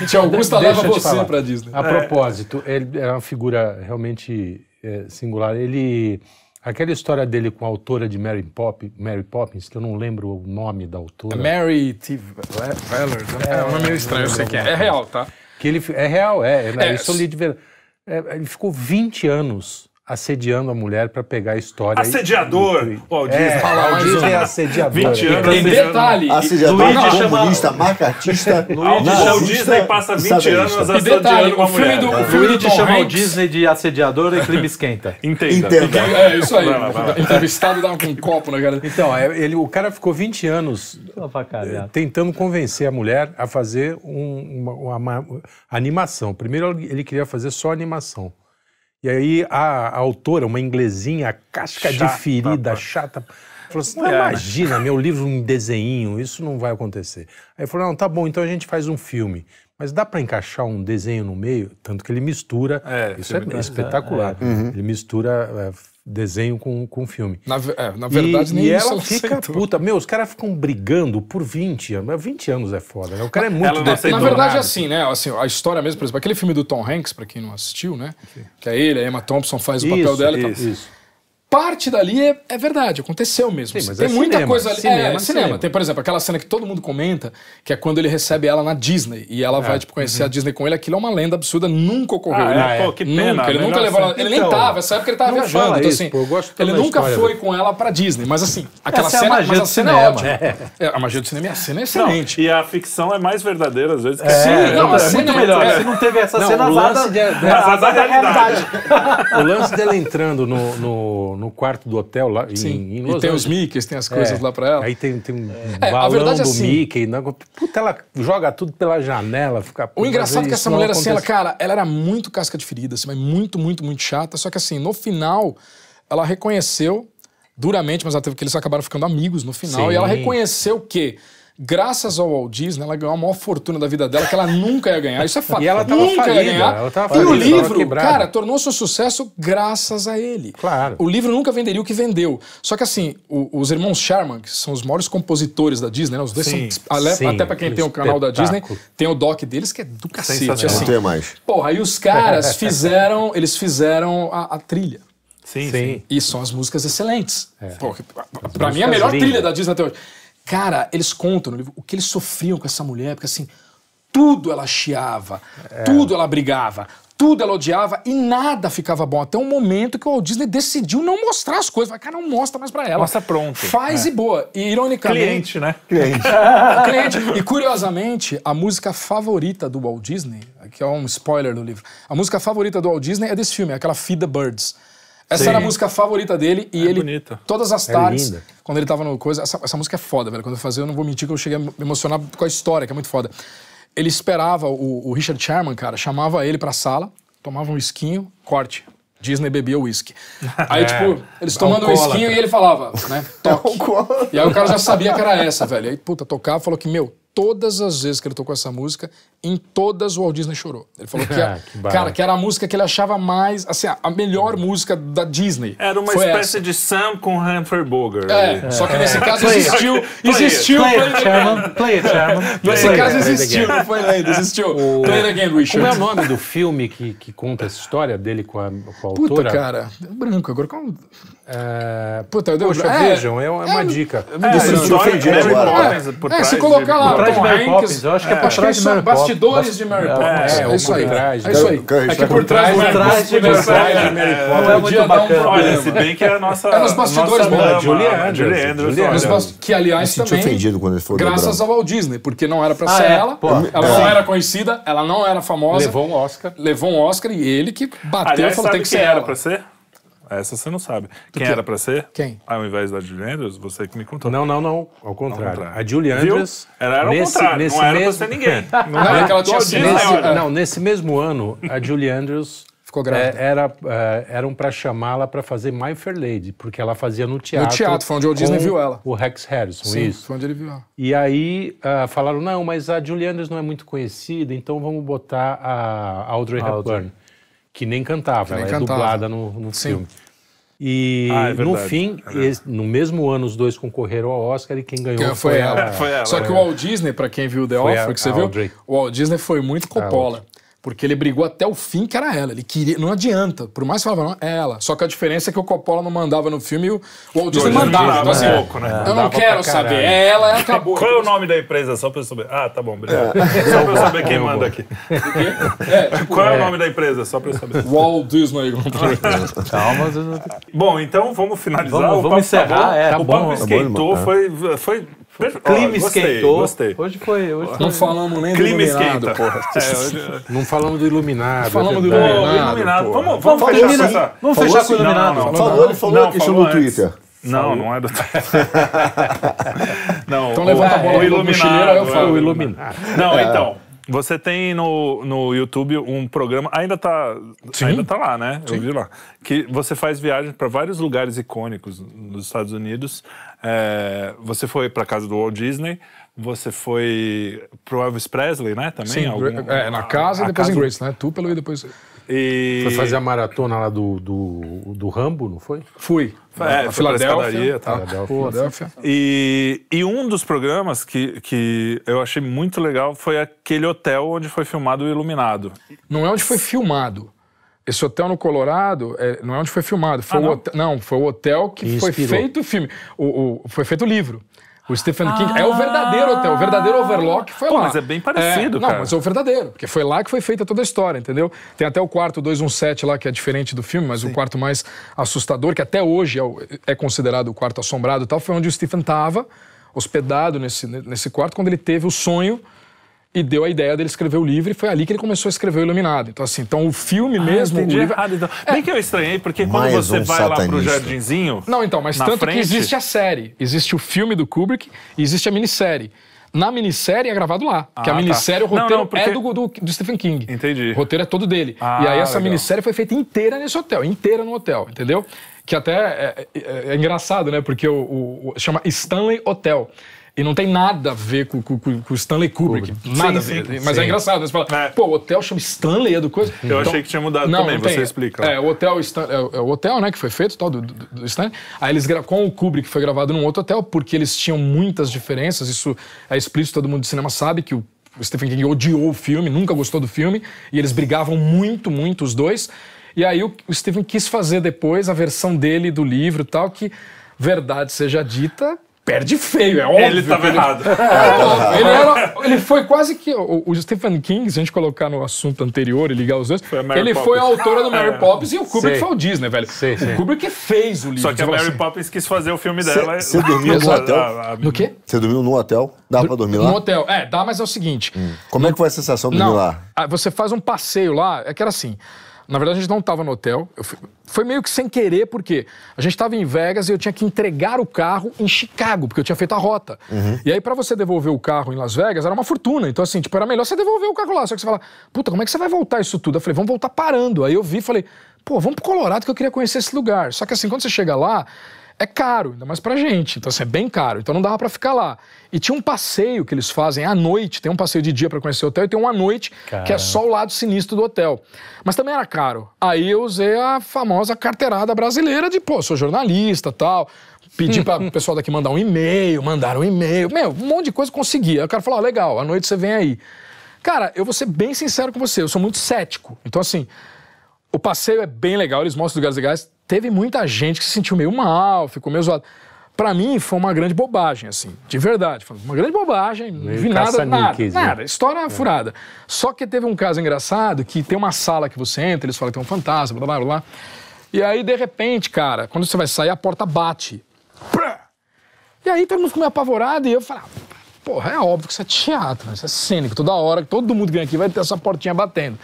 Eu tia Augusta leva você pra Disney. A propósito, ele era uma figura realmente é, singular. Ele Aquela história dele com a autora de Mary, Pop, Mary Poppins, que eu não lembro o nome da autora. Mary T. Weller. É, né? é um nome meio estranho, eu sei que é. É real, tá? Que ele, é real, é. é, é isso de verdade. É, ele ficou 20 anos assediando a mulher para pegar a história. Assediador! E... O Aldir é, fala Aldir é assediador. 20 anos. Tem detalhe. Assediador, Luigi chama... comunista, macartista, Luigi chama o Disney passa 20 anos assediando detalhe, uma mulher. Do, o filme Luigi chama o Disney de assediador e clima esquenta. Entenda. Entenda. É, isso aí. Vai lá, vai Entrevistado dá um copo na né, galera? Então, é, ele, o cara ficou 20 anos eh, tentando convencer a mulher a fazer um, uma, uma, uma animação. Primeiro ele queria fazer só animação. E aí a, a autora, uma inglesinha, casca chata, de ferida, chata, falou assim: não, imagina, meu livro um desenho, isso não vai acontecer. Aí falou: não, tá bom, então a gente faz um filme. Mas dá para encaixar um desenho no meio, tanto que ele mistura. É, isso é, é espetacular. É. Uhum. Ele mistura é, desenho com, com filme. Na, é, na verdade, e, nem e ela, ela fica aceitou. puta. Meu, os caras ficam brigando por 20 anos. 20 anos é foda, né? O cara é muito... Ela na verdade, é assim, né? Assim, a história mesmo, por exemplo, aquele filme do Tom Hanks, para quem não assistiu, né? Sim. Que é ele, a Emma Thompson faz o isso, papel dela. Isso, isso parte dali é, é verdade, aconteceu mesmo. Sim, tem é muita cinema, coisa ali. Cinema, é, cinema. cinema. Tem, por exemplo, aquela cena que todo mundo comenta, que é quando ele recebe ela na Disney e ela é. vai tipo, conhecer uhum. a Disney com ele. Aquilo é uma lenda absurda, nunca ocorreu. Ah, é? Pô, que pena. Nunca. Ele nunca levou ela, Ele então, nem tava, essa época ele tava viajando. Então, assim, ele nunca foi com ela pra Disney, mas assim, aquela Essa é cena. É, é a magia do cinema. é ótima. a magia do cinema, a cena é excelente. Não, e a ficção é mais verdadeira às vezes que Sim, a cena muito melhor. Se não teve essa cena, azar da realidade. O lance dela entrando no no quarto do hotel lá Sim. em, em Los E tem Angeles. os Mickeys, tem as coisas é. lá para ela. Aí tem, tem um é. balão é, do assim, Mickey. Né? Puta, ela joga tudo pela janela. Fica, o engraçado é que essa mulher, assim, ela, cara, ela era muito casca de ferida, assim, mas muito, muito, muito chata. Só que assim, no final, ela reconheceu duramente, mas ela teve que eles acabaram ficando amigos no final. Sim. E ela reconheceu que graças ao Walt Disney, ela ganhou a maior fortuna da vida dela, que ela nunca ia ganhar. Isso é fato. E ela tava nunca falida, ia ganhar. Ela tava falida, e o livro, cara, tornou-se um sucesso graças a ele. Claro. O livro nunca venderia o que vendeu. Só que assim, o, os irmãos Sherman que são os maiores compositores da Disney, né? os dois sim, são. Ale, sim, até para quem tem o canal da Disney, tem o doc deles que é do cacete. Assim. Não tem mais. Porra, aí os caras fizeram, eles fizeram a, a trilha. Sim, sim, E são as músicas excelentes. É. Pô, pra mim, é a melhor lindas. trilha da Disney até hoje. Cara, eles contam no livro o que eles sofriam com essa mulher, porque assim, tudo ela chiava, é. tudo ela brigava, tudo ela odiava e nada ficava bom. Até um momento que o Walt Disney decidiu não mostrar as coisas. vai Cara, não mostra mais para ela. Mostra pronto. Faz é. e boa. E ironicamente. Cliente, né? Cliente. cliente. E curiosamente, a música favorita do Walt Disney, que é um spoiler do livro, a música favorita do Walt Disney é desse filme, é aquela Feed the Birds. Essa Sim. era a música favorita dele e é ele. Bonita. Todas as é tardes, é quando ele tava no coisa. Essa, essa, música é foda, velho. Quando eu fazia, eu não vou mentir que eu cheguei a me emocionar com a história, que é muito foda. Ele esperava o, o Richard Sherman, cara, chamava ele pra sala, tomava um esquinho, corte. Disney bebia uísque. Aí, é, tipo, eles é tomando um esquinho e ele falava, né? Toque. e aí o cara já sabia que era essa, velho. Aí, puta, tocava, falou que, meu, todas as vezes que ele tocou essa música, em todas o Walt Disney chorou. Ele falou que, a, ah, que cara, que era a música que ele achava mais, assim, a melhor música da Disney. Era uma Foi espécie essa. de Sam com Humphrey Bogart. É, é, só que é. nesse caso existiu, existiu. Play it, Sherman. Play it, Sherman. Nesse caso existiu, não foi lenda, existiu. O... Play it again, Richard. Como é o nome do filme que, que conta essa história dele com a, com a Puta, autora? Puta, cara, é branco, agora como... É... Puta, eu dei Poxa, é, vejam, é, uma, é, é dica. É, se é, se é, ofendido É, é, se colocar lá, por Tom Mary Hanks, Poppins, eu acho que é, é por trás de Bastidores de Mary Poppins. É, isso aí. É isso aí. É que por trás de Mary Poppins. É muito bacana. se bem que é a nossa... É nos bastidores mesmo. Julie Andrews. Que, aliás, também... Graças ao Walt Disney, porque não era pra ah, ser ela. Ela não era conhecida, ela não era famosa. Levou um Oscar. Levou um Oscar e ele que bateu e falou, tem que ser ela. era pra ser? Essa você não sabe. Quem que... era para ser? Quem? Ao invés da Julie Andrews, você que me contou. Não, não, não. Ao contrário. Ao contrário. A Julie Andrews. Viu? Ela era ao contrário. Nesse não era mesmo... pra ser ninguém. Não era que ela tinha sido. Nesse, não, nesse mesmo ano, a Julie Andrews. Ficou grávida. É, era, é, eram para chamá-la para fazer My Fair Lady, porque ela fazia no teatro. No teatro, foi onde o Disney viu ela. O Rex Harrison, Sim, isso. foi onde ele viu ela. E aí uh, falaram, não, mas a Julie Andrews não é muito conhecida, então vamos botar a Audrey Hepburn que nem cantava, que nem ela é cantava. é dublada no, no filme. E ah, é no fim, é. no mesmo ano, os dois concorreram ao Oscar e quem ganhou quem foi, foi, ela. ela. foi ela. Só que o Walt Disney, para quem viu The Offer, que você viu, o Walt Disney foi muito Coppola. Porque ele brigou até o fim que era ela. Ele queria. Não adianta. Por mais que falava, não, é ela. Só que a diferença é que o Coppola não mandava no filme e o Walt Disney mandava. Então, assim, é, pouco, né? Eu não quero saber. É ela, acabou. Qual é o nome da empresa? Só pra eu saber. Ah, tá bom, obrigado. É. Só pra eu saber quem manda aqui. É, tipo, Qual é, o é. nome da empresa? Só pra eu saber. Walt Disney. Calma, Bom, então vamos finalizar. Vamos, vamos encerrar. É, tá bom, o papo é esquentou, foi, foi Clima oh, esquentou. Gostei. Hoje foi. Hoje não foi... falamos nem Clima do iluminado, esquenta. porra. É, hoje... É. Não falamos do iluminado. Falamos é do iluminado. iluminado vamos, vamos fechar Vamos com o iluminado. Não, não, falou, ele falou não, isso falou no antes. Não, não é do Não, então levanta a bola o iluminado. Eu é falo, o iluminado. Não, então. Você tem no, no YouTube um programa, ainda tá, ainda tá lá, né? Sim. Eu vi lá. Que você faz viagem para vários lugares icônicos nos Estados Unidos. É, você foi para casa do Walt Disney, você foi pro Elvis Presley, né? Também? Sim, algum, é, na casa e depois casa... em Grace, né? Tu pelo e depois. E... Foi fazer a maratona lá do, do, do Rambo, não foi? Fui. É, ah, a Filadélfia. Tá. Ah, Filadélfia. E, e um dos programas que, que eu achei muito legal foi aquele hotel onde foi filmado o Iluminado. Não é onde foi filmado. Esse hotel no Colorado é, não é onde foi filmado. Foi ah, não? O hotel, não, foi o hotel que, que foi feito o filme. O, o, foi feito o livro. O Stephen ah, King é o verdadeiro ah. hotel, o verdadeiro overlock foi Pô, lá. Mas é bem parecido, é, Não, cara. mas é o verdadeiro, porque foi lá que foi feita toda a história, entendeu? Tem até o quarto 217 lá, que é diferente do filme, mas Sim. o quarto mais assustador, que até hoje é, é considerado o quarto assombrado e tal, foi onde o Stephen estava hospedado nesse, nesse quarto, quando ele teve o sonho e deu a ideia dele escrever o livro e foi ali que ele começou a escrever o Iluminado. Então, assim, então o filme ah, mesmo. Entendi. O livro... então. É. Bem que eu estranhei, porque quando você um vai satanista. lá pro jardinzinho. Não, então, mas tanto frente... que existe a série. Existe o filme do Kubrick e existe a minissérie. Na minissérie é gravado lá. Ah, que a ah, tá. minissérie, tá. o roteiro não, não, porque... é do, do, do, Stephen King. Entendi. O roteiro é todo dele. Ah, e aí essa legal. minissérie foi feita inteira nesse hotel, inteira no hotel, entendeu? Que até é, é, é engraçado, né? Porque o, o, chama Stanley Hotel e não tem nada a ver com, com, com Stanley Kubrick. Kubrick. Nada sim, a ver. Sim, mas é sim. é engraçado. eles Você fala, é. pô, o hotel chama Stanley, é do coisa. Eu então, achei que tinha mudado não, também, não você explica. É, o hotel, é, é, o hotel, né, que foi feito, tal, do, do, do Stanley. Aí eles com o Kubrick foi gravado num outro hotel, porque eles tinham muitas diferenças. Isso é explícito, todo mundo de cinema sabe que o o Stephen King odiou o filme, nunca gostou do filme, e eles brigavam muito, muito os dois. E aí o, o Stephen quis fazer depois a versão dele do livro, tal que verdade seja dita, perde feio, é óbvio. Ele estava é, errado. ele, era, ele, foi quase que. O, o, Stephen King, se a gente colocar no assunto anterior e ligar os dois, foi ele Poppins. foi a autora do Mary é. Poppins e o Kubrick sei. foi o Disney, velho. Sei, sei. O Kubrick fez o livro. Só que a tipo Mary assim. Poppins quis fazer o filme dela. Você dormiu no hotel? no quê? Você dormiu no hotel? Dá para pra dormir lá? No hotel, é, dá, mas é o seguinte. Hum. Como no, é que foi a sensação de dormir não, lá? Ah, você faz um passeio lá, é que era assim. Na verdade, a gente não estava no hotel. Fui... foi meio que sem querer, porque a gente estava em Vegas e eu tinha que entregar o carro em Chicago, porque eu tinha feito a rota. Uhum. E aí, para você devolver o carro em Las Vegas, era uma fortuna. Então, assim, tipo, era melhor você devolver o carro lá. Só que você fala, puta, como é que você vai voltar isso tudo? Eu falei, vamos voltar parando. Aí eu vi e falei, pô, vamos pro Colorado que eu queria conhecer esse lugar. Só que assim, quando você chega lá, é caro, ainda mais pra gente. Então, assim, é bem caro. Então, não dava para ficar lá. E tinha um passeio que eles fazem à noite. Tem um passeio de dia para conhecer o hotel e tem uma à noite, Caramba. que é só o lado sinistro do hotel. Mas também era caro. Aí eu usei a famosa carteirada brasileira de, pô, sou jornalista tal. Pedi para o pessoal daqui mandar um e-mail, mandaram um e-mail. Meu, um monte de coisa conseguia. Aí o cara falou, ah, legal, à noite você vem aí. Cara, eu vou ser bem sincero com você, eu sou muito cético. Então, assim, o passeio é bem legal, eles mostram os lugares legais teve muita gente que se sentiu meio mal, ficou meio zoado. Pra mim, foi uma grande bobagem, assim, de verdade. Foi uma grande bobagem, não vi nada, nada, né? nada, história é. furada. Só que teve um caso engraçado que tem uma sala que você entra, eles falam que tem um fantasma, blá, blá, blá. E aí, de repente, cara, quando você vai sair, a porta bate. E aí todo mundo ficou meio apavorado e eu falo ah, porra, é óbvio que isso é teatro, né? isso é cênico, toda hora, todo mundo que vem aqui vai ter essa portinha batendo.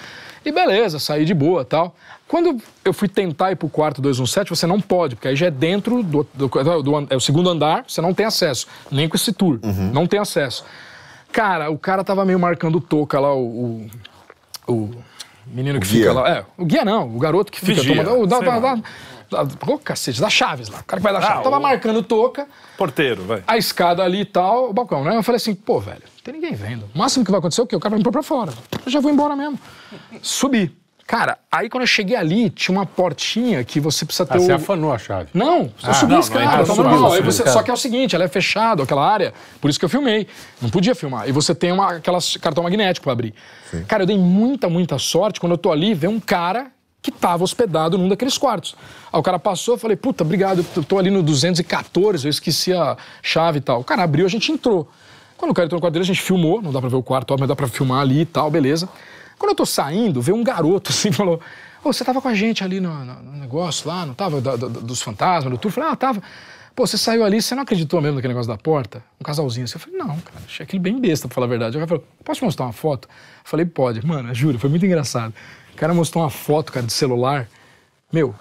E beleza, saí de boa tal. Quando eu fui tentar ir pro quarto 217, você não pode, porque aí já é dentro do, do, do, é o segundo andar, você não tem acesso. Nem com esse tour, uhum. não tem acesso. Cara, o cara tava meio marcando toca lá, o, o, o menino que fica lá. É, o guia não, o garoto que fica tomando. da, Ô, oh, cacete, dá Chaves lá. O cara que vai dar ah, Tava o... marcando toca. Porteiro, vai. A escada ali e tal, o balcão, né? Eu falei assim, pô, velho, não tem ninguém vendo. O máximo que vai acontecer é o quê? O cara vai me pôr pra fora. Eu já vou embora mesmo. Subi. Cara, aí quando eu cheguei ali, tinha uma portinha que você precisa ter. Ah, o... Você afanou a chave? Não, ah, eu subi não, escada, não, é normal. Subiu, você... Né? Só que é o seguinte, ela é fechada, aquela área, por isso que eu filmei. Não podia filmar. E você tem uma, aquela cartão magnético pra abrir. Sim. Cara, eu dei muita, muita sorte quando eu tô ali, vê um cara que estava hospedado num daqueles quartos. Aí o cara passou, eu falei, puta, obrigado, eu tô ali no 214, eu esqueci a chave e tal. O cara abriu, a gente entrou. Quando o cara entrou no quarto dele, a gente filmou, não dá pra ver o quarto, mas dá pra filmar ali e tal, beleza. Quando eu tô saindo, veio um garoto assim falou: Ô, você tava com a gente ali no, no, no negócio lá, não tava? Da, da, dos fantasmas, do tour? Eu falei: Ah, tava. Pô, você saiu ali, você não acreditou mesmo naquele negócio da porta? Um casalzinho assim. Eu falei: Não, cara, achei aquele bem besta, pra falar a verdade. O cara falou: Posso te mostrar uma foto? Eu falei: Pode. Mano, juro, foi muito engraçado. O cara mostrou uma foto, cara, de celular. Meu,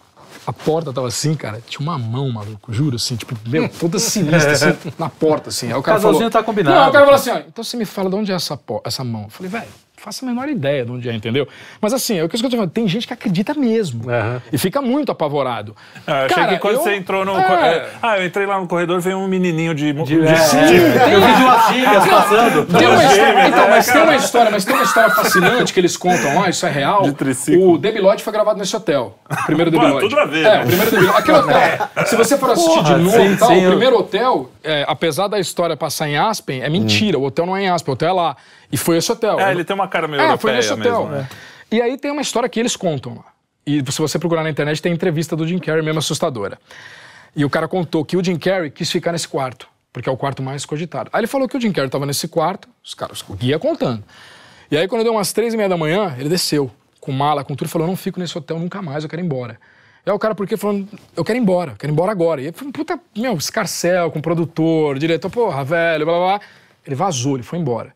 a porta tava assim, cara, tinha uma mão, maluco, juro, assim, tipo, meu, toda sinistra, assim, na porta, assim. Aí o cara Casalzinho falou... tá combinado. Não, o cara falou assim, ó, então você me fala de onde é essa, essa mão. Eu falei, velho, faço a menor ideia de onde é, entendeu? Mas assim, é o que eu estou falando, tem gente que acredita mesmo uhum. e fica muito apavorado. Ah, eu Cara, achei que quando eu... você entrou no. É. é... Ah, eu entrei lá no corredor veio um menininho de. de... de, Sim, de, eu vi duas gírias passando. Tem uma história, então, né, mas tem uma história, mas tem uma história fascinante que eles contam lá, isso é real. De de, o Debi Lloyd foi gravado nesse hotel. O primeiro Debi Lloyd. É tudo a ver. É, né? o primeiro Debi Lloyd. Aquele hotel. É. Se você for assistir Porra, de novo sim, tal, sim, o primeiro hotel, apesar da história passar em Aspen, é mentira. Hum. O hotel não é em Aspen, o hotel é lá. E foi esse hotel. É, ele tem uma cara meio é, foi nesse hotel. Mesmo, é. né? E aí tem uma história que eles contam lá. E se você procurar na internet, tem entrevista do Jim Carrey mesmo assustadora. E o cara contou que o Jim Carrey quis ficar nesse quarto, porque é o quarto mais cogitado. Aí ele falou que o Jim Carrey estava nesse quarto, os caras, o guia contando. E aí, quando deu umas três e meia da manhã, ele desceu, com mala, com tudo, e falou: não fico nesse hotel nunca mais, eu quero ir embora. E aí o cara, por quê? Falando, eu quero ir embora, quero ir embora agora. E ele falou, puta, meu, escarcel com produtor, diretor, porra, velho, blá blá blá. Ele vazou, ele foi embora.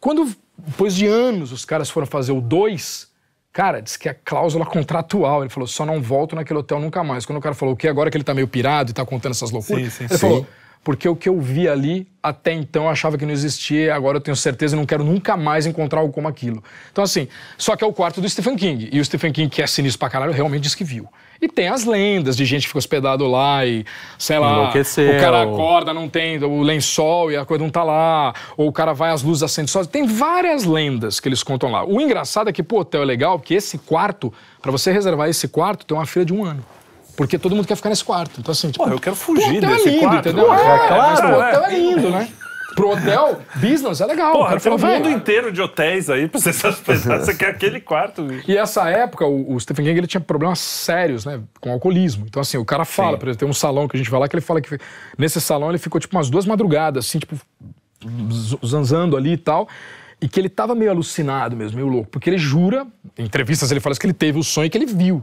Quando, depois de anos, os caras foram fazer o 2, cara, disse que é cláusula contratual. Ele falou, só não volto naquele hotel nunca mais. Quando o cara falou o que agora que ele tá meio pirado e tá contando essas loucuras, sim, sim, ele sim. falou, porque o que eu vi ali até então eu achava que não existia, agora eu tenho certeza, e não quero nunca mais encontrar algo como aquilo. Então, assim, só que é o quarto do Stephen King. E o Stephen King, que é sinistro pra caralho, realmente diz que viu. E tem as lendas de gente que ficou hospedado lá e, sei lá, o cara acorda, não tem o lençol e a coisa não tá lá, ou o cara vai, as luzes acendem sozinho. Tem várias lendas que eles contam lá. O engraçado é que, pô, hotel é legal, que esse quarto, para você reservar esse quarto, tem uma fila de um ano. Porque todo mundo quer ficar nesse quarto. Então, assim, tipo, Pô, eu quero fugir pô, é desse é lindo, quarto. Entendeu? Ué, é, claro, mas, pro é. é lindo, né? Pro hotel, business é legal. Porra, tem um mundo inteiro de hotéis aí pra você se hospedar, você quer aquele quarto. Bicho. E essa época, o, o, Stephen King ele tinha problemas sérios, né, com alcoolismo. Então, assim, o cara fala, Sim. por exemplo, tem um salão que a gente vai lá que ele fala que nesse salão ele ficou, tipo, umas duas madrugadas, assim, tipo, zanzando ali e tal e que ele tava meio alucinado mesmo, meio louco, porque ele jura, em entrevistas ele fala isso, que ele teve o sonho que ele viu.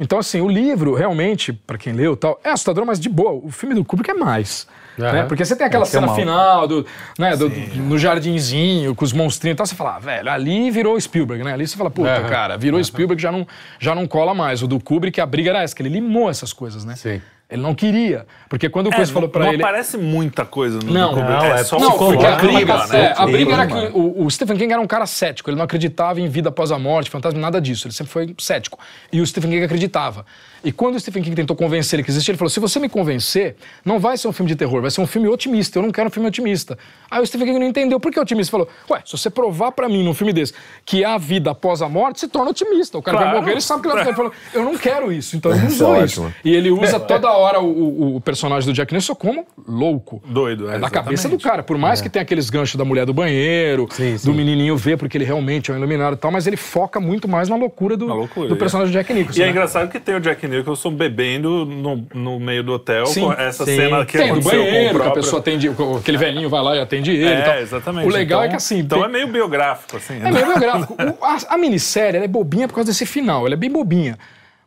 Então, assim, o livro, realmente, para quem leu tal, é assustador, mas de boa. O filme do Kubrick é mais. Uhum. Né? Porque você tem aquela é, cena mal. final do, né, do, do, no jardinzinho, com os monstrinhos e tal, você fala, ah, velho, ali virou Spielberg, né? Ali você fala, puta, uhum. cara, virou uhum. Spielberg, já não, já não cola mais. O do Kubrick, a briga era essa, que ele limou essas coisas, né? Sim. Ele não queria. Porque quando o é, falou para ele. Não aparece muita coisa no Não, não é, é só não, porque a briga, né? A briga era que o, o, Stephen King era um cara cético. Ele não acreditava em vida após a morte, fantasma, nada disso. Ele sempre foi cético. E o Stephen King acreditava. E quando o Stephen King tentou convencer ele que existia, ele falou: se você me convencer, não vai ser um filme de terror, vai ser um filme otimista. Eu não quero um filme otimista. Aí o Stephen King não entendeu. Por que otimista? Ele falou: ué, se você provar para mim num filme desse que há vida após a morte, se torna otimista. O cara claro. vai morrer, ele sabe que ele vai morrer. Ele falou: eu não quero isso, então ele não usou isso. É e ele usa toda hora o, o personagem do Jack Nicholson como louco. Doido, é. é cabeça do cara. Por mais é. que tenha aqueles ganchos da mulher do banheiro, sim, do menininho ver, porque ele realmente é um iluminado e tal, mas ele foca muito mais na loucura do, loucura, do é. personagem do Jack é Nicholson. E né? é engraçado que tem o Jack Nicholson bebendo no, no meio do hotel, sim, com essa cena que tem, do banheiro, com o próprio... que a pessoa atende, aquele velhinho vai lá e atende ele. É, exatamente. O legal é então, é que assim. Então tem... é meio biográfico, assim. É meio né? biográfico. o, a, a minissérie é bobinha por causa desse final, ela é bem bobinha.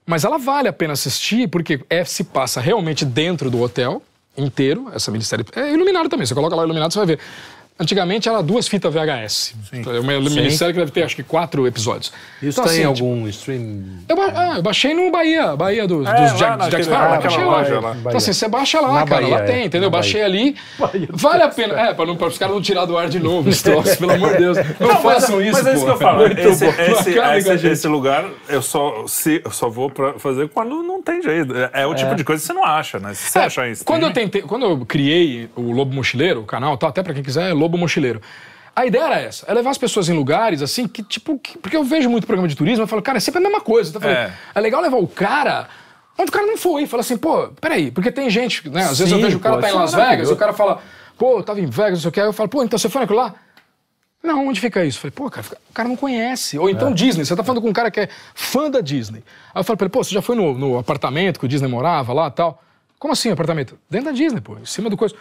Mas ela vale a pena assistir porque é, se passa realmente dentro do hotel inteiro, essa minissérie é iluminada também. Você coloca lá iluminado, você vai ver. Antigamente era duas fitas VHS. Sim. É uma minissérie que deve ter acho que quatro episódios. Isso então, tá assim, em algum tipo, stream? Eu, ba ah, eu, baixei no Bahia, Bahia dos, é, dos Jack, ah, baixei lá. Bahia, Então assim, você baixa lá, na cara, Bahia, lá tem, entendeu? entendeu? Baixei ali. Bahia vale a pena. É, para não, os caras não tirar do ar de novo esse pelo amor de Deus. Não, não façam mas, isso, Mas é isso que eu falo. Esse, esse, esse, esse, lugar eu só, se, eu só vou fazer quando não tem jeito. É, é o tipo é. de coisa que você não acha, né? Se você é, achar isso. Quando eu tentei, quando eu criei o Lobo Mochileiro, o canal, tá, até para quem quiser, é Lobo Lobo Mochileiro. A ideia era essa, é levar as pessoas em lugares assim que, tipo, que, porque eu vejo muito programa de turismo, eu falo, cara, é sempre a mesma coisa. Então, tá eu falei, é. é legal levar o cara onde o cara não foi. Fala assim, pô, peraí, porque tem gente, né? Às Sim, vezes eu vejo o cara pô, tá em é Las Vegas, e o cara fala, pô, eu tava em Vegas, não sei o que. Aí eu falo, pô, então você foi naquilo lá? Não, onde fica isso? Eu falei, pô, cara, o cara não conhece. Ou então é. Disney, você tá falando com um cara que é fã da Disney. Aí eu falo pra ele, pô, você já foi no, no apartamento que o Disney morava lá e tal? Como assim apartamento? Dentro da Disney, pô, em cima do coisa.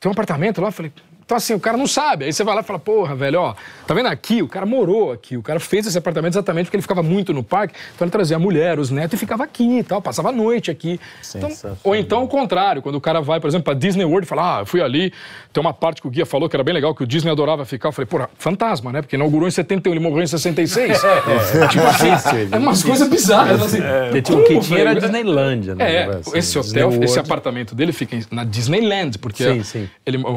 Tem um apartamento lá? Eu falei, então, assim, o cara não sabe. Aí você vai lá e fala, porra, velho, ó, tá vendo aqui? O cara morou aqui, o cara fez esse apartamento exatamente porque ele ficava muito no parque. Então ele trazia a mulher, os netos e ficava aqui e tal, passava a noite aqui. Então, ou então o contrário, quando o cara vai, por exemplo, pra Disney World e fala, ah, eu fui ali, tem uma parte que o guia falou que era bem legal, que o Disney adorava ficar. Eu falei, porra, fantasma, né? Porque inaugurou em 71, ele morreu em 66. É, é. Tipo assim, é, é umas coisas bizarras. Assim, é, tipo, o que tinha era Disneylandia, né? É, esse assim, hotel, esse apartamento dele fica na Disneyland, porque ele,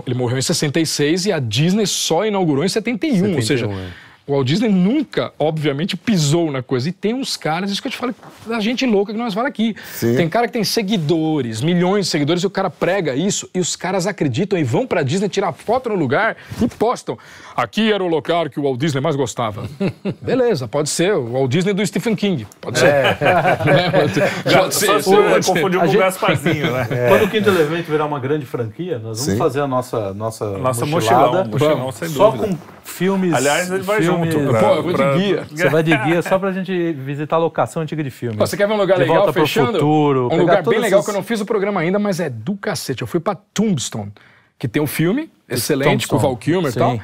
ele morreu em 66. 76 e a Disney só inaugurou em 71, 71 ou seja, é. O Walt Disney nunca, obviamente, pisou na coisa. E tem uns caras, isso que eu te falo, da gente louca que nós falamos aqui. Sim. Tem cara que tem seguidores, milhões de seguidores, e o cara prega isso, e os caras acreditam e vão pra Disney tirar foto no lugar e postam. Aqui era o local que o Walt Disney mais gostava. Beleza, pode ser. O Walt Disney do Stephen King. Pode ser. É. é. Pode ser. Já, pode ser. Só pode ser. confundiu com gente... o Gasparzinho, né? É. Quando o Quinto Elemento virar uma grande franquia, nós vamos Sim. fazer a nossa, nossa, nossa mochilada. Mochilão, mochilão, só com filmes... Aliás, ele vai filmes Pra, eu vou pra... de guia. Você vai de guia só pra gente visitar a locação antiga de filme. você quer ver um lugar de legal fechando? Futuro, um lugar bem legal esses... que eu não fiz o programa ainda, mas é do cacete. Eu fui pra Tombstone, que tem um filme excelente Tombstone. com o Val Kilmer e tal.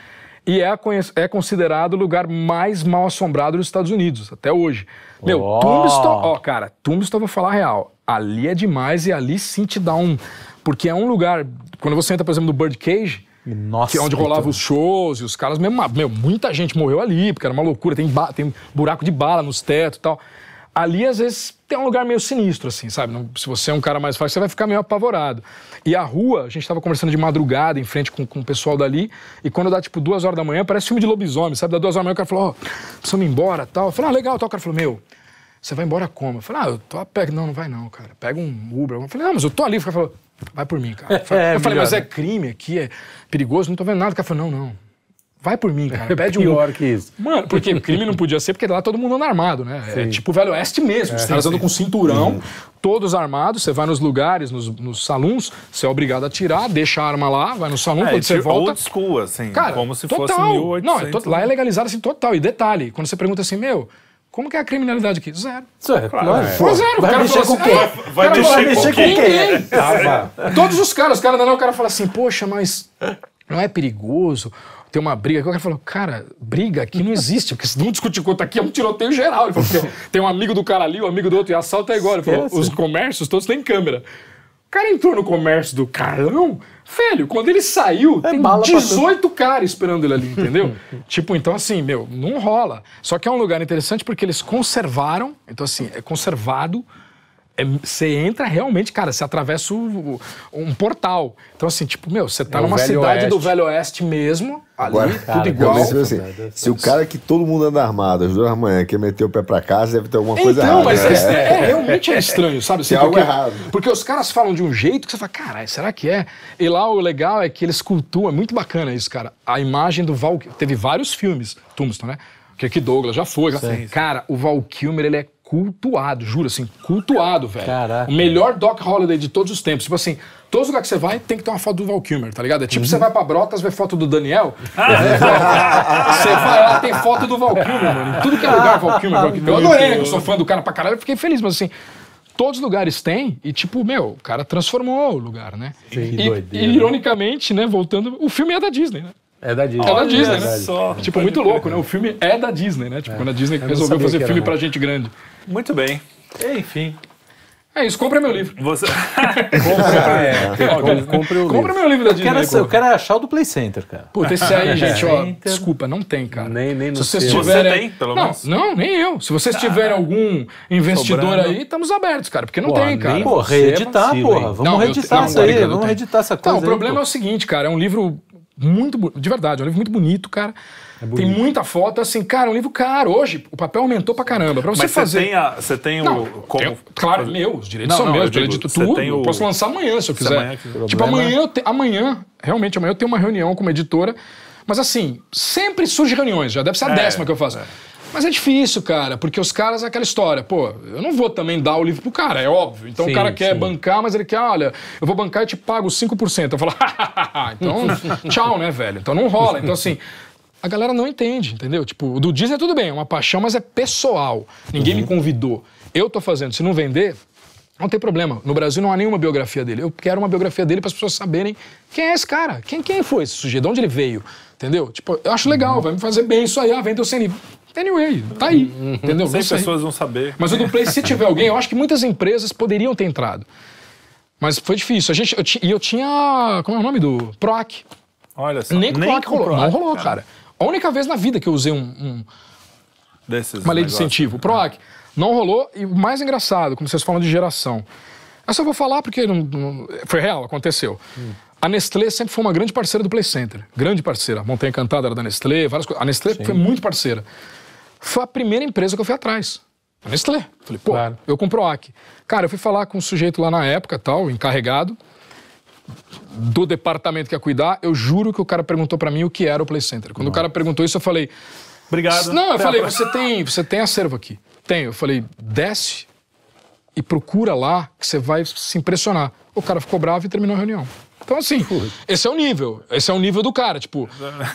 E é, é considerado o lugar mais mal assombrado dos Estados Unidos, até hoje. Oh. Meu, Tombstone, ó, cara, Tombstone, vou falar a real. Ali é demais e ali sim te dá um. Porque é um lugar. Quando você entra, por exemplo, no Birdcage, nossa. Que é onde rolava então. os shows e os caras Meu, muita gente morreu ali, porque era uma loucura. Tem, tem buraco de bala nos tetos e tal. Ali, às vezes, tem um lugar meio sinistro, assim, sabe? Não, se você é um cara mais fácil, você vai ficar meio apavorado. E a rua, a gente estava conversando de madrugada em frente com, com o pessoal dali, e quando dá tipo duas horas da manhã, parece filme de lobisomem, sabe? Dá duas horas da manhã, o cara falou, ó, oh, precisamos ir embora tal. Eu falei, ah, legal, tal. O cara falou, meu, você vai embora como? Eu falei, ah, eu tô a pé. Não, não vai não, cara. Pega um Uber. Eu falei, ah, mas eu tô ali. O cara falou, Vai por mim, cara. Eu falei, é, eu falei mas é né? crime aqui, é perigoso, não tô vendo nada. O cara falou, não, não. Vai por mim, cara. É Pede é pior que isso. Mano, porque crime não podia ser, porque lá todo mundo anda armado, né? É Sim. É tipo o Velho Oeste mesmo. É, os caras andam com cinturão, todos armados. Você vai nos lugares, nos, nos salões, você é obrigado a tirar, deixa a arma lá, vai no salão, é, quando você volta... Old school, assim, cara, como se total. fosse 1800. Não, é to... lá é né? legalizado assim, total. E detalhe, quando você pergunta assim, meu, como que é a criminalidade aqui? Zero. É, é. Zero. Claro. claro. zero. Vai mexer com quem? Ah, vai mexer, com quem? Todos os caras. Os caras, não, o cara fala assim, poxa, mas não é perigoso ter uma briga. O cara falou, cara, briga aqui não existe, porque se não discutir conta aqui é um tiroteio geral. Ele falou, tem um amigo do cara ali, um amigo do outro, e assalto é igual. Ele falou, os comércios todos têm câmera cara entrou no comércio do Carlão, velho, quando ele saiu, é tem 18 caras esperando ele ali, entendeu? tipo, então assim, meu, não rola. Só que é um lugar interessante porque eles conservaram, então assim, é conservado é, você é, entra realmente, cara, você atravessa o, um portal. Então, assim, tipo, meu, você tá é numa cidade Oeste. do Velho Oeste mesmo, ali, Agora, tudo cara, igual. Assim, se o cara que todo mundo anda armado às duas da manhã quer meter o pé pra casa, deve ter alguma coisa então, errada. Mas né? é, é, é, realmente é estranho, sabe? Assim, porque, algo errado. Porque os caras falam de um jeito que você fala, caralho, será que é? E lá o legal é que eles cultuam, é muito bacana isso, cara. A imagem do Val... Teve vários filmes, Tombstone, né? aqui Douglas já foi. Sim, cara, o Val Kilmer, ele é cultuado, juro, assim, cultuado, velho. Caraca. O melhor Doc Holliday de todos os tempos. Tipo assim, todos os lugares que você vai tem que ter uma foto do Val Kilmer, tá ligado? É tipo, uhum. você vai pra Brotas, vê foto do Daniel. Ah, é, você vai lá, tem foto do Val Kilmer, mano. Em tudo que é lugar, Val Kilmer, Val Kilmer. Eu adorei, né, eu sou fã do cara pra caralho, eu fiquei feliz, mas assim... Todos os lugares tem, e tipo, meu, o cara transformou o lugar, né? Sim, e, doideira, e né? ironicamente, né, voltando, o filme é da Disney, né? É da Disney. é da Disney, é né? Só. Tipo, muito louco, né? O filme é da Disney, né? Tipo, é. quando a Disney resolveu fazer filme pra gente grande. Muito bem. Enfim. É isso, compra meu livro. Você... compra, é, é, compre, compre o livro. meu livro da Disney. Eu quero, eu quero achar o do Play Center, cara. Puta, esse aí, gente, ó, desculpa, não tem, cara. Nem, nem no Se vocês tiverem... Você tem, pelo não, menos? Não, nem eu. Se vocês tá. tiverem ah. algum investidor Sobrando. aí, estamos abertos, cara, porque não tem, cara. Pô, é reeditar, é porra. Vamos não, reeditar isso aí, vamos reeditar essa coisa Não, o problema é o seguinte, cara, é um livro muito de verdade, é um livro muito bonito, cara. É bonito. Tem muita foto, assim, cara, é um livro caro. Hoje o papel aumentou pra caramba. Pra você Mas fazer. Você tem, a, você tem não, o. Como... claro, meu, os direitos não, são não, meus, direito de tudo. o... Posso lançar amanhã se eu quiser. Amanhã, tipo, é amanhã, te, amanhã, realmente amanhã eu tenho uma reunião com uma editora. Mas assim, sempre surgem reuniões, já deve ser a é, décima que eu faço. É. Mas é difícil, cara, porque os caras é aquela história, pô, eu não vou também dar o livro pro cara, é óbvio. Então sim, o cara quer sim. bancar, mas ele quer, olha, eu vou bancar e te pago 5%. Eu falo, então tchau, né, velho? Então não rola. Então assim, a galera não entende, entendeu? Tipo, o do Disney é tudo bem, é uma paixão, mas é pessoal. Ninguém uhum. me convidou. Eu tô fazendo, se não vender, não tem problema. No Brasil não há nenhuma biografia dele. Eu quero uma biografia dele para as pessoas saberem quem é esse cara, quem, quem foi esse sujeito, de onde ele veio, entendeu? Tipo, eu acho legal, uhum. vai me fazer bem isso aí, ah, vendeu sem livro Anyway, tá aí. Uhum. Entendeu? 100 pessoas vão saber. Mas o do Play, se tiver alguém, eu acho que muitas empresas poderiam ter entrado. Mas foi difícil. A gente, e eu, tinha. Como é o nome do? Proac. Olha só. Nem, nem Proac rolou. não rolou, cara. cara. A única vez na vida que eu usei um. um Desses uma lei de incentivo. Proac. É. Não rolou. E o mais engraçado, como vocês falam de geração. Eu só vou falar porque não, não foi real, aconteceu. Hum. A Nestlé sempre foi uma grande parceira do Play Center. Grande parceira. Montanha Cantada era da Nestlé, várias coisas. A Nestlé Sim. foi muito parceira. Foi a primeira empresa que eu fui atrás. A Nestlé. Falei, pô, claro. eu compro o Ac. Cara, eu fui falar com um sujeito lá na época, tal, encarregado do departamento que ia cuidar. Eu juro que o cara perguntou para mim o que era o Play Center. Quando Nossa. o cara perguntou isso, eu falei, obrigado. Não, eu falei, você tem, você tem acervo aqui. Tenho. Eu falei, desce e procura lá que você vai se impressionar. O cara ficou bravo e terminou a reunião. Então, assim, esse é o nível. Esse é o nível do cara. Tipo,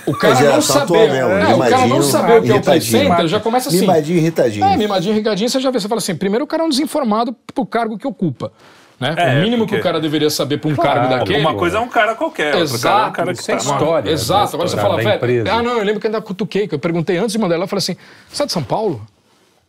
o cara é, não tá saber. Mesmo, é, o cara não saber o que é o play já começa assim. Mimadinho irritadinho. É, mimadinho irritadinho, você já vê. Você fala assim: primeiro o cara é um desinformado pro cargo que ocupa. Né? É, o mínimo porque... que o cara deveria saber pra um claro, cargo daquele. Uma coisa é um cara qualquer, Exato, é um cara que tem é tá história. Exato. Agora você tá fala, velho. Ah, não, eu lembro que ainda cutuquei, que eu perguntei antes de mandar ela, eu falei assim: você é de São Paulo?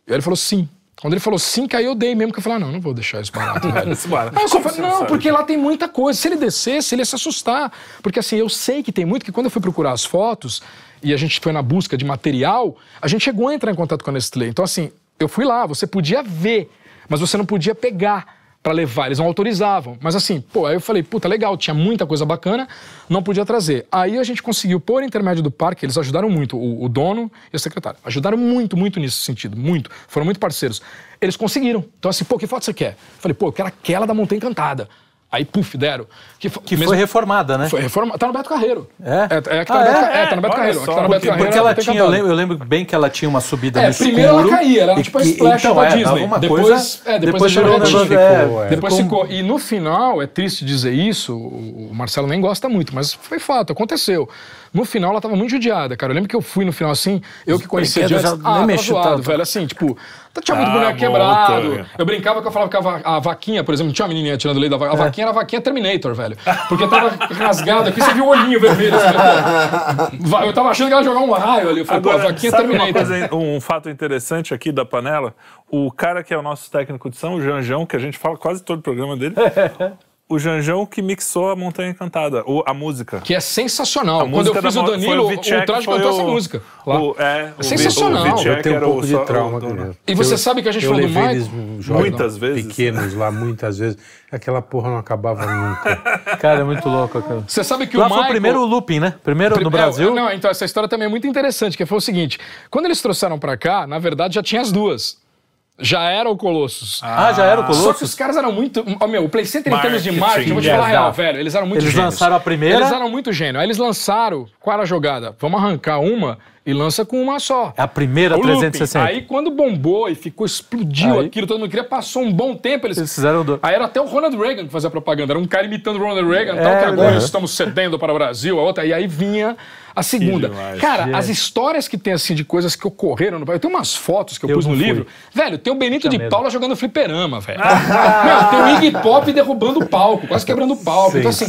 E aí ele falou, sim. Quando ele falou que aí eu dei mesmo, que eu falei, ah, não, não vou deixar isso barato, velho. É barato. Não, eu falei, não, porque lá tem muita coisa. Se ele descesse, ele ia se assustar. Porque assim, eu sei que tem muito, que quando eu fui procurar as fotos e a gente foi na busca de material, a gente chegou a entrar em contato com a Nestlé. Então assim, eu fui lá, você podia ver, mas você não podia pegar para levar, eles não autorizavam. Mas assim, pô, aí eu falei, puta, legal, tinha muita coisa bacana, não podia trazer. Aí a gente conseguiu, por intermédio do parque, eles ajudaram muito, o, o dono e o secretário. Ajudaram muito, muito nesse sentido, muito. Foram muito parceiros. Eles conseguiram. Então assim, pô, que foto você quer? Eu falei, pô, eu quero aquela da Montanha Encantada. Aí, puf, deram. Que, que mesmo... foi reformada, né? Foi reformada. Tá no Beto Carreiro. É? É, é que tá, ah, no, Beto, é? É, tá no Beto Carreiro. Só, tá no Beto porque, Carreiro, ela, é tinha, eu lembro, eu lembro, bem que ela tinha uma subida é, no primeiro ela caía, era tipo a splash então, da é, Disney. Coisa, depois, é, depois, depois é, Depois ficou. E no final, é triste dizer isso, o Marcelo nem gosta muito, mas foi fato, aconteceu. No final, ela tava muito judiada, cara. Eu lembro que eu fui no final assim, eu que conhecia já é ah, nem mexi tanto. velho, assim, tipo, tá, tinha muito ah, boneco quebrado. Eu brincava que eu falava que a, va a vaquinha, por exemplo, tinha uma menininha tirando leite da vaquinha, a é. vaquinha era a vaquinha Terminator, velho. Porque tava rasgado aqui, você viu o olhinho vermelho. Assim, né? eu tava achando que ela jogar um raio ali, eu falei, Agora, pô, a vaquinha Terminator. Coisa, um fato interessante aqui da panela, o cara que é o nosso técnico de São, o Janjão, que a gente fala quase todo o programa dele, o Janjão que mixou a Montanha Encantada, a música. Que é sensacional. A Quando eu fiz o Danilo, o, o Traje cantou essa música. Lá. É, o, é, é sensacional. O eu tenho um pouco de trauma com E você eu, sabe que a gente falou do Michael... Muitas vezes. Pequenos lá, muitas vezes. Aquela porra não acabava nunca. cara, é muito louco aquela. Você sabe que lá o Michael... foi o primeiro looping, né? Primeiro no Brasil. É, é, não, então essa história também é muito interessante, que foi o seguinte. Quando eles trouxeram pra cá, na verdade já tinha as duas. Já era o Colossus. Ah, ah, já era o ah. Colossus? Só que os caras eram muito. Oh, meu, o Play Center, em termos de marketing, vou te falar a real, velho. Eles eram muito Eles gênios. lançaram a primeira? Eles eram muito gênio. Aí eles lançaram. Qual era a jogada? Vamos arrancar uma e lança com uma só. É a primeira o 360. Looping. Aí quando bombou e ficou, explodiu aí. aquilo, todo mundo queria, passou um bom tempo. Eles, eles fizeram do... Aí era até o Ronald Reagan que fazia propaganda. Era um cara imitando o Ronald Reagan, é, tal que agora é. estamos cedendo para o Brasil, a outra. E aí vinha a segunda, demais, cara, as histórias que tem assim de coisas que ocorreram no país. Eu tenho umas fotos que eu, eu pus no fui. livro. Velho, tem o Benito Tinha de medo. Paula jogando fliperama, velho. Ah. tem o Iggy Pop derrubando o palco, quase quebrando o palco. Então, assim,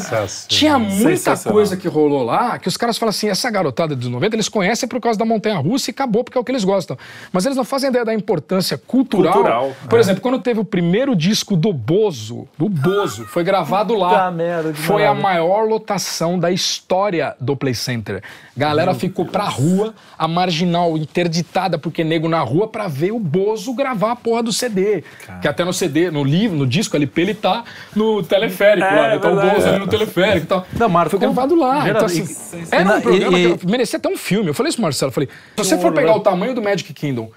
tinha muita coisa que rolou lá que os caras falam assim: essa garotada dos 90, eles conhecem por causa da Montanha Russa e acabou, porque é o que eles gostam. Mas eles não fazem ideia da importância cultural. cultural por é. exemplo, quando teve o primeiro disco do Bozo, do Bozo, foi gravado lá. Merda, foi a maior lotação da história do Play Center. Galera Meu ficou Deus. pra rua, a marginal interditada, porque nego na rua, pra ver o Bozo gravar a porra do CD. Que até no CD, no livro, no disco, LP, ele tá no teleférico é, lá. Né? Tá o Bozo ali no teleférico e tal. Não, Mara, foi gravado lá. Então, assim, é era um programa que merecia até um filme. Eu falei isso pro Marcelo, eu falei, se você for pegar o tamanho do Magic Kingdom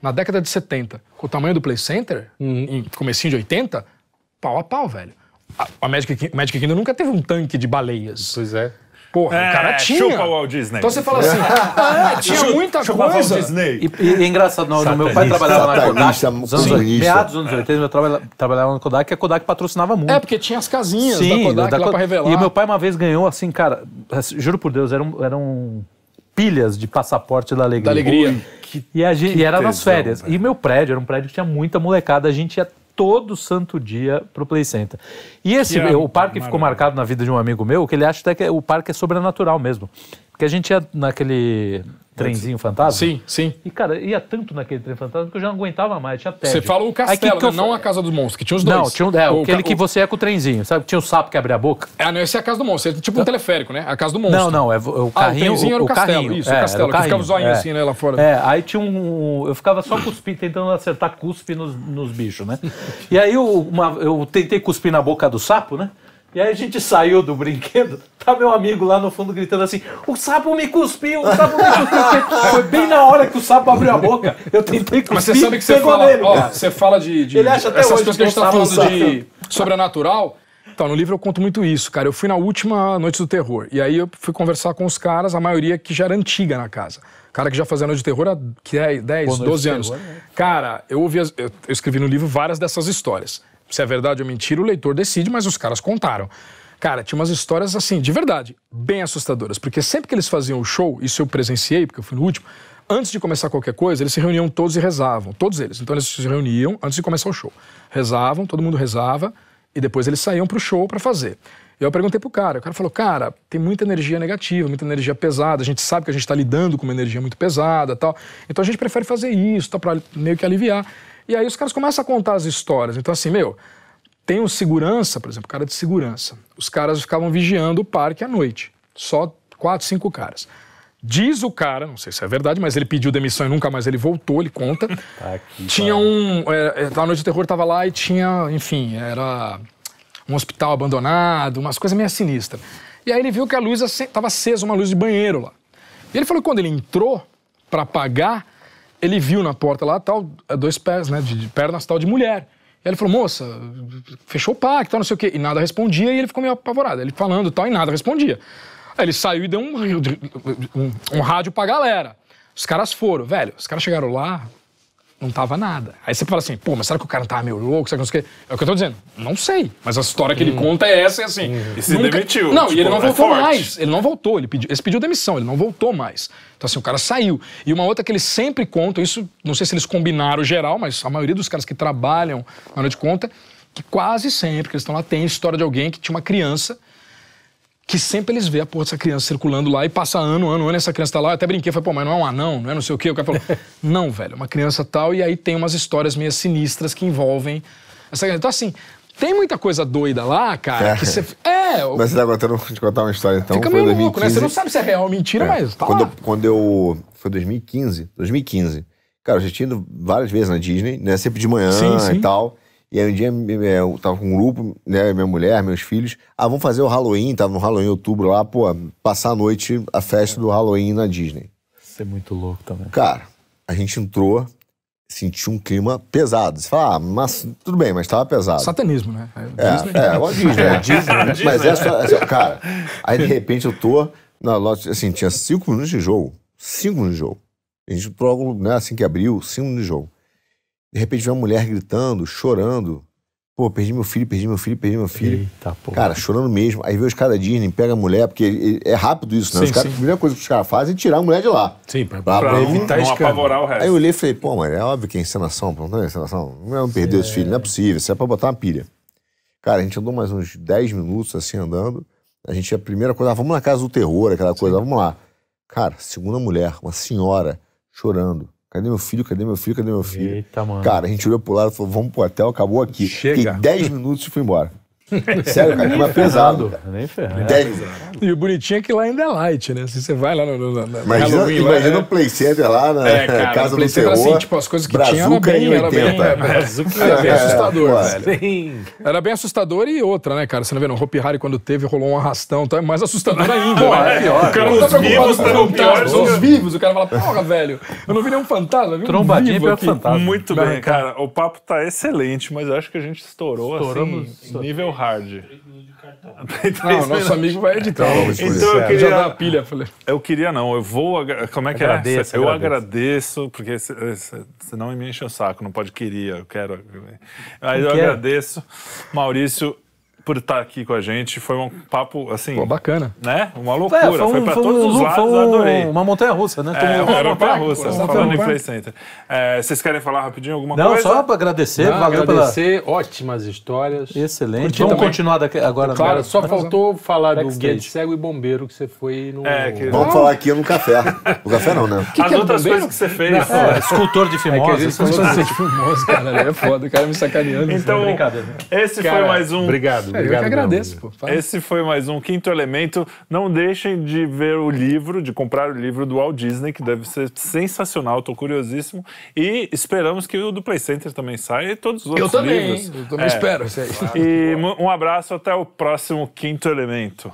na década de 70, com o tamanho do Play Center, uhum. em comecinho de 80, pau a pau, velho. A Magic, Magic Kingdom nunca teve um tanque de baleias. Pois é. Porra, é, o cara é, tinha. Chupa Walt Disney. Então você fala assim, é. ah, é, tinha muita chupa coisa. Walt Disney. E, e, e engraçado, no, no meu pai trabalhava na Kodak, nos anos, meados dos anos 80, eu trabalha, trabalhava na Kodak, e a Kodak patrocinava muito. É, porque tinha as casinhas Sim, da Kodak da, lá pra revelar. E meu pai uma vez ganhou, assim, cara, assim, juro por Deus, eram, eram pilhas de passaporte da alegria. Da alegria. Que, e, gente, e, era nas férias. Velho. E meu prédio era um prédio que tinha muita molecada, a gente ia todo santo dia pro Play Center. E esse, o parque ficou marcado na vida de um amigo meu, que ele acha até que é, o parque é sobrenatural mesmo. Porque a gente ia naquele trenzinho fantasma. Sim, sim. E, cara, ia tanto naquele trem fantasma que eu já não aguentava mais, tinha tédio. Você fala o castelo, Aí, que que né? não a casa dos monstros, que tinha os dois. Não, tinha um, é, o, aquele o... que você é com o trenzinho, sabe? Tinha o um sapo que abria a boca. É, não, esse é a casa do monstro, é tipo um tá. teleférico, né? A casa do monstro. Não, não, é, é ah, o carrinho. Ah, o trenzinho o, era o castelo, carrinho. isso, é, o castelo, o carrinho, ficava o zoinho é. assim, né, lá fora. É, aí tinha um... Eu ficava só cuspir, tentando acertar cuspe nos, nos bichos, né? e aí eu, uma, eu tentei cuspir na boca do sapo, né? E aí a gente saiu do brinquedo, tá meu amigo lá no fundo gritando assim: o sapo me cuspiu, o sapo me cuspiu. Foi bem na hora que o sapo abriu a boca, eu tentei cuspir. Mas você sabe que você fala, nele, ó, você fala de, de Ele acha até essas coisas que a gente tá falando de sobrenatural. Então, no livro eu conto muito isso, cara. Eu fui na última Noite do Terror. E aí eu fui conversar com os caras, a maioria que já era antiga na casa. Cara que já fazia Noite do Terror há 10, 12 anos. Terror, né? Cara, eu ouvi. As, eu, eu escrevi no livro várias dessas histórias se é verdade ou mentira, o leitor decide, mas os caras contaram. Cara, tinha umas histórias assim, de verdade, bem assustadoras, porque sempre que eles faziam o show, isso eu presenciei, porque eu fui no último, antes de começar qualquer coisa, eles se reuniam todos e rezavam, todos eles. Então eles se reuniam antes de começar o show. Rezavam, todo mundo rezava, e depois eles saíam pro show para fazer. eu perguntei pro cara, o cara falou: "Cara, tem muita energia negativa, muita energia pesada, a gente sabe que a gente está lidando com uma energia muito pesada, tal. Então a gente prefere fazer isso, tá para meio que aliviar". E aí os caras começam a contar as histórias. Então, assim, meu, tem um segurança, por exemplo, cara de segurança. Os caras ficavam vigiando o parque à noite. Só quatro, cinco caras. Diz o cara, não sei se é verdade, mas ele pediu demissão e nunca mais ele voltou, ele conta. Tá aqui, tinha cara. Tá. um. É, é Noite do Terror tava lá e tinha, enfim, era um hospital abandonado, umas coisas meio sinistras. E aí ele viu que a luz estava acesa, uma luz de banheiro lá. E ele falou que quando ele entrou para apagar, ele viu na porta lá tal, dois pés, né? De, de pernas tal de mulher. E ele falou, moça, fechou o pacto, tal, não sei o quê. E nada respondia e ele ficou meio apavorado. Ele falando tal e nada respondia. Aí ele saiu e deu um, um, um rádio pra galera. Os caras foram, velho. Os caras chegaram lá, não tava nada. Aí você fala assim, pô, mas será que o cara não tá tava meio louco? Será que não É o que eu tô dizendo. Não sei. Mas a história que ele uhum. conta é essa e é assim. Uhum. E se demitiu. Não, tipo, e ele não é voltou mais. Ele não voltou. Ele pediu, ele pediu demissão, ele não voltou mais. Então, assim, o cara saiu. E uma outra que eles sempre contam, isso, não sei se eles combinaram geral, mas a maioria dos caras que trabalham na hora de conta, que quase sempre que eles estão lá tem a história de alguém que tinha uma criança que sempre eles vê a porra dessa criança circulando lá e passa ano, ano, ano, essa criança tá lá. Eu até brinquei, falei, pô, mas não é um anão, não é não sei o quê. O cara falou, não, velho, é uma criança tal. E aí tem umas histórias meio sinistras que envolvem essa criança. Então, assim, tem muita coisa doida lá, cara, é. que você... É... Mas você tá contando, te contar uma história, então. Fica meio 2015, louco, né? Você não sabe se é real ou mentira, é. mas tá quando eu, quando eu... Foi 2015? 2015. Cara, eu já tinha ido várias vezes na Disney, né? Sempre de manhã sim, sim. e tal. E aí um dia eu tava com um grupo, né? Minha mulher, meus filhos. Ah, vamos fazer o Halloween, tava no Halloween outubro lá, pô, passar a noite a festa do Halloween na Disney. Isso é muito louco também. Cara, a gente entrou, sentiu um clima pesado. Você fala, ah, mas tudo bem, mas tava pesado. Satanismo, né? É, é Disney. é, o Disney, né? é, Disney, né? Mas essa, é é essa, cara, aí de repente eu tô na loja, assim, tinha cinco minutos de jogo. Cinco minutos de jogo. A gente logo, né, assim que abriu, cinco minutos de jogo. De repente vem uma mulher gritando, chorando. Pô, perdi meu filho, perdi meu filho, perdi meu filho. Eita, porra. Cara, chorando mesmo. Aí veio os caras Disney, pega a mulher, porque é rápido isso, né? Sim, a primeira coisa que os caras fazem é tirar a mulher de lá. Sim, pra, pra, pra evitar não, apavorar o resto. Aí eu olhei e falei, pô, mas é óbvio que é encenação, pô, não é encenação. Não é perder os filhos, não é, é possível. Isso é pra botar uma pilha. Cara, a gente andou mais uns 10 minutos assim andando. A gente, a primeira coisa, ah, vamos na casa do terror, aquela coisa, Sim. vamos lá. Cara, segunda mulher, uma senhora, chorando. Cadê meu filho? Cadê meu filho? Cadê meu filho? Eita, mano. Cara, a gente olhou pro lado e falou, vamos pro hotel, acabou aqui. Chega. Fiquei 10 minutos e fui embora. Sério, cara, como é pesado. Cara. Nem ferrado. É e o bonitinho é que lá ainda é light, né? Se você vai lá no, no, no imagina, Imagina lá, é- o Play Center lá na é, cara, Casa do Center, assim, Terror. Assim, tipo, as coisas que Brazuca tinha era bem... É era bem, era bem assustador, é, velho. Era bem assustador e outra, né, cara? Você não vê, no Hope Harry quando teve, rolou um arrastão. Então é mais assustador ainda. Pô, é né? pior. O cara não tá preocupado com Os né? vivos. O cara fala, porra, velho, eu não vi nenhum fantasma. Vi Trombadinha um fantasma. Muito né, bem, cara. O papo tá excelente, mas acho que a gente estourou, assim, nível hard. Não, nosso amigo vai editar. Então, eu queria... Já dá a pilha, falei. Eu queria não, eu vou... Como é que é? agradeço, é? Eu agradeço, porque senão me enche o saco, não pode queria, eu quero... Aí eu é? agradeço. Maurício, por estar aqui com a gente. Foi um papo, assim. Pô, bacana. Né? Uma loucura. É, foi, um, foi para todos um, os lados, um, adorei. Uma montanha russa, né? É, uma montanha ah, russa, falando em Play Center. É, vocês querem falar rapidinho alguma Não, coisa? Não, só para agradecer. Não, valeu agradecer, pela... ótimas histórias. Excelente. Vamos também. continuar daqui, agora. Claro, agora. só faltou falar do Guia de Cego e Bombeiro que você foi no. É, que... Vamos ah. falar aqui no café. O café não, né? Que As que é outras coisas que você fez. É, é. escultor de fimose. Escultor de assim. fimose, cara. É foda, o cara me sacaneando. Então, né? esse foi mais um. Obrigado. Obrigado, é, eu que agradeço. Pô, Esse foi mais um Quinto Elemento. Não deixem de ver o livro, de comprar o livro do Walt Disney, que deve ser sensacional. Estou curiosíssimo. E esperamos que o do Play Center também saia e todos os outros eu também, livros. Eu também, eu é. também espero. Claro, e um abraço, até o próximo Quinto Elemento.